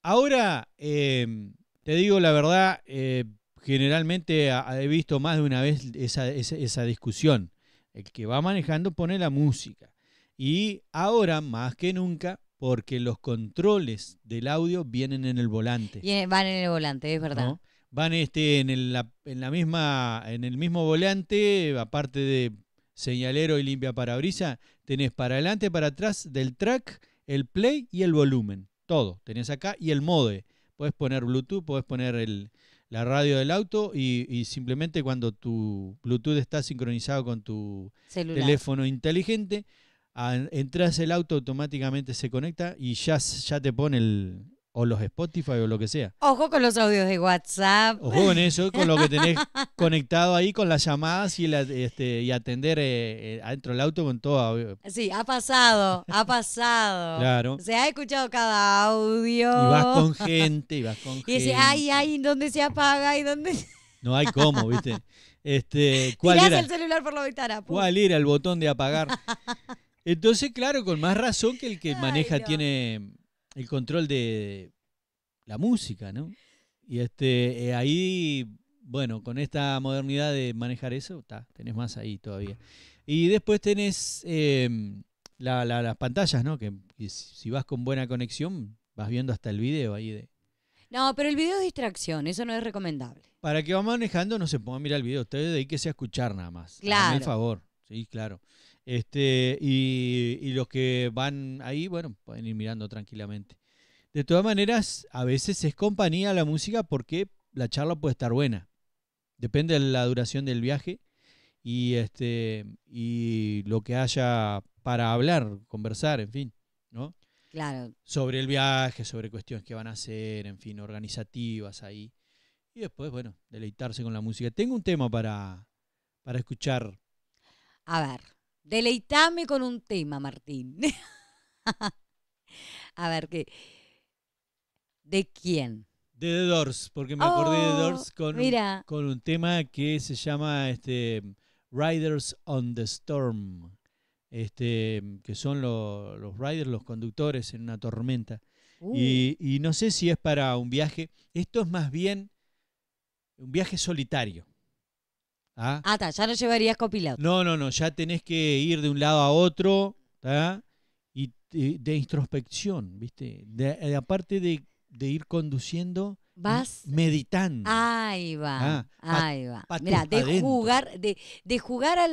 Ahora, em, te digo la verdad, eh, generalmente he visto más de una vez esa, discusión. El que va manejando pone la música. Y ahora, más que nunca, porque los controles del audio vienen en el volante. van en el volante, es verdad van este, en, el, la, misma, en el mismo volante, aparte de señalero y limpia parabrisas, tenés para adelante, para atrás del track, el play y el volumen. Todo tenés acá y el mode. Puedes poner Bluetooth, puedes poner el, la radio del auto y, simplemente cuando tu Bluetooth está sincronizado con tu teléfono inteligente, entras el auto, automáticamente se conecta y ya, ya te pone el, o los Spotify o lo que sea. Ojo con los audios de WhatsApp. Ojo con eso, con lo que tenés conectado ahí, con las llamadas y, este, atender eh, eh, adentro del auto con todo. Sí, ha pasado, ha pasado. claro. Se ha escuchado cada audio. Y vas con gente, y vas con gente. Y dice, ay, ay, ¿dónde se apaga? ¿Y dónde No hay cómo, ¿viste? Este, ¿cuál era? el celular por la ventana. ¿Cuál era el botón de apagar? Entonces, claro, con más razón que el que maneja tiene el control de la música, ¿no? Y este, eh, ahí, bueno, con esta modernidad de manejar eso, está, tenés más ahí todavía. Y después tenés em, las pantallas, ¿no? Que, si vas con buena conexión, vas viendo hasta el video ahí de, no, pero el video es distracción, eso no es recomendable. Para que va manejando, no se ponga a mirar el video. Ustedes de que sea escuchar nada más. Claro. Por favor. Sí, claro. Este, y, los que van ahí, bueno, pueden ir mirando tranquilamente. De todas maneras, a veces es compañía la música porque la charla puede estar buena. Depende de la duración del viaje y, este, y lo que haya para hablar, conversar, en fin, ¿no? Claro. Sobre el viaje, sobre cuestiones que van a hacer, en fin, organizativas ahí. Y después, bueno, deleitarse con la música. Tengo un tema para escuchar. A ver. Deleitame con un tema, Martín. a ver, ¿qué? ¿de quién? De The Doors, porque me acordé de The oh, Doors con un, con un tema que se llama este, Riders on the Storm, este, que son los riders, los conductores en una tormenta. Uh. y no sé si es para un viaje, esto es más bien un viaje solitario. Ah, está, ya no llevarías copilado. No, no, no, ya tenés que ir de un lado a otro, ¿tá? Y de, introspección, ¿viste? De, aparte de, de ir conduciendo, Vas meditando. Ahí va, ah, ahí va. Mira, de jugar, de, jugar a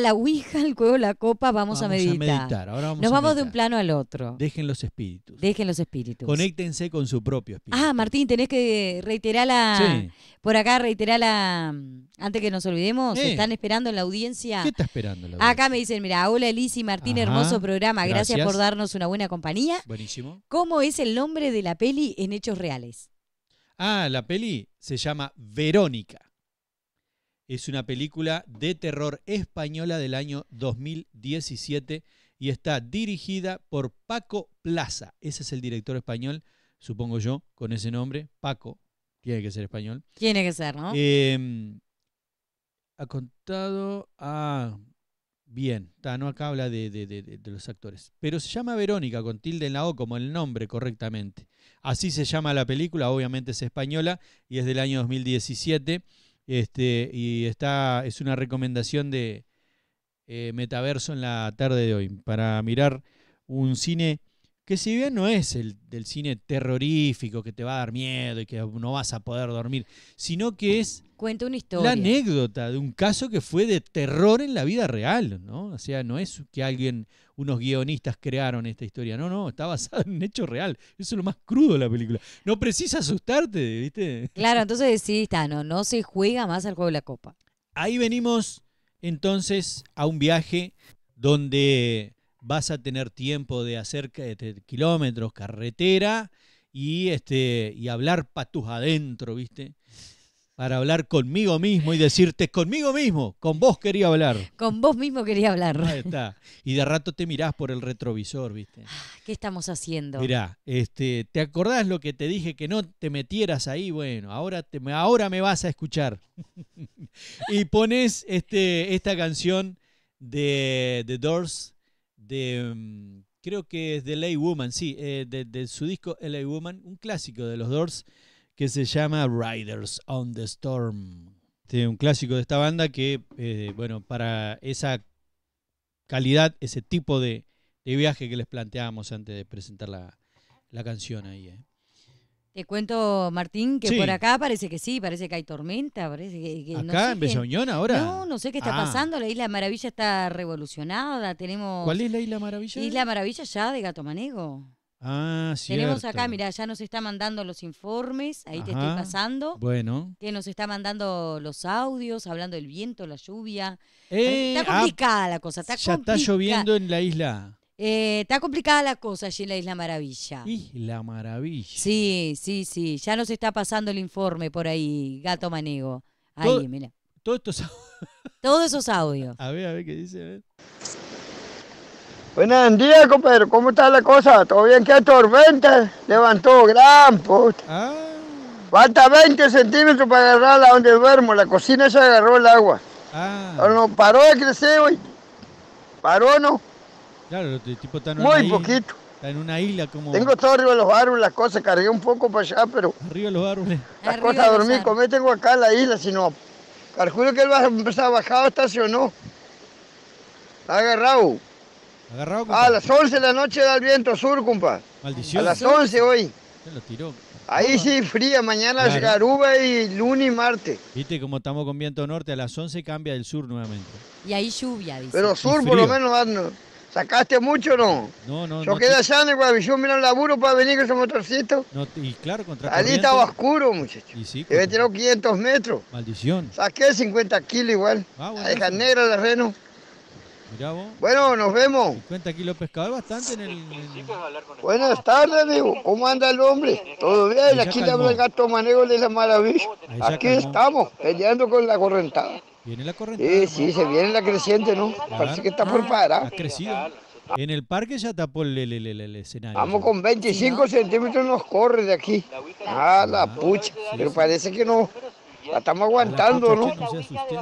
la, Ouija, al juego la copa, vamos, a meditar. Nos vamos de un plano al otro. Dejen los espíritus. Dejen los espíritus. Conéctense con su propio espíritu. Ah, Martín, tenés que reiterar la. Por acá, reiterar la. Antes que nos olvidemos, están esperando en la audiencia. ¿Qué está esperando la Acá me dicen, mira, hola Elisi Martín, hermoso programa. Gracias por darnos una buena compañía. Buenísimo. ¿Cómo es el nombre de la peli en Hechos Reales? Ah, la peli se llama Verónica. Es una película de terror española del año 2017 y está dirigida por Paco Plaza. Ese es el director español, supongo yo, con ese nombre. Paco, tiene que ser español. Tiene que ser, ¿no? Em, ha contado a... Ah, Bien, está no acá habla de, los actores. Pero se llama Verónica, con tilde en la O, como el nombre correctamente. Así se llama la película, obviamente es española y es del año 2017. Este, y está, es una recomendación de eh, Metaverso en la tarde de hoy, para mirar un cine que si bien no es el del cine terrorífico que te va a dar miedo y que no vas a poder dormir, sino que es Cuenta una historia. la anécdota de un caso que fue de terror en la vida real, ¿no? O sea, no es que alguien, unos guionistas crearon esta historia, no, no, está basada en un hecho real. Eso es lo más crudo de la película. No precisa asustarte, ¿viste? Claro, entonces sí, está no, no se juega más al juego de la copa. Ahí venimos entonces a un viaje donde vas a tener tiempo de hacer este, kilómetros, carretera y, este, y hablar tus adentro, ¿viste? Para hablar conmigo mismo y decirte, conmigo mismo, con vos quería hablar. Con vos mismo quería hablar. Ahí está. Y de rato te mirás por el retrovisor, ¿viste? Ah, ¿Qué estamos haciendo? Mirá, este, ¿te acordás lo que te dije que no te metieras ahí? Bueno, ahora, te, ahora me vas a escuchar. y pones este, esta canción de The Doors, de, mm, creo que es de Lay Woman, sí, eh, de, su disco LA Woman, un clásico de los Doors que se llama Riders on the Storm. un clásico de esta banda que, eh, bueno, para esa calidad, ese tipo de, viaje que les planteábamos antes de presentar la, la canción ahí. Eh. Te cuento, Martín, que por acá parece que sí, parece que hay tormenta, parece que... ¿Acá no sé en ahora? No, no sé qué está ah. pasando, la Isla Maravilla está revolucionada, tenemos... ¿Cuál es la Isla Maravilla? Isla Maravilla ya de Gato Ah, sí. Tenemos acá, mira, ya nos está mandando los informes, ahí te estoy pasando. Bueno. Que nos está mandando los audios, hablando del viento, la lluvia. Eh, está ah, complicada la cosa, está Ya está lloviendo en la isla. Eh, está complicada la cosa allí en la Isla Maravilla. Isla Maravilla. Sí, sí, sí. Ya nos está pasando el informe por ahí, gato manego. Ahí, mira. Todos estos Todos esos audios. A ver, a ver qué dice. Buenos días, compadre. ¿Cómo está la cosa? ¿Todo bien? ¿Qué tormenta? Levantó gran puta. Ah. Falta 20 centímetros para agarrarla donde duermo. La cocina ya agarró el agua. Ah. No paró de crecer hoy. Paró, ¿no? Claro, el tipo está en Muy poquito. está en una isla como. Tengo todo arriba de los árboles, las cosas cargué un poco para allá, pero. Arriba de los árboles. Las cosas a dormir, comer tengo acá la isla, sino. Calculo que él va a empezar a bajar, estacionó. Está agarrado. Agarrado, A las 11 de la noche da el viento sur, compa. Maldición. A las 11 hoy. Se lo tiró. Ahí sí, fría, mañana es garuba y lunes y martes. Viste como estamos con viento norte, a las 11 cambia el sur nuevamente. Y ahí lluvia, dice. Pero sur por lo menos va. Ah, ¿Sacaste mucho o no? No, no, Yo no, quedé allá en el Guavillón, mira el laburo para venir con ese motorcito. No, y claro, contra Ahí estaba oscuro, muchacho. Y sí. Debe tirar 500 metros. Maldición. Saqué 50 kilos igual. Ah, bueno. negro el negra el reno. vos. Bueno, nos vemos. 50 kilos pescado, bastante en el. Buenas tardes, amigo. ¿Cómo anda el hombre? Todo bien, aquí le habla el gato manejo de la maravilla. Aquí estamos, peleando con la correntada. Viene la corriente, eh, Sí, sí, se viene la creciente, ¿no? Parece que está por parar. Ah, ha crecido. En el parque ya tapó el, el, escenario. Vamos con 25 centímetros nos corre de aquí. Ah, la ah. pucha. Pero parece que no. La estamos aguantando, ¿no?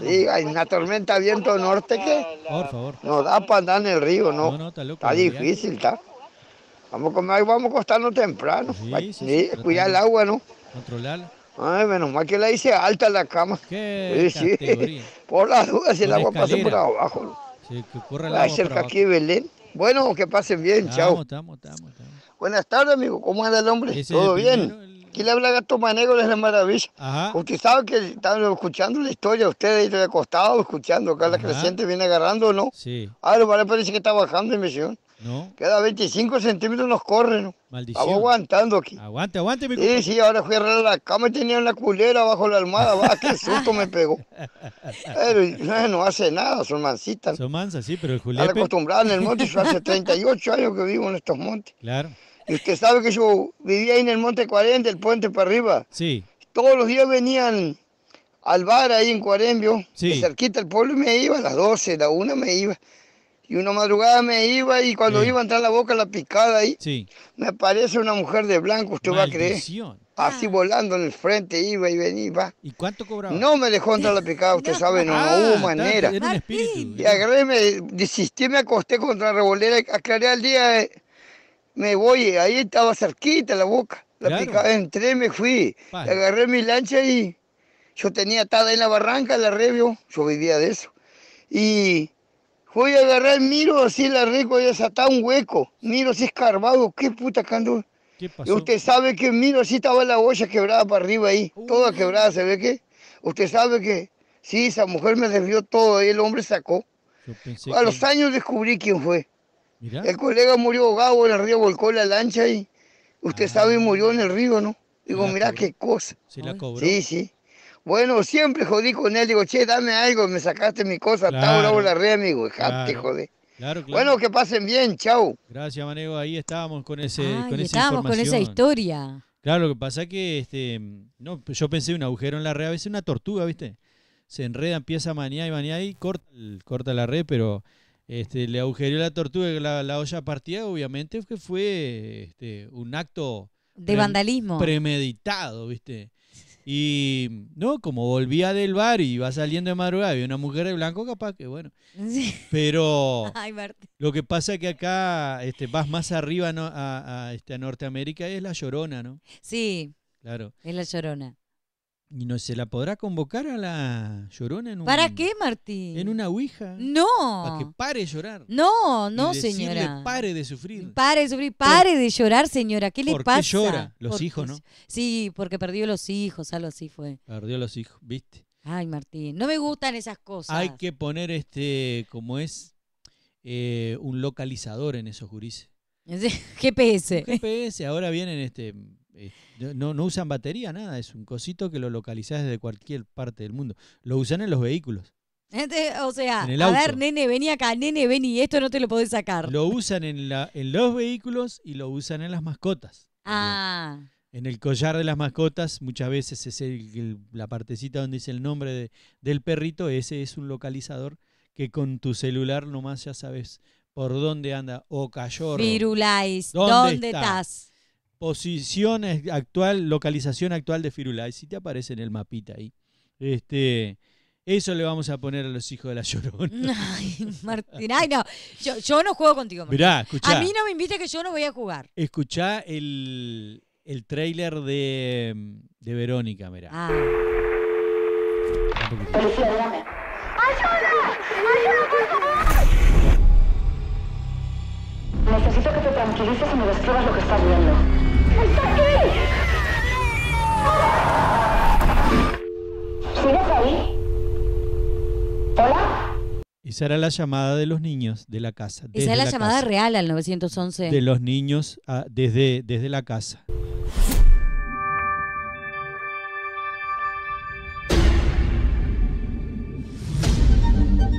sí, hay una tormenta viento norte que por favor. nos da para andar en el río, ¿no? no, está, difícil, está. Vamos a vamos acostarnos temprano. sí, cuidar el agua, ¿no? Controlarla. Ay, menos mal que la hice alta la cama. ¿Qué sí, sí. Por las dudas, si el agua pasa por abajo. Sí, que corre la agua cerca por abajo. aquí Belén. Bueno, que pasen bien, chao. Estamos, estamos, Buenas tardes, amigo. ¿Cómo anda el hombre? ¿Todo bien? ¿Quién Aquí le habla Gato Manego de la Maravilla. Ajá. Usted sabe que están escuchando la historia, usted ahí de acostado, escuchando acá la creciente viene agarrando, ¿no? Sí. Ah, lo parece que está bajando, mi señor. No. Cada 25 centímetros nos corre, ¿no? Maldición. aguantando aquí. Aguante, aguante, mi Sí, sí, ahora fui a arreglar la cama y tenía una culera bajo la almohada. Va, qué susto me pegó. Pero eh, no, hace nada, son mansitas. Son mansas, sí, pero el julián. acostumbrado en el monte, yo hace 38 años que vivo en estos montes. Claro. Y usted sabe que yo vivía ahí en el monte 40, el puente para arriba. Sí. Todos los días venían al bar ahí en Cuarembio, sí. cerquita el pueblo, y me iba a las 12, a la 1 me iba. Y una madrugada me iba y cuando iba a entrar la boca la picada ahí, me aparece una mujer de blanco, usted va a creer. Así ah. volando en el frente iba y venía. ¿Y cuánto cobraba? No me dejó entrar la picada, usted sabe, no, ah, hubo manera. y agarré, me desistí, me acosté contra la revolera, aclaré al día, eh, me voy, ahí estaba cerquita la boca. La picada, entré, me fui, agarré mi lancha y yo tenía atada en la barranca, la revio, yo vivía de eso. Y Voy a agarrar, miro así la rico, ya está un hueco. Miro así escarbado, qué puta candul ¿Qué pasó? Usted sabe que miro así estaba la olla quebrada para arriba ahí, toda quebrada, ¿se ve qué? Usted sabe que sí, esa mujer me desvió todo y el hombre sacó. A los años descubrí quién fue. El colega murió ahogado en el río, volcó la lancha y usted sabe, ah. murió en el río, ¿no? Digo, mira qué cosa. ¿Sí la cobró? Sí, sí. Bueno, siempre jodí con él. Digo, che, dame algo, me sacaste mi cosa. Claro, Tauro, la red, amigo. dejaste jodé. Bueno, que pasen bien, chau. Gracias, Manego. Ahí estábamos con ese, con esa estábamos con esa historia. Claro, lo que pasa es que este, no, yo pensé un agujero en la red, a veces una tortuga, ¿viste? Se enreda, empieza a manía y manía y corta, corta la red, pero este, le agujereó la tortuga la, la olla partida, obviamente que fue este, un acto de vandalismo premeditado, ¿viste? Y no, como volvía del bar y iba saliendo de madrugada, había una mujer de blanco, capaz que bueno. Pero lo que pasa es que acá este, vas más arriba a, a este, Norteamérica y es la llorona, ¿no? Sí. Claro. Es la llorona. ¿Y no se la podrá convocar a la llorona en un, ¿Para qué, Martín? En una ouija. No. Para que pare de llorar. No, no, y Para señora. pare de sufrir. Pare de sufrir, pare de llorar, señora. ¿Qué le pasa? Porque llora? Los hijos, ¿no? Sí, porque perdió los hijos, algo así fue. Perdió los hijos, ¿viste? Ay, Martín, no me gustan esas cosas. Hay que poner este, como es, eh, un localizador en esos juris. GPS. GPS, ahora vienen este eh, no, no, usan batería, nada, es un cosito que lo localizás desde cualquier parte del mundo. Lo usan en los vehículos. o sea, a ver, nene, vení acá, nene, vení, esto no te lo podés sacar. Lo usan en, la, en los vehículos y lo usan en las mascotas. Ah. En el collar de las mascotas muchas veces es la partecita donde dice el nombre del perrito, ese es un localizador que con tu celular nomás ya sabes por dónde anda o cayó. Virulais, ¿dónde estás? posición actual, localización actual de Firulay, Si te aparece en el mapita ahí. Este, eso le vamos a poner a los hijos de la llorona. Ay, Martín, ay, no. Yo, no juego contigo, Martín. Mirá, A mí no me invites que yo no voy a jugar. Escuchá el, el trailer de, de Verónica, mirá. ¡Ayuda! Ah. ¡Ayuda, por favor! Necesito que te tranquilices y me describas lo que estás viendo. ¡Está aquí! ahí? ¿Hola? Esa era la llamada de los niños de la casa. Esa es la, llamada real al 911. De los niños ah, desde, desde la casa.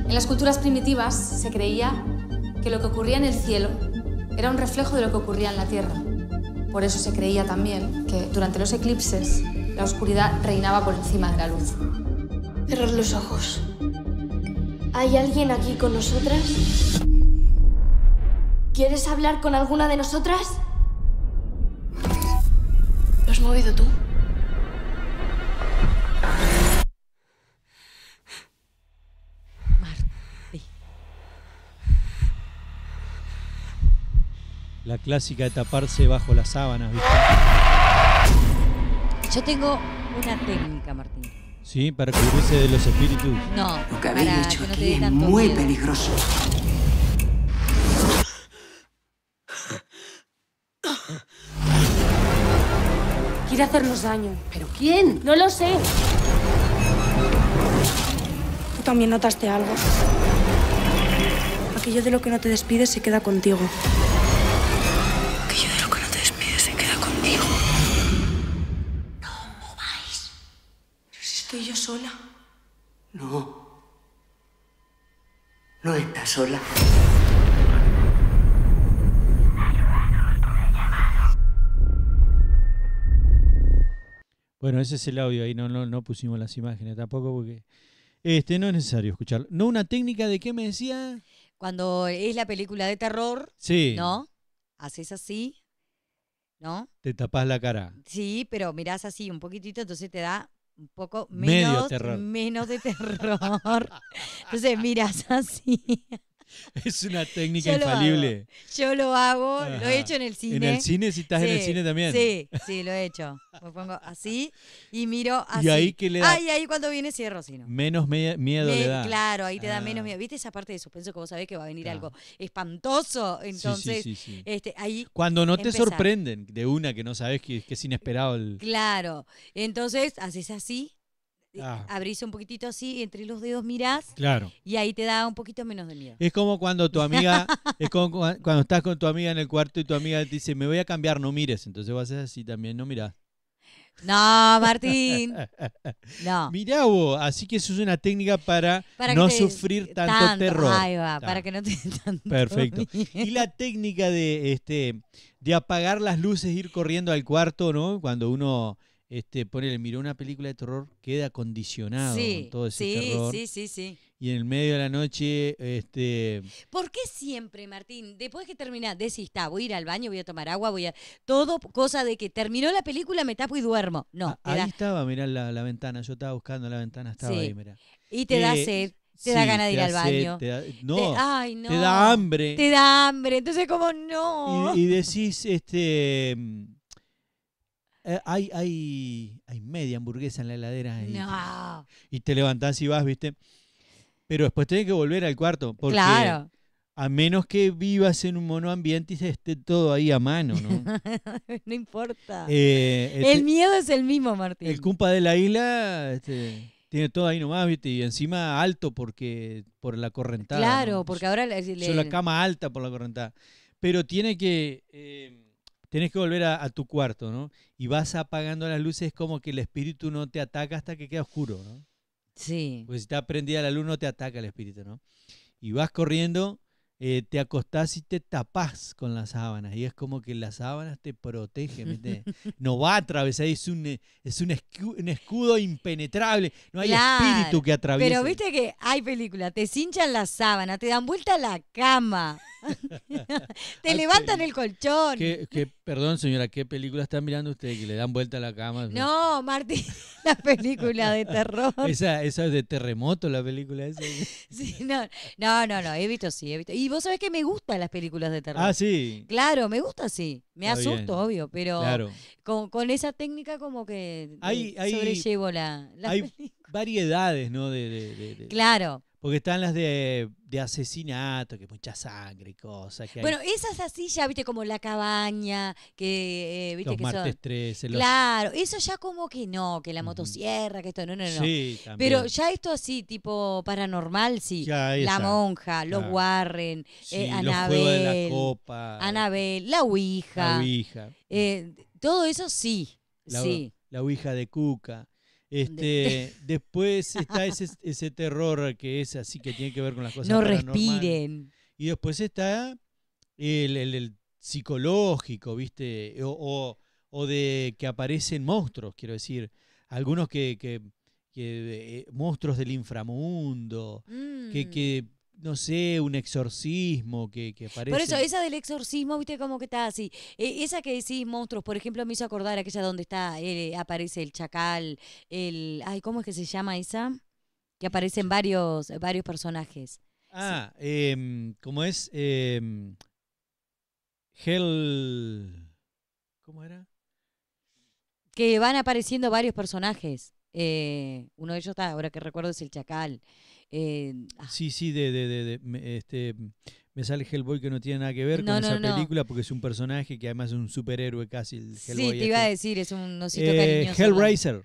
En las culturas primitivas se creía que lo que ocurría en el cielo era un reflejo de lo que ocurría en la tierra. Por eso se creía también que durante los eclipses la oscuridad reinaba por encima de la luz. Cerrar los ojos. ¿Hay alguien aquí con nosotras? ¿Quieres hablar con alguna de nosotras? ¿Lo has movido tú? La clásica de taparse bajo las sábanas, ¿viste? Yo tengo una técnica, Martín. Sí, para cubrirse de los espíritus. No, lo que habéis hecho aquí es muy peligroso. Quiere hacernos daño. ¿Pero quién? No lo sé. Tú también notaste algo. Aquello de lo que no te despides se queda contigo. Estoy yo sola. No. No estás sola. Bueno, ese es el audio ahí, no, no, pusimos las imágenes tampoco porque este no es necesario escucharlo. No una técnica de qué me decía. Cuando es la película de terror, sí. ¿no? Haces así, ¿no? Te tapas la cara. Sí, pero mirás así un poquitito, entonces te da un poco menos, menos de terror. Entonces miras así. Es una técnica infalible. Yo lo hago, lo he hecho en el cine. ¿En el cine? Si estás en el cine también. Sí, sí, lo he hecho. Me pongo así y miro así. ¿Y ahí que le da? ahí cuando viene cierro, sí. Menos miedo le da. Claro, ahí te da ah. menos miedo. ¿Viste esa parte de suspenso que vos sabés que va a venir algo espantoso? Entonces, Este, ahí. Cuando no te sorprenden de una que no sabés que, es inesperado Claro. Entonces haces así Ah. abrís un poquitito así, entre los dedos mirás. Claro. Y ahí te da un poquito menos de miedo. Es como cuando tu amiga, es como cuando estás con tu amiga en el cuarto y tu amiga te dice, me voy a cambiar, no mires. Entonces vas así también, no mirás. No, Martín. No. Mirá vos, así que eso es una técnica para, no sufrir tanto, terror. para que no te tanto Perfecto. Y la técnica de este de apagar las luces, ir corriendo al cuarto, ¿no? Cuando uno este, ponele, miró una película de terror, queda condicionado con todo ese terror. Sí, sí, Y en el medio de la noche, este. ¿Por qué siempre, Martín? Después que termina, decís, está, voy a ir al baño, voy a tomar agua, voy a. Todo cosa de que terminó la película, me tapo y duermo. No. ahí estaba, mirá la, ventana. Yo estaba buscando la ventana, estaba ahí, mirá. Y te da eh, sed. Te da ganas de ir al baño. Te no, te, da hambre. Te da hambre. Entonces, como no. y decís, este mm, eh, hay, hay, media hamburguesa en la heladera. Y, y te levantás y vas, ¿viste? Pero después tiene que volver al cuarto. Porque A menos que vivas en un monoambiente y esté todo ahí a mano, ¿no? no importa. Eh, el este miedo es el mismo, Martín. El cumpa de la isla este, tiene todo ahí nomás, ¿viste? Y encima alto porque por la correntada. Claro, porque ahora... Es la cama alta por la correntada. Pero tiene que... Eh, Tienes que volver a, a, tu cuarto, ¿no? Y vas apagando las luces como que el espíritu no te ataca hasta que queda oscuro, ¿no? Sí. Porque si está prendida la luz no te ataca el espíritu, ¿no? Y vas corriendo eh, te acostás y te tapás con las sábanas. Y es como que las sábanas te protegen. No va a atravesar, es un, eh, es un, escudo impenetrable. No hay espíritu que atraviese. Pero viste que hay películas, te cinchan las sábanas, te dan vuelta a la cama. te levantan el colchón. perdón, señora, ¿qué película están mirando ustedes que le dan vuelta a la cama? No, Martín, la película de terror. Esa, esa es de terremoto, la película esa. no, no, no, no, he visto, sí, he visto. Y vos sabés que me gustan las películas de terror. Ah, sí. Claro, me gusta, sí. Me asusto, obvio, pero con, esa técnica como que sobrellevo la, hay variedades, ¿no? de, claro. Porque están las de, asesinato, que mucha sangre y cosas. bueno, esas así ya, viste, como la cabaña, que, eh, viste, que martes 13, Claro, eso ya como que no, que la motosierra, que esto, no, no, no. Sí, también. Pero ya esto así, tipo paranormal, sí. la monja, los Warren, sí, eh, Anabel. la copa. Anabel, la Ouija. La Ouija. Eh, todo eso sí, sí. La Ouija de Cuca. Este, después está ese, terror que es así, que tiene que ver con las cosas. No respiren. Y después está el, psicológico, ¿viste? O, de que aparecen monstruos, quiero decir. Algunos que, eh, monstruos del inframundo, que, que mm no sé, un exorcismo que, que aparece. Por eso, esa del exorcismo, viste, cómo que está así. E, esa que decís monstruos, por ejemplo, me hizo acordar aquella donde está, eh, aparece el chacal, el. Ay, ¿cómo es que se llama esa? Que aparecen varios, varios personajes. Ah, em, ¿cómo es? Em, Hel ¿Cómo era? Que van apareciendo varios personajes. Eh, uno de ellos está, ahora que recuerdo, es el chacal. Ah. Sí, sí, de, este, me sale Hellboy que no tiene nada que ver con esa película porque es un personaje que además es un superhéroe casi. sí, te este. iba a decir, es un osito eh, Hellraiser,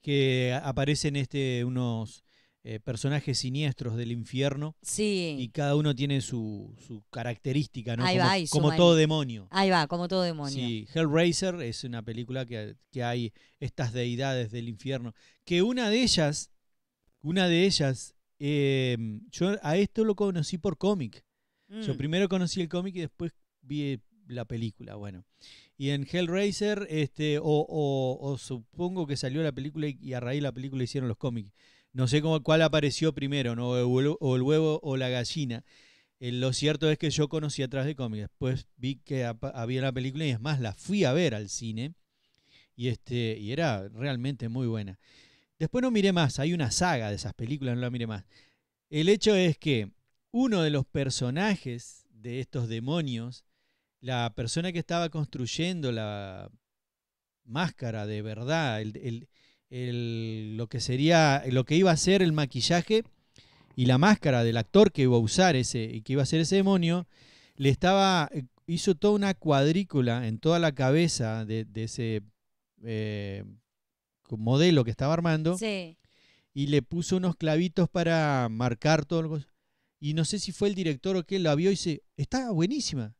que aparecen este, unos eh, personajes siniestros del infierno. Sí. Y cada uno tiene su, su característica, ¿no? como, como todo demonio. Ahí va, como todo demonio. Hellraiser es una película que, que hay estas deidades del infierno. Que una de ellas una de ellas, em, yo a esto lo conocí por cómic. Yo mm. primero conocí el cómic y después vi eh, la película, bueno. Y en Hellraiser, este, o, supongo que salió la película y, a raíz de la película hicieron los cómics. No sé cómo, cuál apareció primero, ¿no? O el, huevo o la gallina. Eh, lo cierto es que yo conocí atrás de cómics. Después vi que había la película y es más, la fui a ver al cine. Y, este, y era realmente muy buena. Después no miré más, hay una saga de esas películas, no la miré más. El hecho es que uno de los personajes de estos demonios, la persona que estaba construyendo la máscara de verdad, lo que sería, lo que iba a ser el maquillaje y la máscara del actor que iba a usar ese y que iba a ser ese demonio, le estaba hizo toda una cuadrícula en toda la cabeza de, ese eh, modelo que estaba armando y le puso unos clavitos para marcar todo. y no sé si fue el director o qué, lo vio y dice, está buenísima.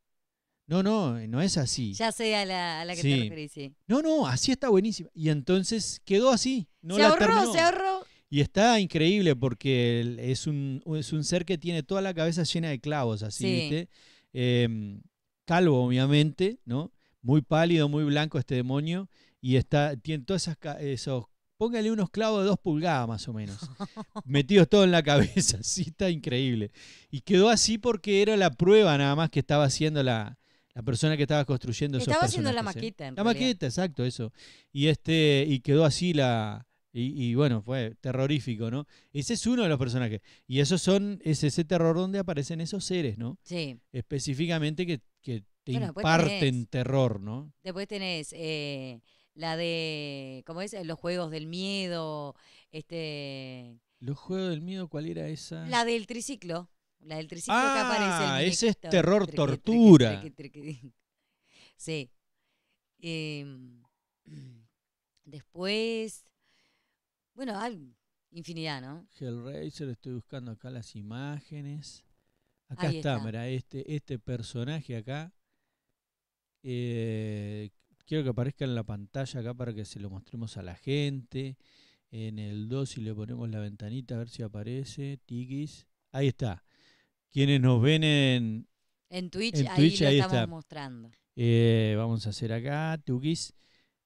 No, no, no es así. Ya sea a la, que te referís, sí. No, no, así está buenísima. Y entonces quedó así. No se ahorró, se ahorró. Y está increíble porque es un, ser que tiene toda la cabeza llena de clavos, así, ¿viste? Em, calvo, obviamente, ¿no? Muy pálido, muy blanco este demonio y está, tiene todas esas esos, póngale unos clavos de dos pulgadas más o menos, metidos todo en la cabeza, sí, está increíble. Y quedó así porque era la prueba nada más que estaba haciendo la, persona que estaba construyendo esos Estaba haciendo la ¿eh? maqueta. la maqueta, exacto, eso. Y este y quedó así la y, bueno, fue terrorífico, ¿no? Ese es uno de los personajes. Y esos son es ese terror donde aparecen esos seres, ¿no? Sí. Específicamente que, te imparten terror, ¿no? Después tenés eh, la de, ¿cómo es? Los juegos del miedo, este... ¿Los juegos del miedo cuál era esa? La del triciclo, la del triciclo que aparece. Ah, ese es terror tortura. sí. Em, después, bueno, hay infinidad, ¿no? Hellraiser, estoy buscando acá las imágenes. Acá está, mira, este, este personaje acá, eh, Quiero que aparezca en la pantalla acá para que se lo mostremos a la gente. En el 2 y le ponemos la ventanita a ver si aparece. Tiquis. Ahí está. Quienes nos ven en, en Twitch, ahí, estamos está. mostrando. Eh, vamos a hacer acá, Tiquis.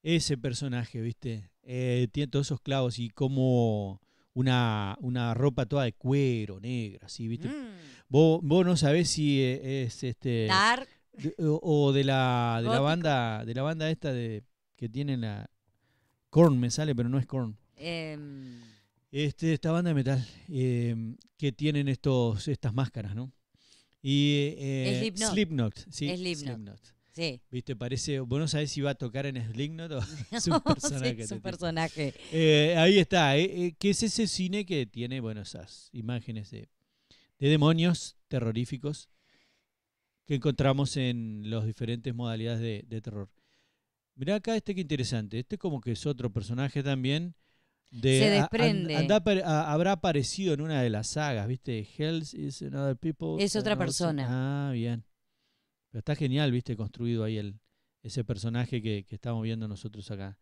Ese personaje, ¿viste? Eh, tiene todos esos clavos y como una, una, ropa toda de cuero negra, ¿sí? ¿Viste? Mm. Vos, vos, no sabés si es, este... Dark o, de la banda de la banda esta de que tiene la Korn me sale pero no es Korn em. este esta banda de metal em, que tienen estos estas máscaras no y eh, Slipknot. Slipknot sí Viste, parece, vos no sabés si va a tocar en Slipknot o su personaje. Eh, ahí está, eh, qué es ese cine que tiene, bueno, esas imágenes de, de demonios terroríficos que encontramos en las diferentes modalidades de, terror. Mirá acá este que interesante. Este como que es otro personaje también. se desprende. habrá aparecido en una de las sagas, ¿viste? Hells is another people. Es otra persona. Ah, bien. está genial, ¿viste? Construido ahí el, ese personaje que, estamos viendo nosotros acá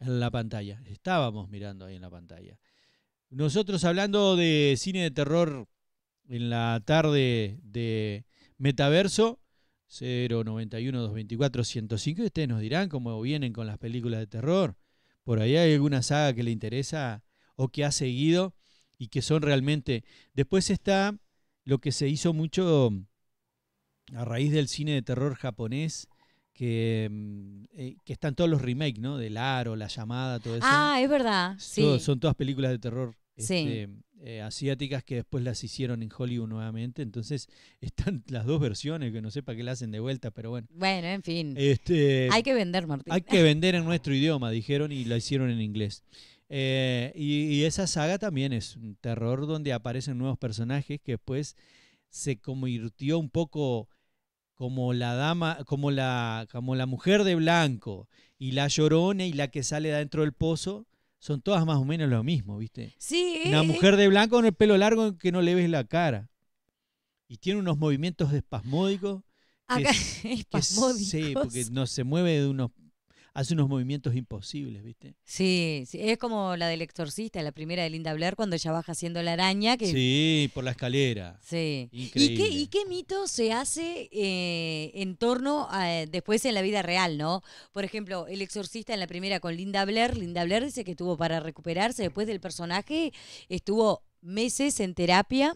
en la pantalla. Estábamos mirando ahí en la pantalla. Nosotros hablando de cine de terror en la tarde de Metaverso 091 224 105 ustedes nos dirán cómo vienen con las películas de terror. Por ahí hay alguna saga que le interesa o que ha seguido y que son realmente... Después está lo que se hizo mucho a raíz del cine de terror japonés, que, mm, eh, están todos los remakes, ¿no? Del Aro, La Llamada, todo eso. Ah, es verdad. Sí. son todas películas de terror. Sí. Este, eh, asiáticas que después las hicieron en Hollywood nuevamente. Entonces están las dos versiones, que no sé para qué la hacen de vuelta, pero bueno. Bueno, en fin. Este, hay que vender, Martín. Hay que vender en nuestro idioma, dijeron, y la hicieron en inglés. Eh, y, esa saga también es un terror donde aparecen nuevos personajes que después se convirtió un poco como la dama, como la, como la mujer de blanco y la llorona y la que sale de adentro del pozo son todas más o menos lo mismo, ¿viste? Sí. Una mujer de blanco con el pelo largo que no le ves la cara. Y tiene unos movimientos espasmódicos. que, espasmódicos. sí, porque no se mueve de unos hace unos movimientos imposibles, ¿viste? Sí, es como la del exorcista, la primera de Linda Blair, cuando ella baja haciendo la araña. Que... Sí, por la escalera. Sí. ¿Y qué, mito se hace eh, en torno después en la vida real, no? Por ejemplo, el exorcista en la primera con Linda Blair, Linda Blair dice que tuvo para recuperarse después del personaje, estuvo meses en terapia.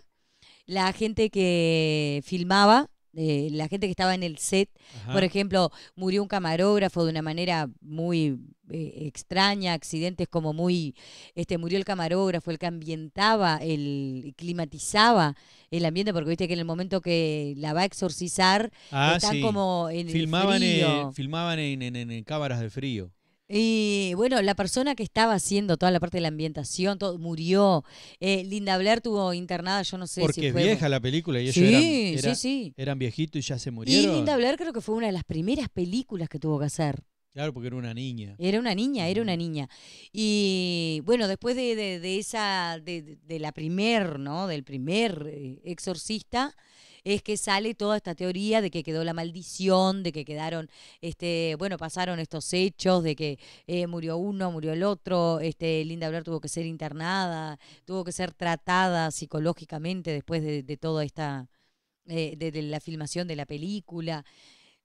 La gente que filmaba la gente que estaba en el set. Por ejemplo, murió un camarógrafo de una manera muy eh, extraña, accidentes como muy, este, murió el camarógrafo, el que ambientaba, el climatizaba el ambiente, porque viste que en el momento que la va a exorcizar, ah, como en filmaban el filmaban eh, en cámaras de frío. Y bueno, la persona que estaba haciendo toda la parte de la ambientación, todo, murió. Eh, Linda Blair tuvo internada, yo no sé Porque es vieja la película y ellos eran, era, sí, sí. eran viejitos y ya se murieron. Y Linda Blair creo que fue una de las primeras películas que tuvo que hacer. Claro, porque era una niña. Era una niña, era una niña. Y bueno, después de, de, de esa, de, de, la primer, ¿no? Del primer eh, exorcista, es que sale toda esta teoría de que quedó la maldición, de que quedaron, este, bueno, pasaron estos hechos, de que eh, murió uno, murió el otro, este, Linda Blair tuvo que ser internada, tuvo que ser tratada psicológicamente después de, toda esta, eh, de la filmación de la película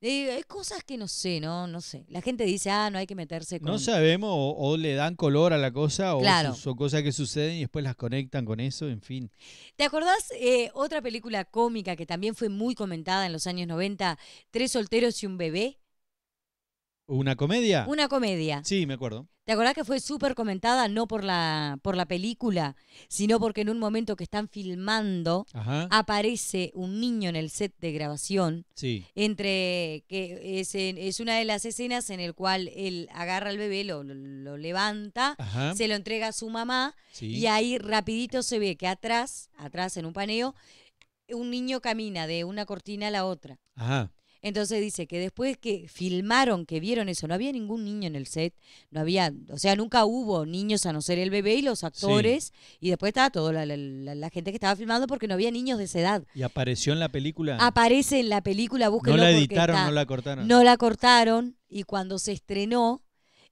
hay cosas que no sé, no, no sé. La gente dice, ah, no hay que meterse con. No sabemos, o, le dan color a la cosa, o son cosas que suceden y después las conectan con eso, en fin. ¿Te acordás eh, otra película cómica que también fue muy comentada en los años 90, Tres solteros y un bebé? ¿Una comedia? Una comedia. Sí, me acuerdo. ¿Te acordás que fue súper comentada no por la, por la película, sino porque en un momento que están filmando aparece un niño en el set de grabación? Sí. Entre que es, es una de las escenas en el cual él agarra al bebé, lo, lo levanta, se lo entrega a su mamá y ahí rapidito se ve que atrás, atrás en un paneo, un niño camina de una cortina a la otra. Ajá. Entonces dice que después que filmaron, que vieron eso, no había ningún niño en el set, no había, o sea, nunca hubo niños a no ser el bebé y los actores, y después estaba toda la, gente que estaba filmando porque no había niños de esa edad. ¿Y apareció en la película? Aparece en la película, búsquenlo. No la editaron, no la cortaron. No la cortaron, y cuando se estrenó,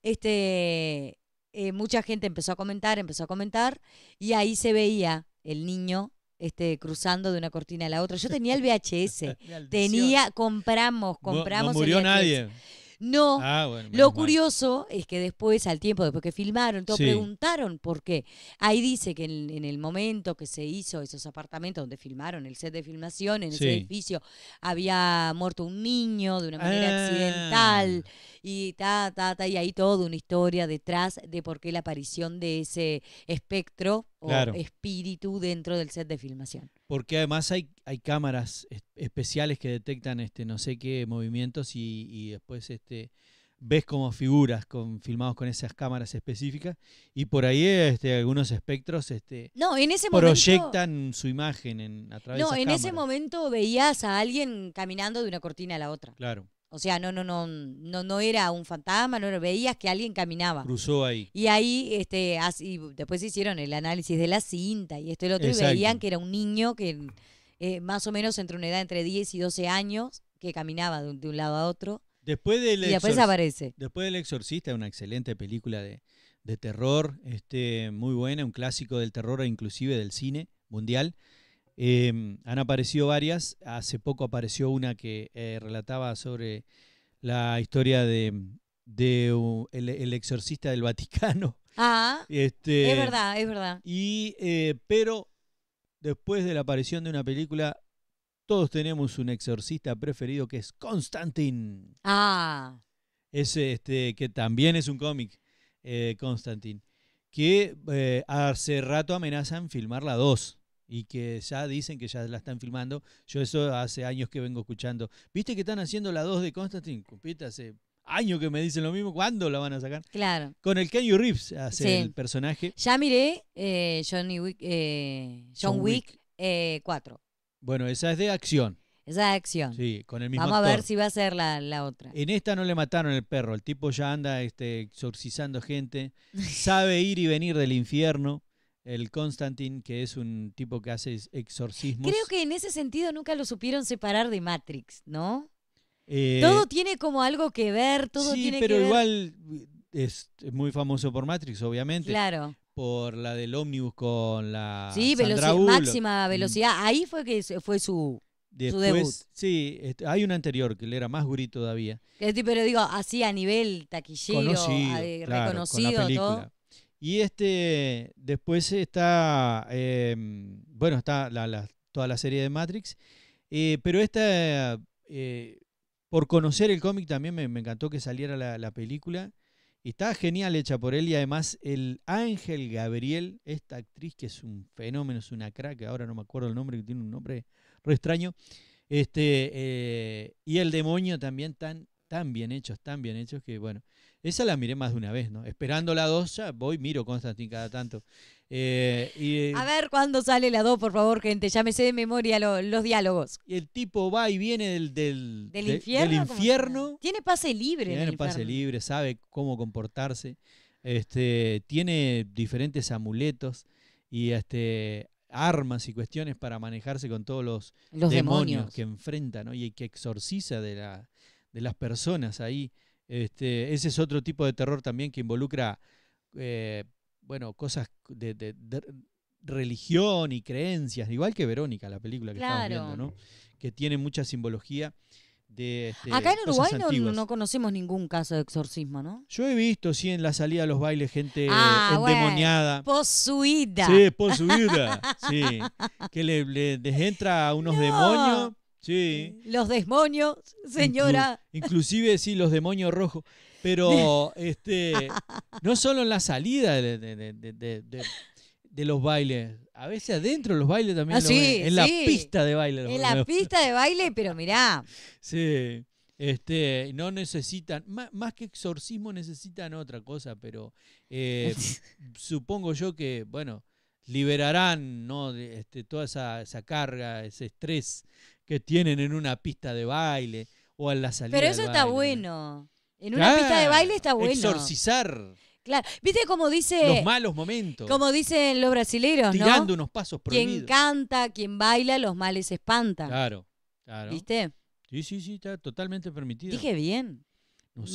este, eh, mucha gente empezó a comentar, empezó a comentar, y ahí se veía el niño este, cruzando de una cortina a la otra. Yo tenía el VHS. tenía, compramos, compramos. No, murió nadie. No, ah, lo curioso es que después, al tiempo, después que filmaron, todos preguntaron por qué. Ahí dice que en, el momento que se hizo esos apartamentos donde filmaron el set de filmación, en ese edificio, había muerto un niño de una manera ah. accidental y ta, ta, ta, y ahí toda una historia detrás de por qué la aparición de ese espectro o espíritu dentro del set de filmación. Porque además hay, hay cámaras especiales que detectan este no sé qué movimientos y, después este ves como figuras con, filmados con esas cámaras específicas y por ahí este, algunos espectros este, no, en ese proyectan su imagen en, a través no, de No, en ese momento veías a alguien caminando de una cortina a la otra. Claro. O sea, no, no, no, no, no era un fantasma, no veías que alguien caminaba. Cruzó ahí. Y ahí, este, así, después hicieron el análisis de la cinta y esto y lo otro, y veían que era un niño que eh, más o menos entre una edad entre 10 y 12 años, que caminaba de un, lado a otro. Después del y después aparece. Después del Exorcista, una excelente película de, de terror, este, muy buena, un clásico del terror, e inclusive del cine mundial. Em, han aparecido varias. Hace poco apareció una que eh, relataba sobre la historia de, el, exorcista del Vaticano. Ah, este, es verdad, es verdad. Y, eh, pero después de la aparición de una película, todos tenemos un exorcista preferido que es Constantine. Ah. ese este, que también es un cómic, eh, Constantine. Que hace rato amenazan filmar la dos y que ya dicen que ya la están filmando. Yo eso hace años que vengo escuchando. ¿Viste que están haciendo la 2 de Constantine? hace años que me dicen lo mismo. ¿Cuándo la van a sacar? Claro. Con el Kenny Reeves hace el personaje. Ya miré eh, Johnny Wick, John, Wick, 4. Eh, eh, bueno, esa es de acción. Esa es acción. Sí, con el mismo Vamos a ver si va a ser la, la, otra. En esta no le mataron el perro. El tipo ya anda este, exorcizando gente. sabe ir y venir del infierno el Constantine, que es un tipo que hace exorcismos. Creo que en ese sentido nunca lo supieron separar de Matrix, ¿no? Eh, todo tiene como algo que ver, todo sí, pero igual eh, es muy famoso por Matrix, obviamente. Claro. Por la del ómnibus con la. Sí, máxima mm. velocidad. Ahí fue que fue su, debut. Sí, este, hay un anterior que le era más grito todavía. Pero digo, así a nivel taquillero, eh, reconocido, y este, después está, em, bueno, está la, la, toda la serie de Matrix, eh, pero esta, eh, por conocer el cómic también me, encantó que saliera la, película. Y está genial hecha por él y además el Ángel Gabriel, esta actriz que es un fenómeno, es una crack, ahora no me acuerdo el nombre, que tiene un nombre re extraño. Este, eh, y el demonio también, tan, tan bien hechos, tan bien hechos que bueno. Esa la miré más de una vez, ¿no? Esperando la 2, ya voy, miro Constantín cada tanto. Eh, eh, a ver cuándo sale la 2, por favor, gente. Ya me sé de memoria los diálogos. el tipo va y viene del, infierno, Tiene pase libre. Tiene pase libre, sabe cómo comportarse. Este, tiene diferentes amuletos y este, armas y cuestiones para manejarse con todos los, demonios, que enfrenta ¿no? y que exorciza de, de las personas ahí. Este, ese es otro tipo de terror también que involucra, eh, bueno, cosas de, religión y creencias, igual que Verónica, la película que estamos viendo, ¿no? Que tiene mucha simbología. De, este, Acá en Uruguay no, conocemos ningún caso de exorcismo, ¿no? Yo he visto, sí, en la salida de los bailes gente ah, endemoniada. posuida. Sí, posuida. sí. Que le, entra a unos demonios Sí. Los demonios, señora. inclusive, sí, los demonios rojos. Pero este, no solo en la salida de, los bailes, a veces adentro los bailes también. Así, ah, en la pista de baile. en la pista de baile, pero mirá. Sí. Este, no necesitan, más, que exorcismo necesitan otra cosa, pero eh, supongo yo que, bueno, liberarán ¿no? este, toda esa, esa, carga, ese estrés que tienen en una pista de baile o en la salida. Pero eso está bueno. En una pista de baile está bueno. Exorcizar. Claro, viste cómo dice. Los malos momentos. Como dicen los brasileños, Tirando unos pasos prohibidos. Quien canta, quien baila, los males espantan Claro, claro. ¿Viste? Sí, sí, sí, está totalmente permitido. Dije bien.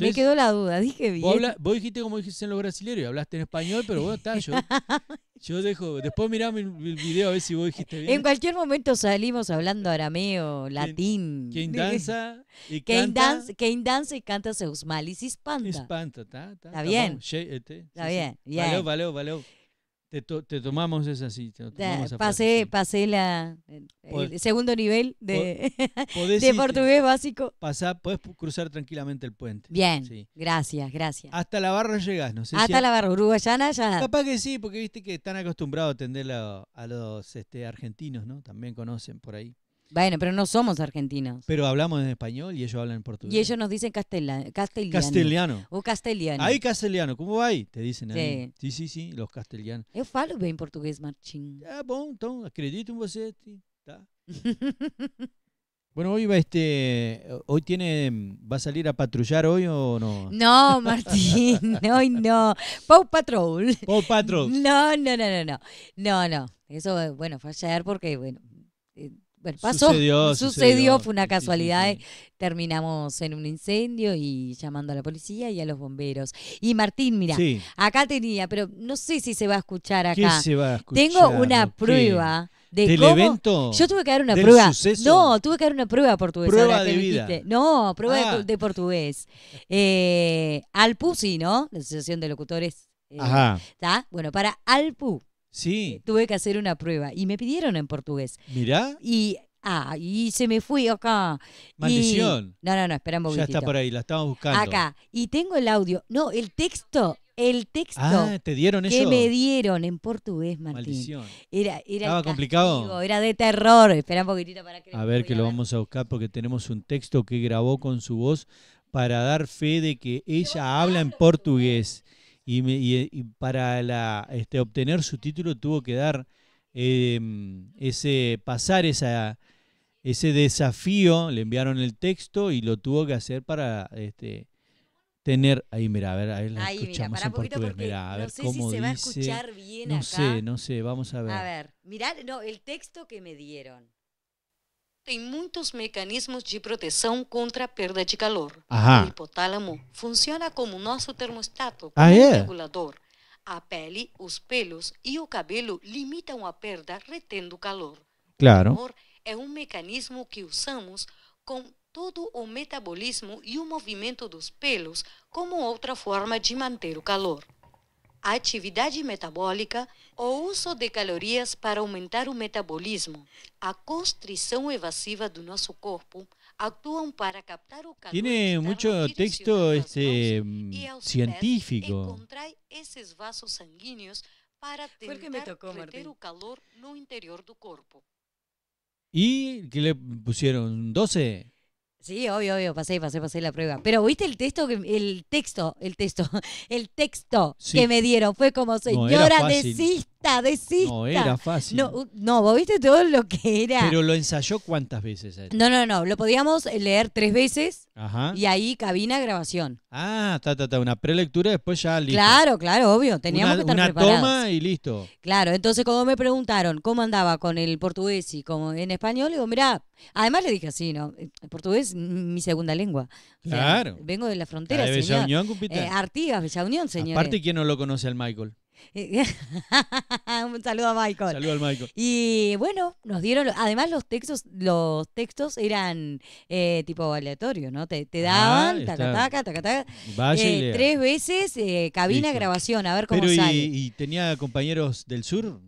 Me quedó la duda, dije bien. Vos, vos dijiste como dijiste en los brasileños, hablaste en español, pero bueno, está, yo, yo dejo, después miramos el video a ver si vos dijiste bien. En cualquier momento salimos hablando arameo, latín. Quien danza y canta. Quien danza y canta se espanta. Espanta, está, e, está. bien. Está bien, bien. Valeu, valeu, te, te, tomamos esa sí. Te pasé, pasé la, el, segundo nivel de, portugués básico. Pasá, podés cruzar tranquilamente el puente. Bien, gracias, gracias. Hasta la barra llegás, no sé Hasta la barra uruguayana ya. Capaz que sí, porque viste que están acostumbrados a atender a, a los este, argentinos, ¿no? También conocen por ahí. Bueno, pero no somos argentinos. Pero hablamos en español y ellos hablan en portugués. Y ellos nos dicen castellano. Castellano. O castellano. Ahí castellano, ¿cómo va? Te dicen ahí. Sí, sí, sí, los castellanos. Yo falo bien portugués, Martín. Ah, bueno, entonces, acredito en em você. Bueno, hoy va este, hoy tiene, va a salir a patrullar hoy o no? No, Martín, hoy no. Pau Patrol. Pau Patrol. No, no, no, no, no, no, no. Eso, bueno, fue porque, bueno, bueno, pasó, sucedió, fue una casualidad. Eh, terminamos en un incendio y llamando a la policía y a los bomberos. Y Martín, mira, acá tenía, pero no sé si se va a escuchar acá. se va a escuchar? Tengo una prueba. De ¿Del evento? Yo tuve que dar una prueba. Suceso. No, tuve que dar una prueba portuguesa. ¿Prueba de vida? No, prueba de, ah. portugués. Eh, Alpu, sí, ¿no? La Asociación de Locutores. Eh, está Ajá. Bueno, para Alpu Sí. Eh, tuve que hacer una prueba y me pidieron en portugués. Mirá. Y Ah, y se me fui acá. Maldición. No, no, no, esperamos. Ya está por ahí, la estamos buscando. Acá. Y tengo el audio. No, el texto. El texto. Ah, te dieron que eso. Que me dieron en portugués, Martín. Maldición. Era, era Estaba complicado. Era de terror. Espera un poquitito para que. A ver, que lo vamos a buscar porque tenemos un texto que grabó con su voz para dar fe de que ella habla en portugués y, para este, obtener su título tuvo que dar em, ese pasar esa, ese desafío, le enviaron el texto y lo tuvo que hacer para este, tener ahí mira a ver la escuchamos a ver no sé si se va a escuchar bien no sé no sé vamos a ver a ver mirá no el texto que me dieron tem muitos mecanismos de proteção contra a perda de calor. Aham. O hipotálamo funciona como nosso termostato, ah, como ah, é? regulador. A pele, os pelos e o cabelo limitam a perda retendo calor. Claro. O calor é um mecanismo que usamos com todo o metabolismo e o movimento dos pelos como outra forma de manter o calor a atividade metabólica, ou uso de calorias para aumentar o metabolismo, a constrição evasiva do nosso corpo, actuam para captar o calor. Tiene mucho texto este, mm, científico. Esses vasos sanguíneos para tentar tocó, reter o calor no interior do corpo. Y que le pusieron 12. Sí, obvio, obvio, pasé, pasé, pasé la prueba. Pero viste el texto, que, el texto, el texto, el texto que me dieron. Fue como, señora, de no era fácil. No, vos viste todo lo que era. Pero lo ensayó cuántas veces. No, no, no, lo podíamos leer tres veces y ahí cabina grabación. Ah, está ta, ta, una prelectura y después ya listo. Claro, claro, obvio, teníamos que estar una toma y listo. Claro, entonces cuando me preguntaron cómo andaba con el portugués y como en español, digo, mira, además le dije así, ¿no? El portugués mi segunda lengua. Claro. vengo de la frontera, ah, de Unión, eh, Artigas, Bella Unión, señor. Aparte, ¿quién no lo conoce al Michael? un saludo a Michael. Y bueno, nos dieron, además los textos, los textos eran eh, tipo aleatorio, ¿no? Te, ah, daban, taca, taca, taca, taca, eh, tres veces, eh, cabina, grabación, a ver cómo sale. ¿Y tenía compañeros del sur?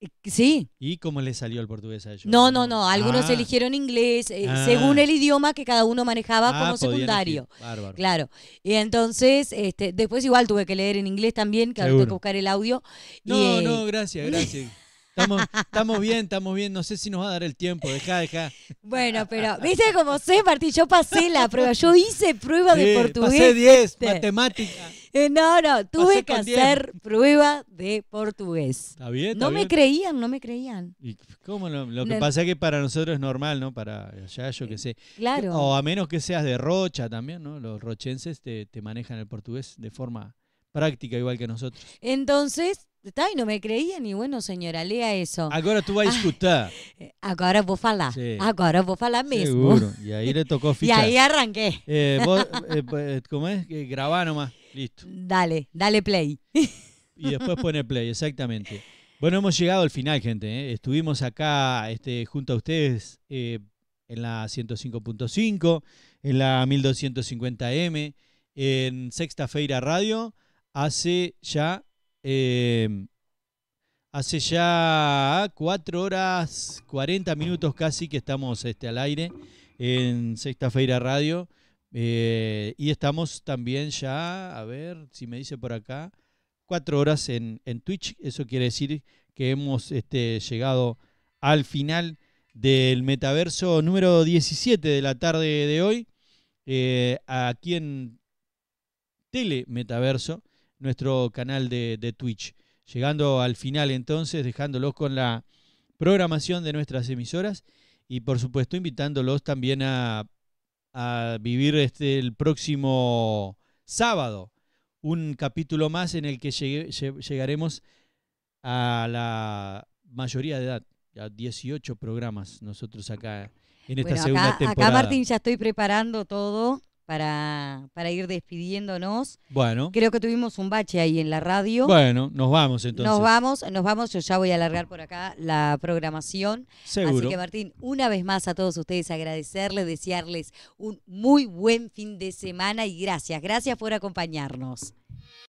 Eh, sí. ¿Y cómo le salió el portugués a ellos? No, no, no. Algunos ah. eligieron inglés, eh, ah. según el idioma que cada uno manejaba ah, como secundario. Bárbaro. Claro. Y entonces, este, después igual tuve que leer en inglés también, que tuve que buscar el audio. No, no, eh, gracias, gracias. Estamos, bien, estamos bien. No sé si nos va a dar el tiempo. Deja, deja. Bueno, pero viste como sé, Martín, yo pasé la prueba. Yo hice prueba de portugués. Pasé 10, matemática. Eh, no, no, tuve que hacer prueba de portugués. Está bien. no me creían, no me creían. cómo lo, que pasa es que para nosotros es normal, ¿no? Para allá, yo eh, qué sé. Claro. O a menos que seas de Rocha también, ¿no? Los rochenses te, manejan el portugués de forma práctica, igual que nosotros. Entonces, está, y no me creían y bueno, señora, lea eso. Ahora tú vas ah, escutar. Eh, agora vou falar. vou falar mesmo. Seguro. Y ahí le tocó ficha. Y ahí arranqué. Eh, vos, eh, ¿Cómo es? grabá nomás. Dale, dale play. Y después pone play, exactamente. Bueno, hemos llegado al final, gente. ¿eh? Estuvimos acá este, junto a ustedes eh, en la 105.5, en la 1250M, en Sexta Feira Radio, hace ya... Eh, hace ya 4 horas 40 minutos casi que estamos este, al aire en Sexta Feira Radio. Eh, y estamos también ya, a ver si me dice por acá, cuatro horas en, Twitch. Eso quiere decir que hemos este, llegado al final del metaverso número 17 de la tarde de hoy, eh, aquí en Telemetaverso, nuestro canal de, de Twitch. Llegando al final entonces, dejándolos con la programación de nuestras emisoras y por supuesto invitándolos también a a vivir este, el próximo sábado un capítulo más en el que llegaremos a la mayoría de edad, a 18 programas nosotros acá en esta segunda temporada. Acá Martín ya estoy preparando todo para, para ir despidiéndonos. Bueno. Creo que tuvimos un bache ahí en la radio. Bueno, nos vamos entonces. Nos vamos, nos vamos. Yo ya voy a alargar por acá la programación. Seguro. Así que Martín, una vez más a todos ustedes agradecerles, desearles un muy buen fin de semana y gracias, gracias por acompañarnos.